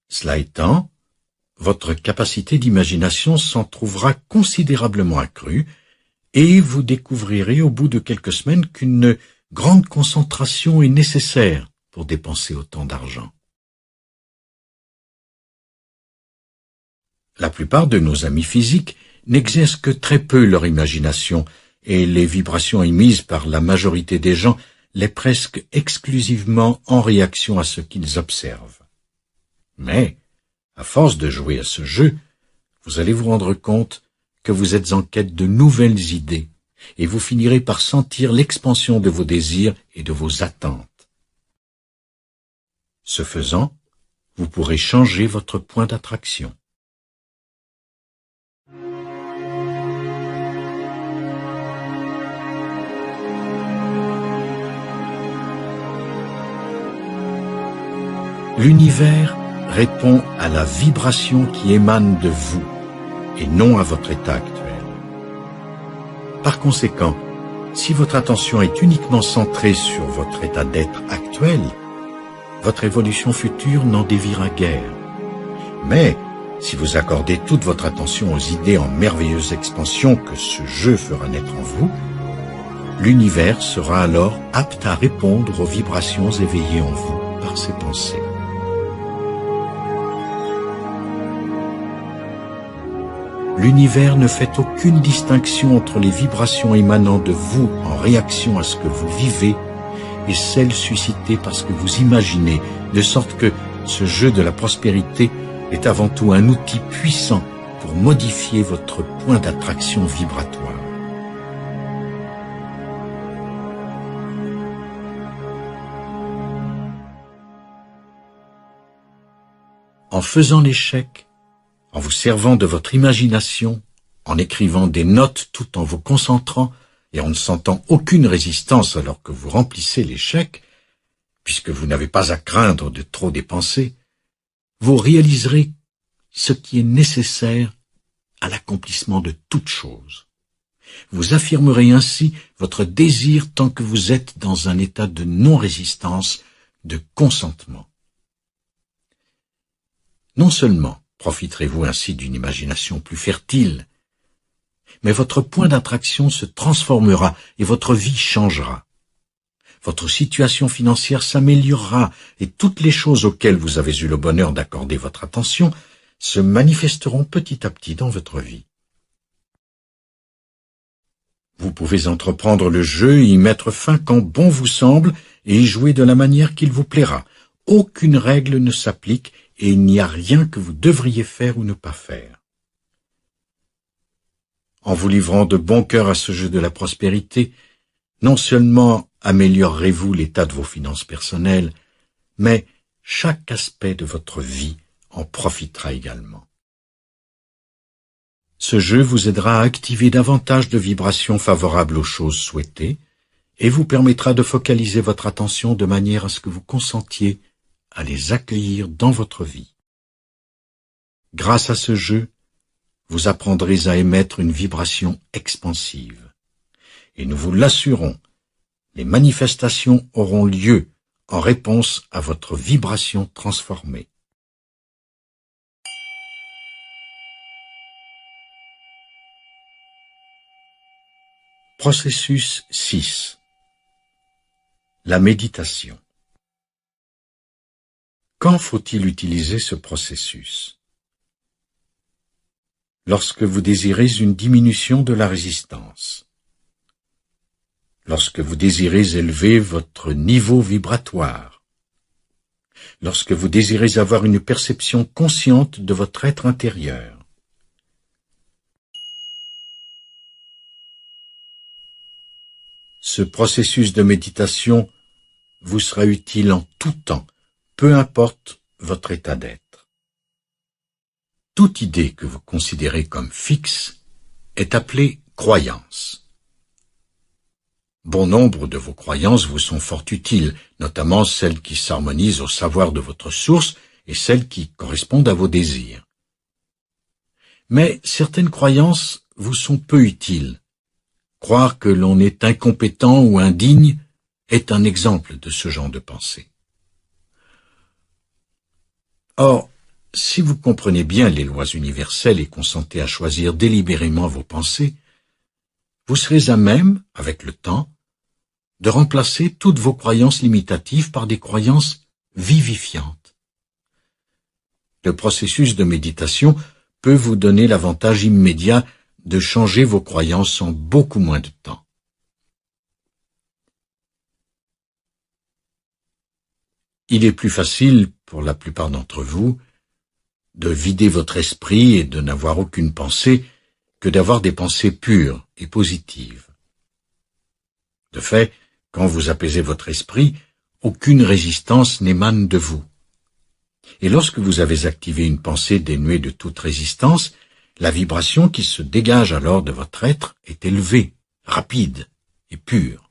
Cela étant, votre capacité d'imagination s'en trouvera considérablement accrue et vous découvrirez au bout de quelques semaines qu'une grande concentration est nécessaire pour dépenser autant d'argent. La plupart de nos amis physiques n'exercent que très peu leur imagination, et les vibrations émises par la majorité des gens les presque exclusivement en réaction à ce qu'ils observent. Mais, à force de jouer à ce jeu, vous allez vous rendre compte que vous êtes en quête de nouvelles idées, et vous finirez par sentir l'expansion de vos désirs et de vos attentes. Ce faisant, vous pourrez changer votre point d'attraction. L'univers répond à la vibration qui émane de vous et non à votre état actuel. Par conséquent, si votre attention est uniquement centrée sur votre état d'être actuel, votre évolution future n'en dévira guère. Mais si vous accordez toute votre attention aux idées en merveilleuse expansion que ce jeu fera naître en vous, l'univers sera alors apte à répondre aux vibrations éveillées en vous par ses pensées. l'univers ne fait aucune distinction entre les vibrations émanant de vous en réaction à ce que vous vivez et celles suscitées par ce que vous imaginez, de sorte que ce jeu de la prospérité est avant tout un outil puissant pour modifier votre point d'attraction vibratoire. En faisant l'échec, en vous servant de votre imagination, en écrivant des notes tout en vous concentrant et en ne sentant aucune résistance alors que vous remplissez l'échec, puisque vous n'avez pas à craindre de trop dépenser, vous réaliserez ce qui est nécessaire à l'accomplissement de toute chose. Vous affirmerez ainsi votre désir tant que vous êtes dans un état de non-résistance, de consentement. Non seulement Profiterez-vous ainsi d'une imagination plus fertile. Mais votre point d'attraction se transformera et votre vie changera. Votre situation financière s'améliorera et toutes les choses auxquelles vous avez eu le bonheur d'accorder votre attention se manifesteront petit à petit dans votre vie. Vous pouvez entreprendre le jeu, y mettre fin quand bon vous semble et y jouer de la manière qu'il vous plaira. Aucune règle ne s'applique et il n'y a rien que vous devriez faire ou ne pas faire. En vous livrant de bon cœur à ce jeu de la prospérité, non seulement améliorerez-vous l'état de vos finances personnelles, mais chaque aspect de votre vie en profitera également. Ce jeu vous aidera à activer davantage de vibrations favorables aux choses souhaitées et vous permettra de focaliser votre attention de manière à ce que vous consentiez à les accueillir dans votre vie. Grâce à ce jeu, vous apprendrez à émettre une vibration expansive. Et nous vous l'assurons, les manifestations auront lieu en réponse à votre vibration transformée. Processus 6 La méditation quand faut-il utiliser ce processus Lorsque vous désirez une diminution de la résistance. Lorsque vous désirez élever votre niveau vibratoire. Lorsque vous désirez avoir une perception consciente de votre être intérieur. Ce processus de méditation vous sera utile en tout temps peu importe votre état d'être. Toute idée que vous considérez comme fixe est appelée croyance. Bon nombre de vos croyances vous sont fort utiles, notamment celles qui s'harmonisent au savoir de votre source et celles qui correspondent à vos désirs. Mais certaines croyances vous sont peu utiles. Croire que l'on est incompétent ou indigne est un exemple de ce genre de pensée. Or, si vous comprenez bien les lois universelles et consentez à choisir délibérément vos pensées, vous serez à même, avec le temps, de remplacer toutes vos croyances limitatives par des croyances vivifiantes. Le processus de méditation peut vous donner l'avantage immédiat de changer vos croyances en beaucoup moins de temps. Il est plus facile pour la plupart d'entre vous, de vider votre esprit et de n'avoir aucune pensée que d'avoir des pensées pures et positives. De fait, quand vous apaisez votre esprit, aucune résistance n'émane de vous. Et lorsque vous avez activé une pensée dénuée de toute résistance, la vibration qui se dégage alors de votre être est élevée, rapide et pure.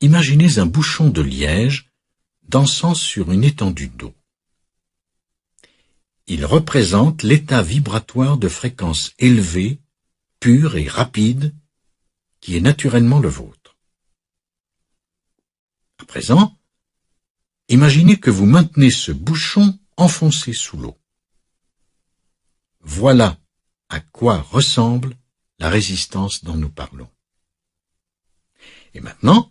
Imaginez un bouchon de liège dansant sur une étendue d'eau. Il représente l'état vibratoire de fréquence élevée, pure et rapide, qui est naturellement le vôtre. À présent, imaginez que vous maintenez ce bouchon enfoncé sous l'eau. Voilà à quoi ressemble la résistance dont nous parlons. Et maintenant,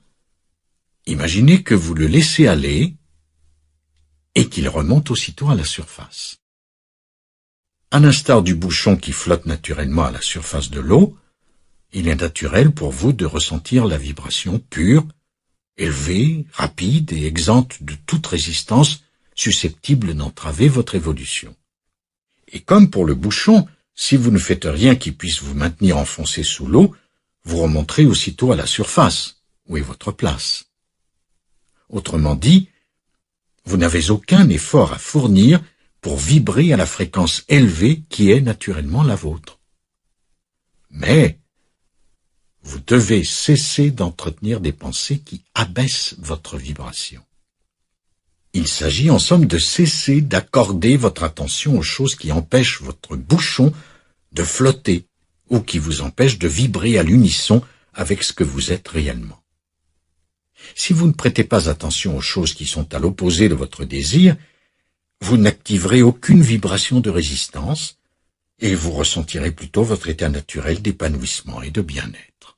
Imaginez que vous le laissez aller et qu'il remonte aussitôt à la surface. À l'instar du bouchon qui flotte naturellement à la surface de l'eau, il est naturel pour vous de ressentir la vibration pure, élevée, rapide et exempte de toute résistance susceptible d'entraver votre évolution. Et comme pour le bouchon, si vous ne faites rien qui puisse vous maintenir enfoncé sous l'eau, vous remonterez aussitôt à la surface, où est votre place. Autrement dit, vous n'avez aucun effort à fournir pour vibrer à la fréquence élevée qui est naturellement la vôtre. Mais vous devez cesser d'entretenir des pensées qui abaissent votre vibration. Il s'agit en somme de cesser d'accorder votre attention aux choses qui empêchent votre bouchon de flotter ou qui vous empêchent de vibrer à l'unisson avec ce que vous êtes réellement. Si vous ne prêtez pas attention aux choses qui sont à l'opposé de votre désir, vous n'activerez aucune vibration de résistance et vous ressentirez plutôt votre état naturel d'épanouissement et de bien-être.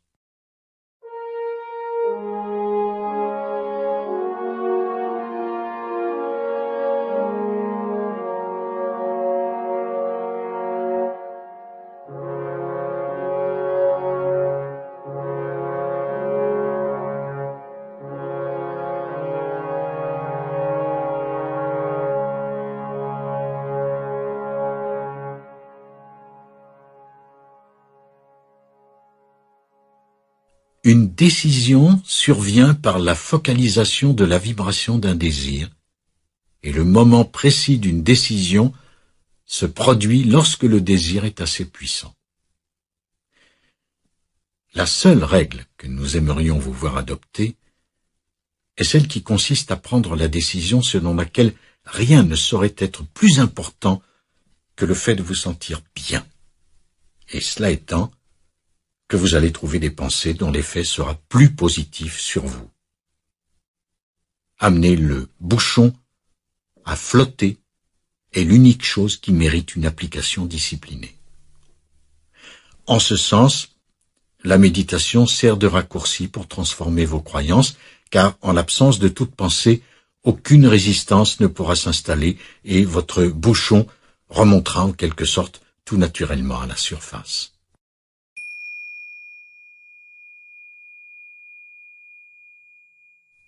Une décision survient par la focalisation de la vibration d'un désir, et le moment précis d'une décision se produit lorsque le désir est assez puissant. La seule règle que nous aimerions vous voir adopter est celle qui consiste à prendre la décision selon laquelle rien ne saurait être plus important que le fait de vous sentir bien. Et cela étant, que vous allez trouver des pensées dont l'effet sera plus positif sur vous. Amener le bouchon à flotter est l'unique chose qui mérite une application disciplinée. En ce sens, la méditation sert de raccourci pour transformer vos croyances, car en l'absence de toute pensée, aucune résistance ne pourra s'installer et votre bouchon remontera en quelque sorte tout naturellement à la surface.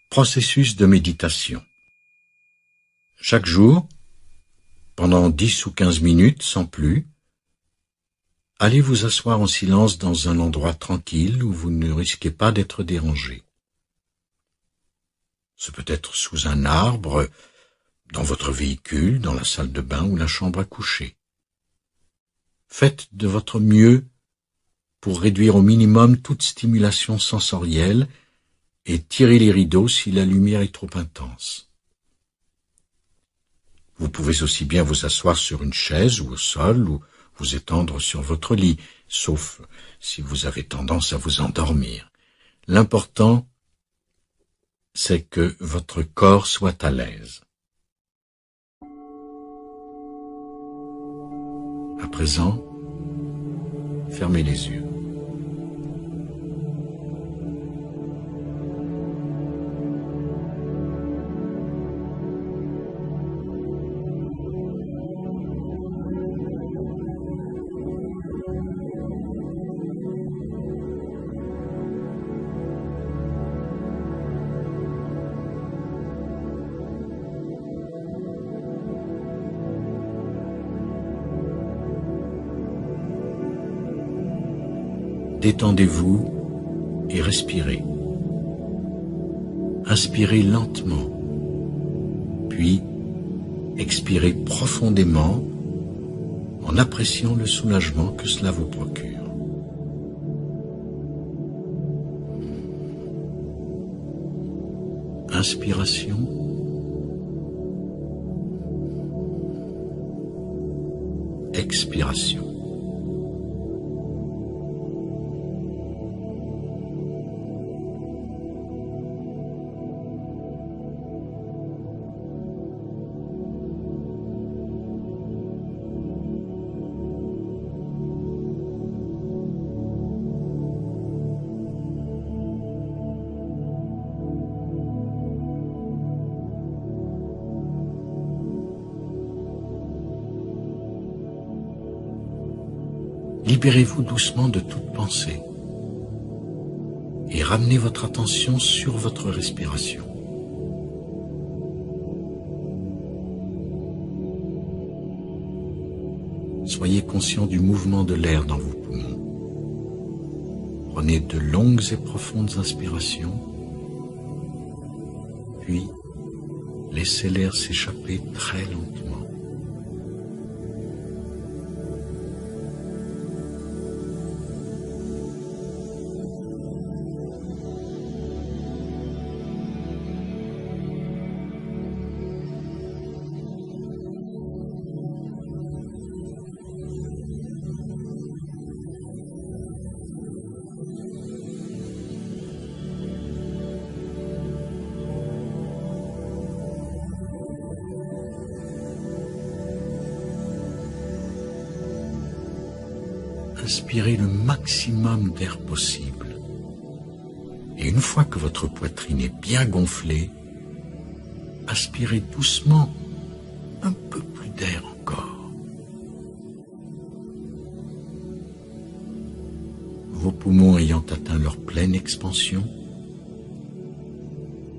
Processus de méditation. Chaque jour, pendant dix ou quinze minutes sans plus, allez vous asseoir en silence dans un endroit tranquille où vous ne risquez pas d'être dérangé. Ce peut être sous un arbre, dans votre véhicule, dans la salle de bain ou la chambre à coucher. Faites de votre mieux pour réduire au minimum toute stimulation sensorielle et tirez les rideaux si la lumière est trop intense. Vous pouvez aussi bien vous asseoir sur une chaise ou au sol ou vous étendre sur votre lit, sauf si vous avez tendance à vous endormir. L'important, c'est que votre corps soit à l'aise. À présent, fermez les yeux. attendez vous et respirez. Inspirez lentement, puis expirez profondément en appréciant le soulagement que cela vous procure. Inspiration. Expiration. Libérez-vous doucement de toute pensée et ramenez votre attention sur votre respiration. Soyez conscient du mouvement de l'air dans vos poumons. Prenez de longues et profondes inspirations, puis laissez l'air s'échapper très lentement. aspirez le maximum d'air possible. Et une fois que votre poitrine est bien gonflée, aspirez doucement un peu plus d'air encore. Vos poumons ayant atteint leur pleine expansion,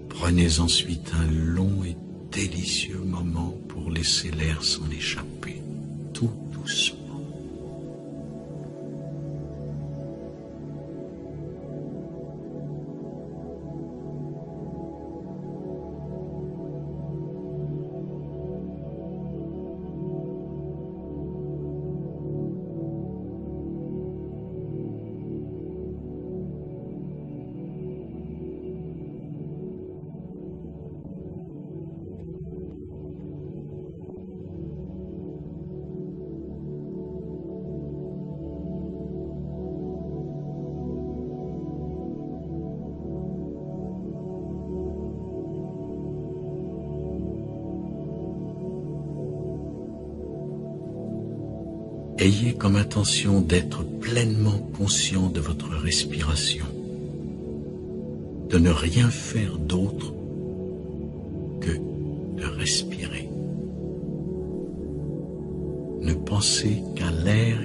prenez ensuite un long et délicieux moment pour laisser l'air s'en échapper tout doucement. comme intention d'être pleinement conscient de votre respiration, de ne rien faire d'autre que de respirer. Ne pensez qu'à l'air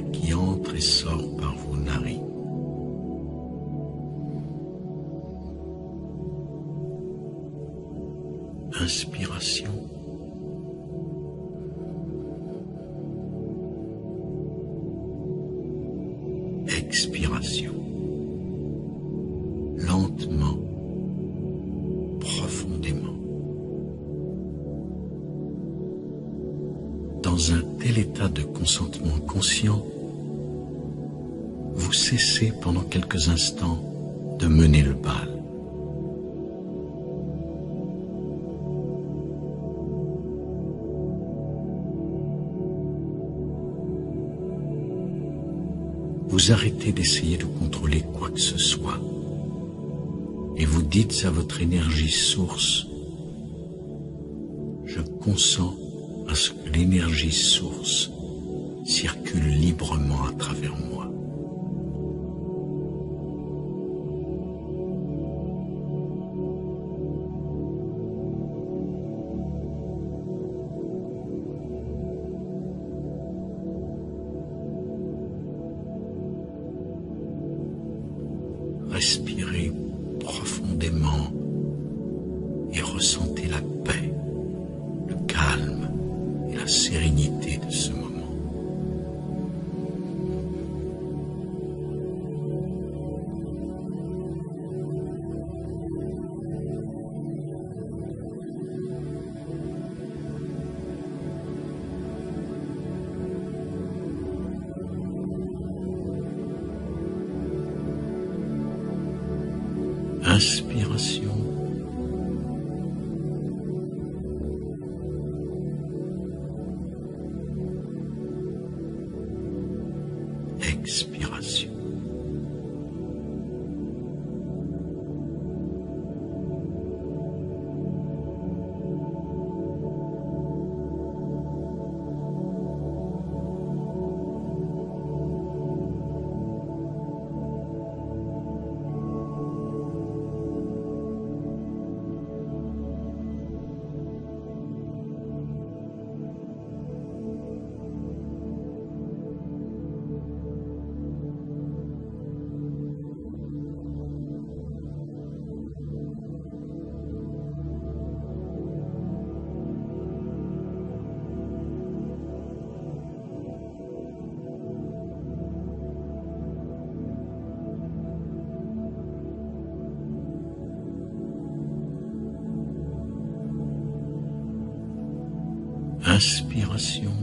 inspiration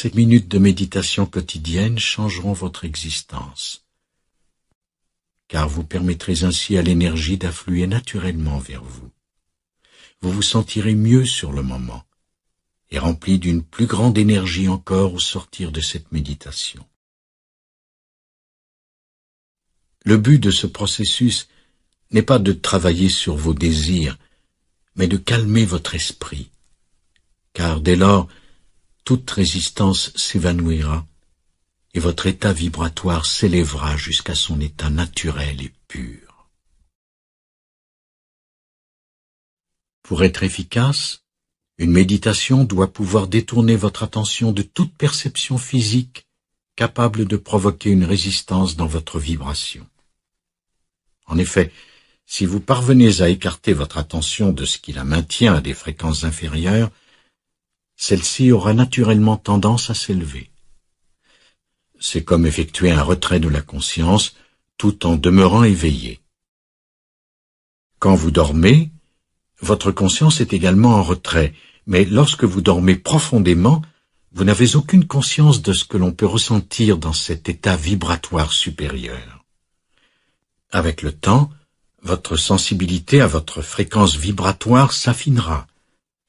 Ces minutes de méditation quotidienne changeront votre existence, car vous permettrez ainsi à l'énergie d'affluer naturellement vers vous. Vous vous sentirez mieux sur le moment et rempli d'une plus grande énergie encore au sortir de cette méditation. Le but de ce processus n'est pas de travailler sur vos désirs, mais de calmer votre esprit, car dès lors toute résistance s'évanouira et votre état vibratoire s'élèvera jusqu'à son état naturel et pur. Pour être efficace, une méditation doit pouvoir détourner votre attention de toute perception physique capable de provoquer une résistance dans votre vibration. En effet, si vous parvenez à écarter votre attention de ce qui la maintient à des fréquences inférieures, celle-ci aura naturellement tendance à s'élever. C'est comme effectuer un retrait de la conscience tout en demeurant éveillé. Quand vous dormez, votre conscience est également en retrait, mais lorsque vous dormez profondément, vous n'avez aucune conscience de ce que l'on peut ressentir dans cet état vibratoire supérieur. Avec le temps, votre sensibilité à votre fréquence vibratoire s'affinera,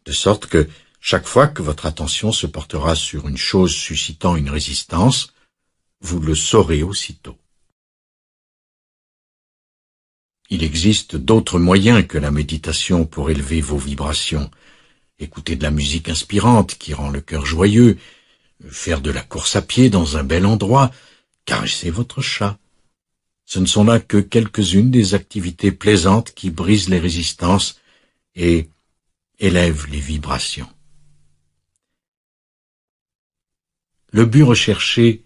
de sorte que chaque fois que votre attention se portera sur une chose suscitant une résistance, vous le saurez aussitôt. Il existe d'autres moyens que la méditation pour élever vos vibrations. Écouter de la musique inspirante qui rend le cœur joyeux, faire de la course à pied dans un bel endroit, caresser votre chat. Ce ne sont là que quelques-unes des activités plaisantes qui brisent les résistances et élèvent les vibrations. Le but recherché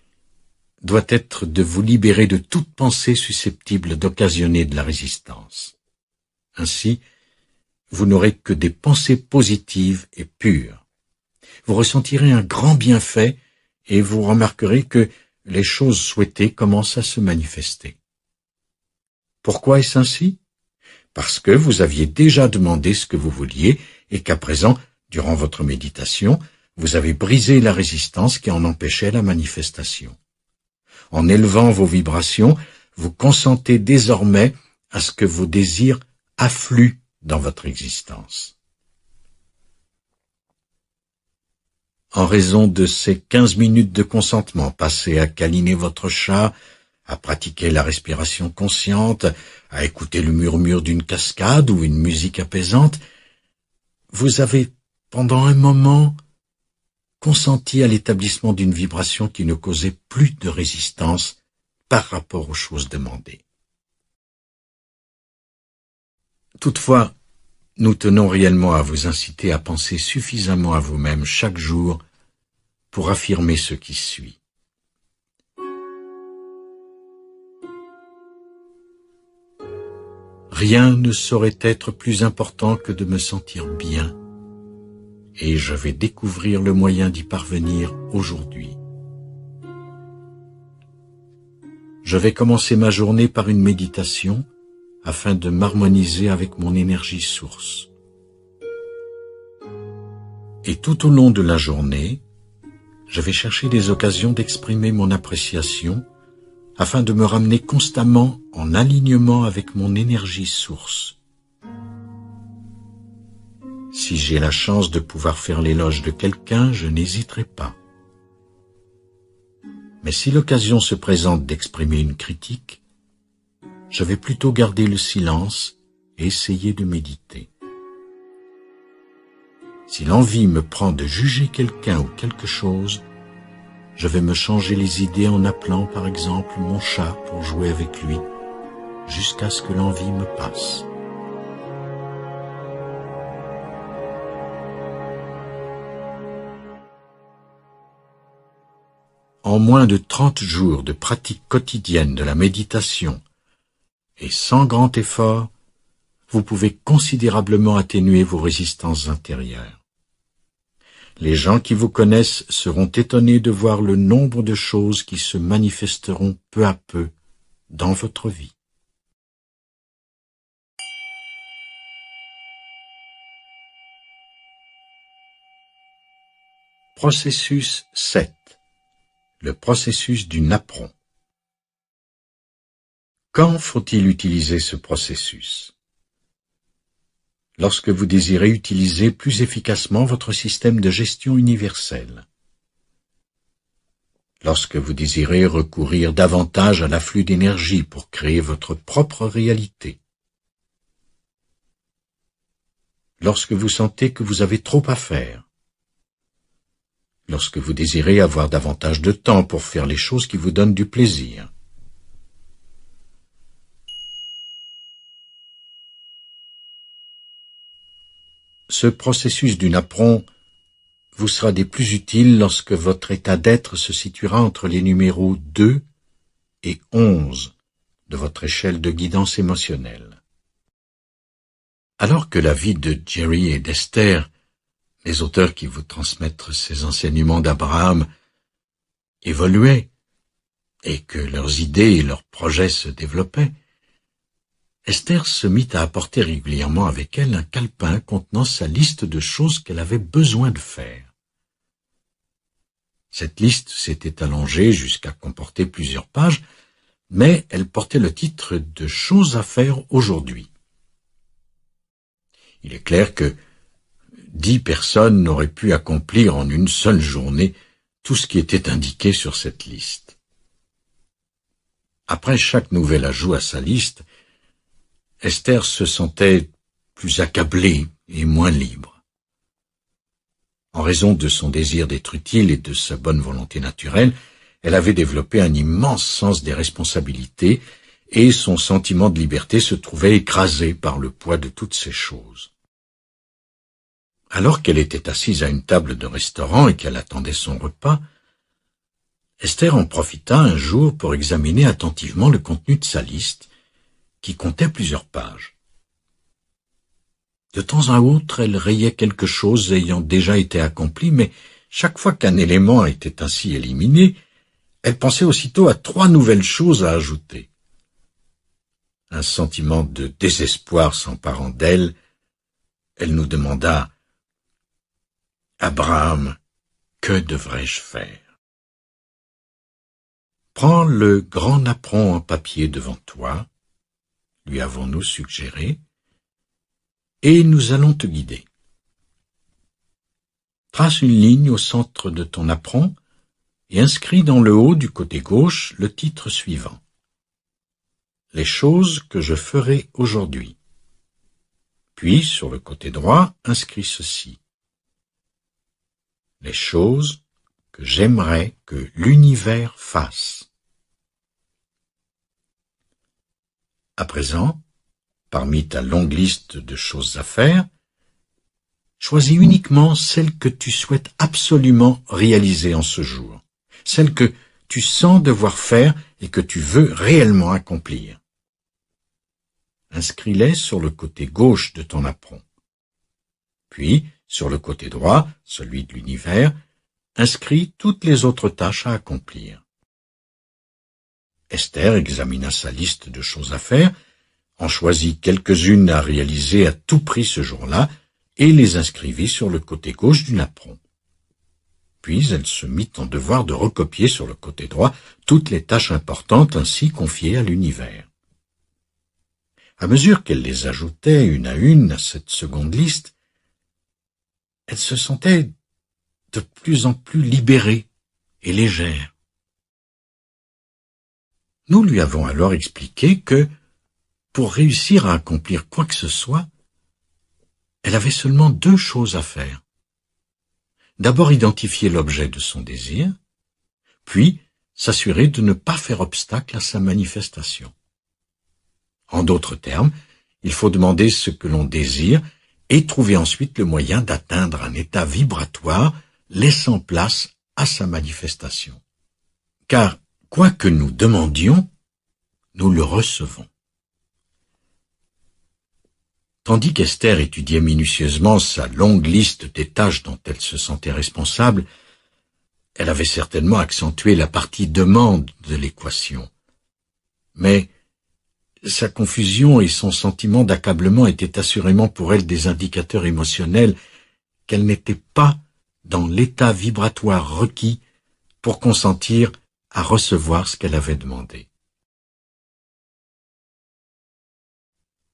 doit être de vous libérer de toute pensée susceptible d'occasionner de la résistance. Ainsi, vous n'aurez que des pensées positives et pures. Vous ressentirez un grand bienfait et vous remarquerez que les choses souhaitées commencent à se manifester. Pourquoi est-ce ainsi Parce que vous aviez déjà demandé ce que vous vouliez et qu'à présent, durant votre méditation, vous avez brisé la résistance qui en empêchait la manifestation. En élevant vos vibrations, vous consentez désormais à ce que vos désirs affluent dans votre existence. En raison de ces quinze minutes de consentement passées à câliner votre chat, à pratiquer la respiration consciente, à écouter le murmure d'une cascade ou une musique apaisante, vous avez pendant un moment consentit à l'établissement d'une vibration qui ne causait plus de résistance par rapport aux choses demandées. Toutefois, nous tenons réellement à vous inciter à penser suffisamment à vous-même chaque jour pour affirmer ce qui suit. Rien ne saurait être plus important que de me sentir bien et je vais découvrir le moyen d'y parvenir aujourd'hui. Je vais commencer ma journée par une méditation afin de m'harmoniser avec mon énergie source. Et tout au long de la journée, je vais chercher des occasions d'exprimer mon appréciation afin de me ramener constamment en alignement avec mon énergie source si j'ai la chance de pouvoir faire l'éloge de quelqu'un, je n'hésiterai pas. Mais si l'occasion se présente d'exprimer une critique, je vais plutôt garder le silence et essayer de méditer. Si l'envie me prend de juger quelqu'un ou quelque chose, je vais me changer les idées en appelant par exemple mon chat pour jouer avec lui, jusqu'à ce que l'envie me passe. en moins de trente jours de pratique quotidienne de la méditation et sans grand effort, vous pouvez considérablement atténuer vos résistances intérieures. Les gens qui vous connaissent seront étonnés de voir le nombre de choses qui se manifesteront peu à peu dans votre vie. Processus 7 le processus du Napron. Quand faut-il utiliser ce processus Lorsque vous désirez utiliser plus efficacement votre système de gestion universel. Lorsque vous désirez recourir davantage à l'afflux d'énergie pour créer votre propre réalité. Lorsque vous sentez que vous avez trop à faire lorsque vous désirez avoir davantage de temps pour faire les choses qui vous donnent du plaisir. Ce processus d'une apprend vous sera des plus utiles lorsque votre état d'être se situera entre les numéros 2 et 11 de votre échelle de guidance émotionnelle. Alors que la vie de Jerry et d'Esther les auteurs qui vous transmettent ces enseignements d'Abraham évoluaient et que leurs idées et leurs projets se développaient, Esther se mit à apporter régulièrement avec elle un calepin contenant sa liste de choses qu'elle avait besoin de faire. Cette liste s'était allongée jusqu'à comporter plusieurs pages, mais elle portait le titre de choses à faire aujourd'hui. Il est clair que dix personnes n'auraient pu accomplir en une seule journée tout ce qui était indiqué sur cette liste. Après chaque nouvel ajout à sa liste, Esther se sentait plus accablée et moins libre. En raison de son désir d'être utile et de sa bonne volonté naturelle, elle avait développé un immense sens des responsabilités et son sentiment de liberté se trouvait écrasé par le poids de toutes ces choses. Alors qu'elle était assise à une table de restaurant et qu'elle attendait son repas, Esther en profita un jour pour examiner attentivement le contenu de sa liste, qui comptait plusieurs pages. De temps à autre, elle rayait quelque chose ayant déjà été accompli, mais chaque fois qu'un élément était ainsi éliminé, elle pensait aussitôt à trois nouvelles choses à ajouter. Un sentiment de désespoir s'emparant d'elle, elle nous demanda Abraham, que devrais-je faire Prends le grand napperon en papier devant toi, lui avons-nous suggéré, et nous allons te guider. Trace une ligne au centre de ton apron et inscris dans le haut du côté gauche le titre suivant. Les choses que je ferai aujourd'hui. Puis, sur le côté droit, inscris ceci les choses que j'aimerais que l'univers fasse. À présent, parmi ta longue liste de choses à faire, choisis uniquement celles que tu souhaites absolument réaliser en ce jour, celles que tu sens devoir faire et que tu veux réellement accomplir. Inscris-les sur le côté gauche de ton apron. Puis, sur le côté droit, celui de l'univers, inscrit toutes les autres tâches à accomplir. Esther examina sa liste de choses à faire, en choisit quelques-unes à réaliser à tout prix ce jour-là, et les inscrivit sur le côté gauche du napperon. Puis elle se mit en devoir de recopier sur le côté droit toutes les tâches importantes ainsi confiées à l'univers. À mesure qu'elle les ajoutait une à une à cette seconde liste, elle se sentait de plus en plus libérée et légère. Nous lui avons alors expliqué que, pour réussir à accomplir quoi que ce soit, elle avait seulement deux choses à faire. D'abord identifier l'objet de son désir, puis s'assurer de ne pas faire obstacle à sa manifestation. En d'autres termes, il faut demander ce que l'on désire et trouver ensuite le moyen d'atteindre un état vibratoire laissant place à sa manifestation. Car quoi que nous demandions, nous le recevons. Tandis qu'Esther étudiait minutieusement sa longue liste des tâches dont elle se sentait responsable, elle avait certainement accentué la partie demande de l'équation. Mais sa confusion et son sentiment d'accablement étaient assurément pour elle des indicateurs émotionnels qu'elle n'était pas dans l'état vibratoire requis pour consentir à recevoir ce qu'elle avait demandé.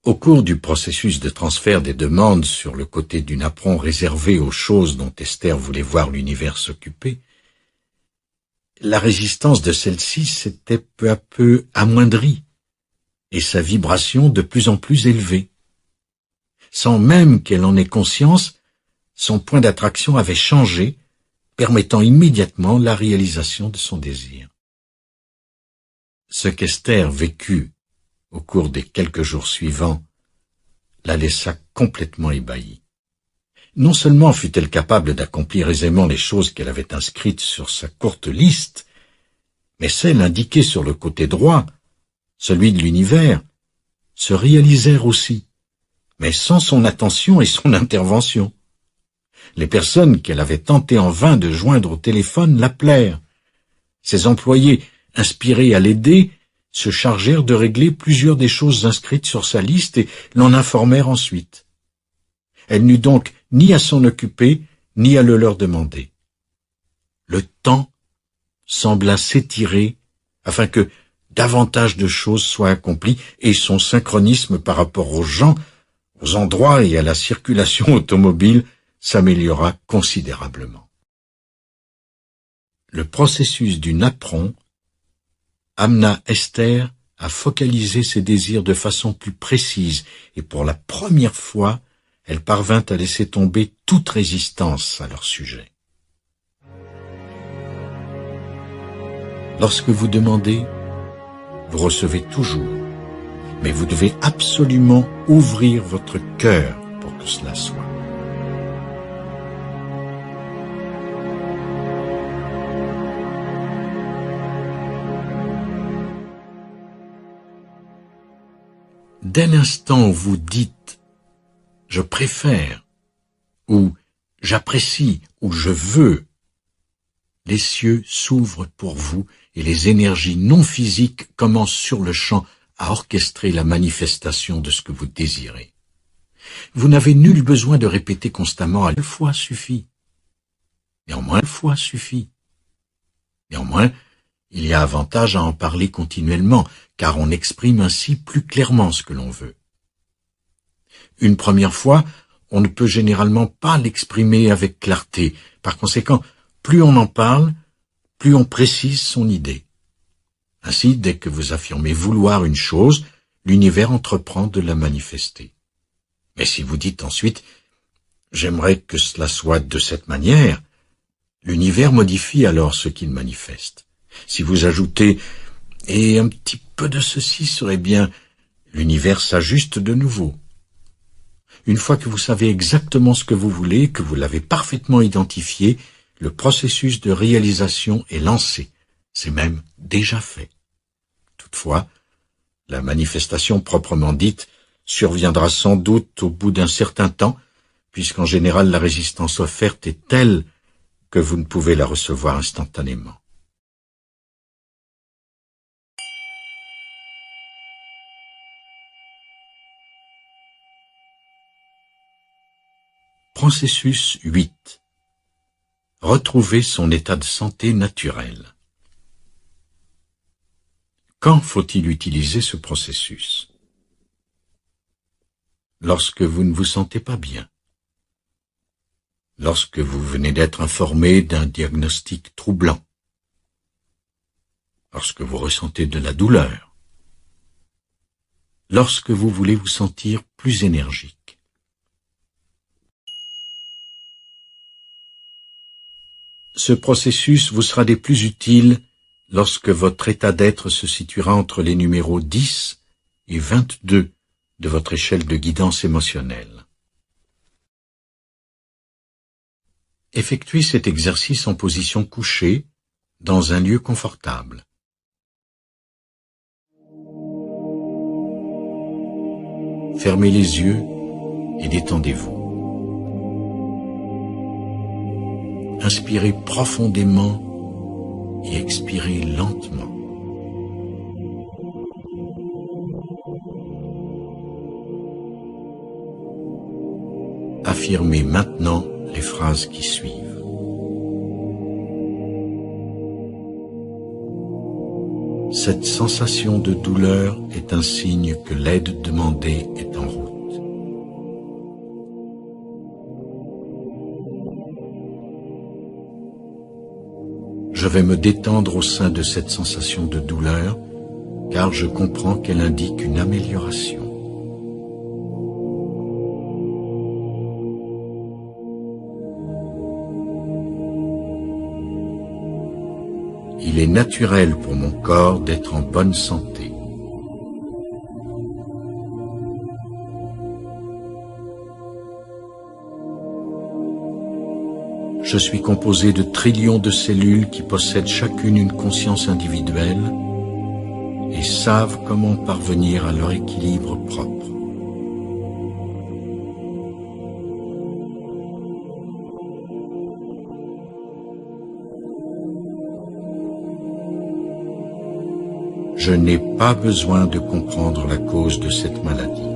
Au cours du processus de transfert des demandes sur le côté d'une apron réservé aux choses dont Esther voulait voir l'univers s'occuper, la résistance de celle-ci s'était peu à peu amoindrie et sa vibration de plus en plus élevée. Sans même qu'elle en ait conscience, son point d'attraction avait changé, permettant immédiatement la réalisation de son désir. Ce qu'Esther vécut au cours des quelques jours suivants la laissa complètement ébahie. Non seulement fut-elle capable d'accomplir aisément les choses qu'elle avait inscrites sur sa courte liste, mais celle indiquée sur le côté droit celui de l'univers, se réalisèrent aussi, mais sans son attention et son intervention. Les personnes qu'elle avait tenté en vain de joindre au téléphone l'appelèrent. Ses employés, inspirés à l'aider, se chargèrent de régler plusieurs des choses inscrites sur sa liste et l'en informèrent ensuite. Elle n'eut donc ni à s'en occuper, ni à le leur demander. Le temps sembla s'étirer afin que davantage de choses soient accomplies et son synchronisme par rapport aux gens, aux endroits et à la circulation automobile s'améliora considérablement. Le processus du napron amena Esther à focaliser ses désirs de façon plus précise et pour la première fois, elle parvint à laisser tomber toute résistance à leur sujet. Lorsque vous demandez vous recevez toujours, mais vous devez absolument ouvrir votre cœur pour que cela soit. Dès l'instant où vous dites je préfère ou j'apprécie ou je veux, les cieux s'ouvrent pour vous et les énergies non physiques commencent sur le champ à orchestrer la manifestation de ce que vous désirez. Vous n'avez nul besoin de répéter constamment à une fois suffit. Néanmoins, une fois suffit. Néanmoins, il y a avantage à en parler continuellement, car on exprime ainsi plus clairement ce que l'on veut. Une première fois, on ne peut généralement pas l'exprimer avec clarté. Par conséquent, plus on en parle, plus on précise son idée. Ainsi, dès que vous affirmez vouloir une chose, l'univers entreprend de la manifester. Mais si vous dites ensuite J'aimerais que cela soit de cette manière, l'univers modifie alors ce qu'il manifeste. Si vous ajoutez Et un petit peu de ceci serait bien, l'univers s'ajuste de nouveau. Une fois que vous savez exactement ce que vous voulez, que vous l'avez parfaitement identifié, le processus de réalisation est lancé, c'est même déjà fait. Toutefois, la manifestation proprement dite surviendra sans doute au bout d'un certain temps, puisqu'en général la résistance offerte est telle que vous ne pouvez la recevoir instantanément. Processus 8 retrouver son état de santé naturel. Quand faut-il utiliser ce processus Lorsque vous ne vous sentez pas bien. Lorsque vous venez d'être informé d'un diagnostic troublant. Lorsque vous ressentez de la douleur. Lorsque vous voulez vous sentir plus énergique. Ce processus vous sera des plus utiles lorsque votre état d'être se situera entre les numéros 10 et 22 de votre échelle de guidance émotionnelle. Effectuez cet exercice en position couchée, dans un lieu confortable. Fermez les yeux et détendez-vous. Inspirez profondément et expirez lentement. Affirmez maintenant les phrases qui suivent. Cette sensation de douleur est un signe que l'aide demandée est en route. Je vais me détendre au sein de cette sensation de douleur, car je comprends qu'elle indique une amélioration. Il est naturel pour mon corps d'être en bonne santé. Je suis composé de trillions de cellules qui possèdent chacune une conscience individuelle et savent comment parvenir à leur équilibre propre. Je n'ai pas besoin de comprendre la cause de cette maladie.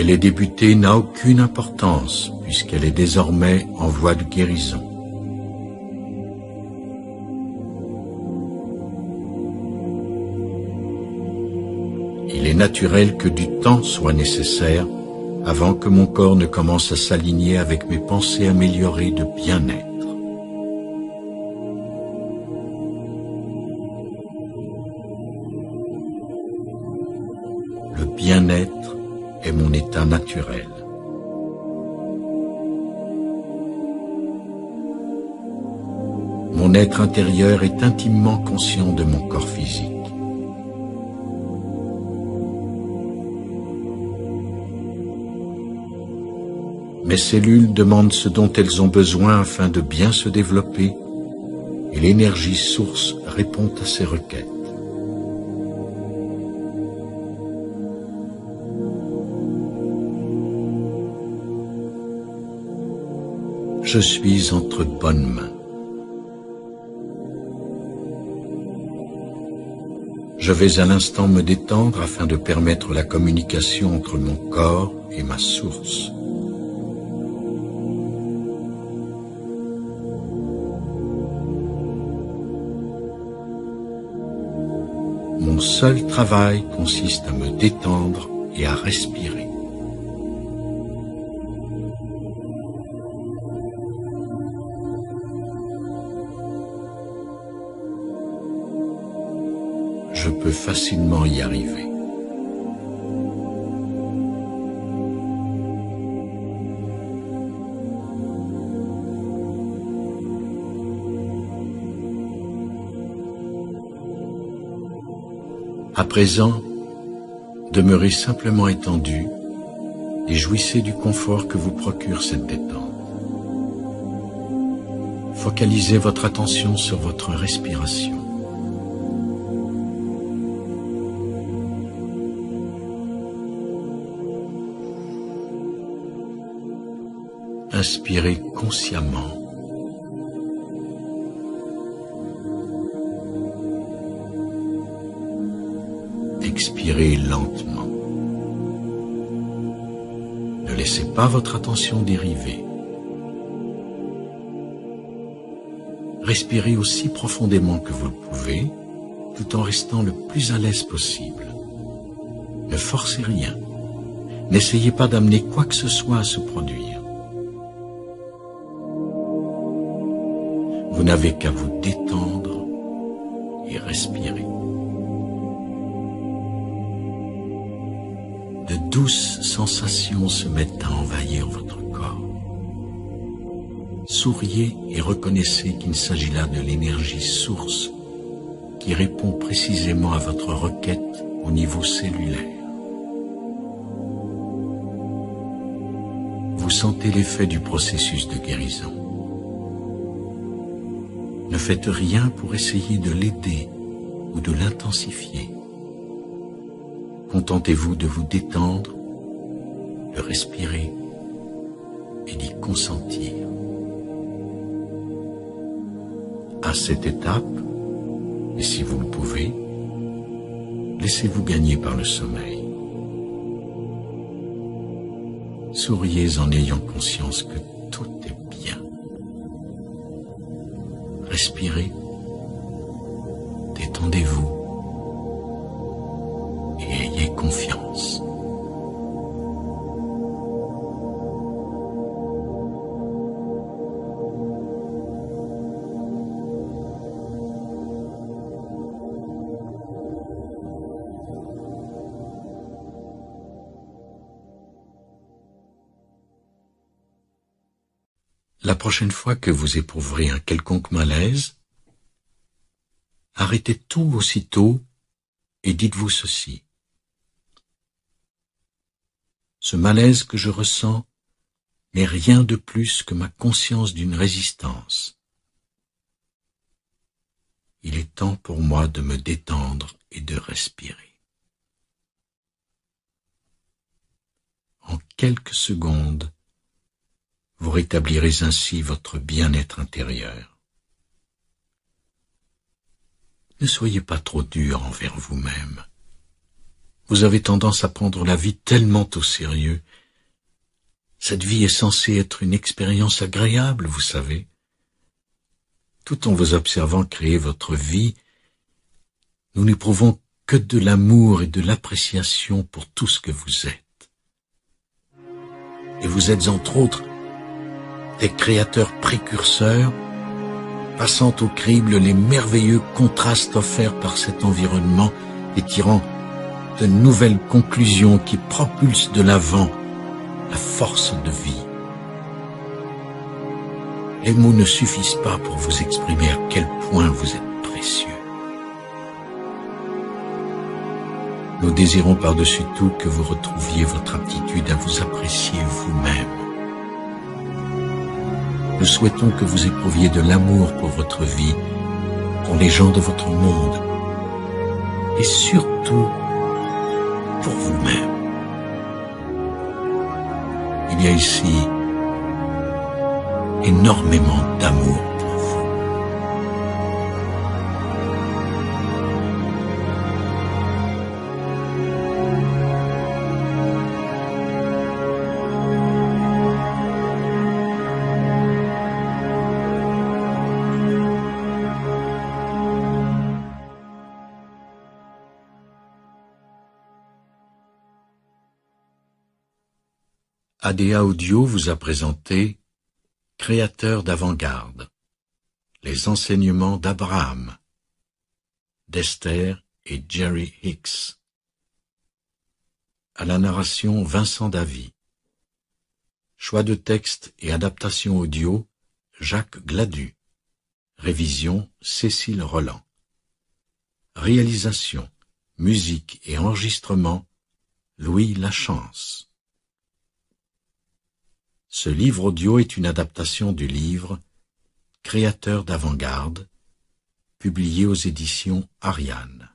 elle est débutée n'a aucune importance puisqu'elle est désormais en voie de guérison. Il est naturel que du temps soit nécessaire avant que mon corps ne commence à s'aligner avec mes pensées améliorées de bien-être. intérieur est intimement conscient de mon corps physique. Mes cellules demandent ce dont elles ont besoin afin de bien se développer et l'énergie source répond à ces requêtes. Je suis entre bonnes mains. Je vais à l'instant me détendre afin de permettre la communication entre mon corps et ma source. Mon seul travail consiste à me détendre et à respirer. facilement y arriver. À présent, demeurez simplement étendu et jouissez du confort que vous procure cette détente. Focalisez votre attention sur votre respiration. Expirez consciemment. Expirez lentement. Ne laissez pas votre attention dériver. Respirez aussi profondément que vous le pouvez, tout en restant le plus à l'aise possible. Ne forcez rien. N'essayez pas d'amener quoi que ce soit à se produire. Vous n'avez qu'à vous détendre et respirer. De douces sensations se mettent à envahir votre corps. Souriez et reconnaissez qu'il s'agit là de l'énergie source qui répond précisément à votre requête au niveau cellulaire. Vous sentez l'effet du processus de guérison faites rien pour essayer de l'aider ou de l'intensifier. Contentez-vous de vous détendre, de respirer et d'y consentir. À cette étape, et si vous le pouvez, laissez-vous gagner par le sommeil. Souriez en ayant conscience que tout est respirez, détendez-vous. prochaine fois que vous éprouverez un quelconque malaise, arrêtez tout aussitôt et dites-vous ceci. Ce malaise que je ressens n'est rien de plus que ma conscience d'une résistance. Il est temps pour moi de me détendre et de respirer. En quelques secondes, vous rétablirez ainsi votre bien-être intérieur. Ne soyez pas trop dur envers vous-même. Vous avez tendance à prendre la vie tellement au sérieux. Cette vie est censée être une expérience agréable, vous savez. Tout en vous observant créer votre vie, nous n'éprouvons que de l'amour et de l'appréciation pour tout ce que vous êtes. Et vous êtes entre autres des créateurs précurseurs, passant au crible les merveilleux contrastes offerts par cet environnement et tirant de nouvelles conclusions qui propulsent de l'avant la force de vie. Les mots ne suffisent pas pour vous exprimer à quel point vous êtes précieux. Nous désirons par-dessus tout que vous retrouviez votre aptitude à vous apprécier vous-même. Nous souhaitons que vous éprouviez de l'amour pour votre vie, pour les gens de votre monde, et surtout pour vous-même. Il y a ici énormément d'amour. ADA Audio vous a présenté Créateur d'avant-garde, les enseignements d'Abraham, d'Esther et Jerry Hicks. À la narration Vincent Davy. Choix de texte et adaptation audio Jacques Gladu. Révision Cécile Roland. Réalisation, musique et enregistrement Louis Lachance. Ce livre audio est une adaptation du livre Créateur d'avant-garde, publié aux éditions Ariane.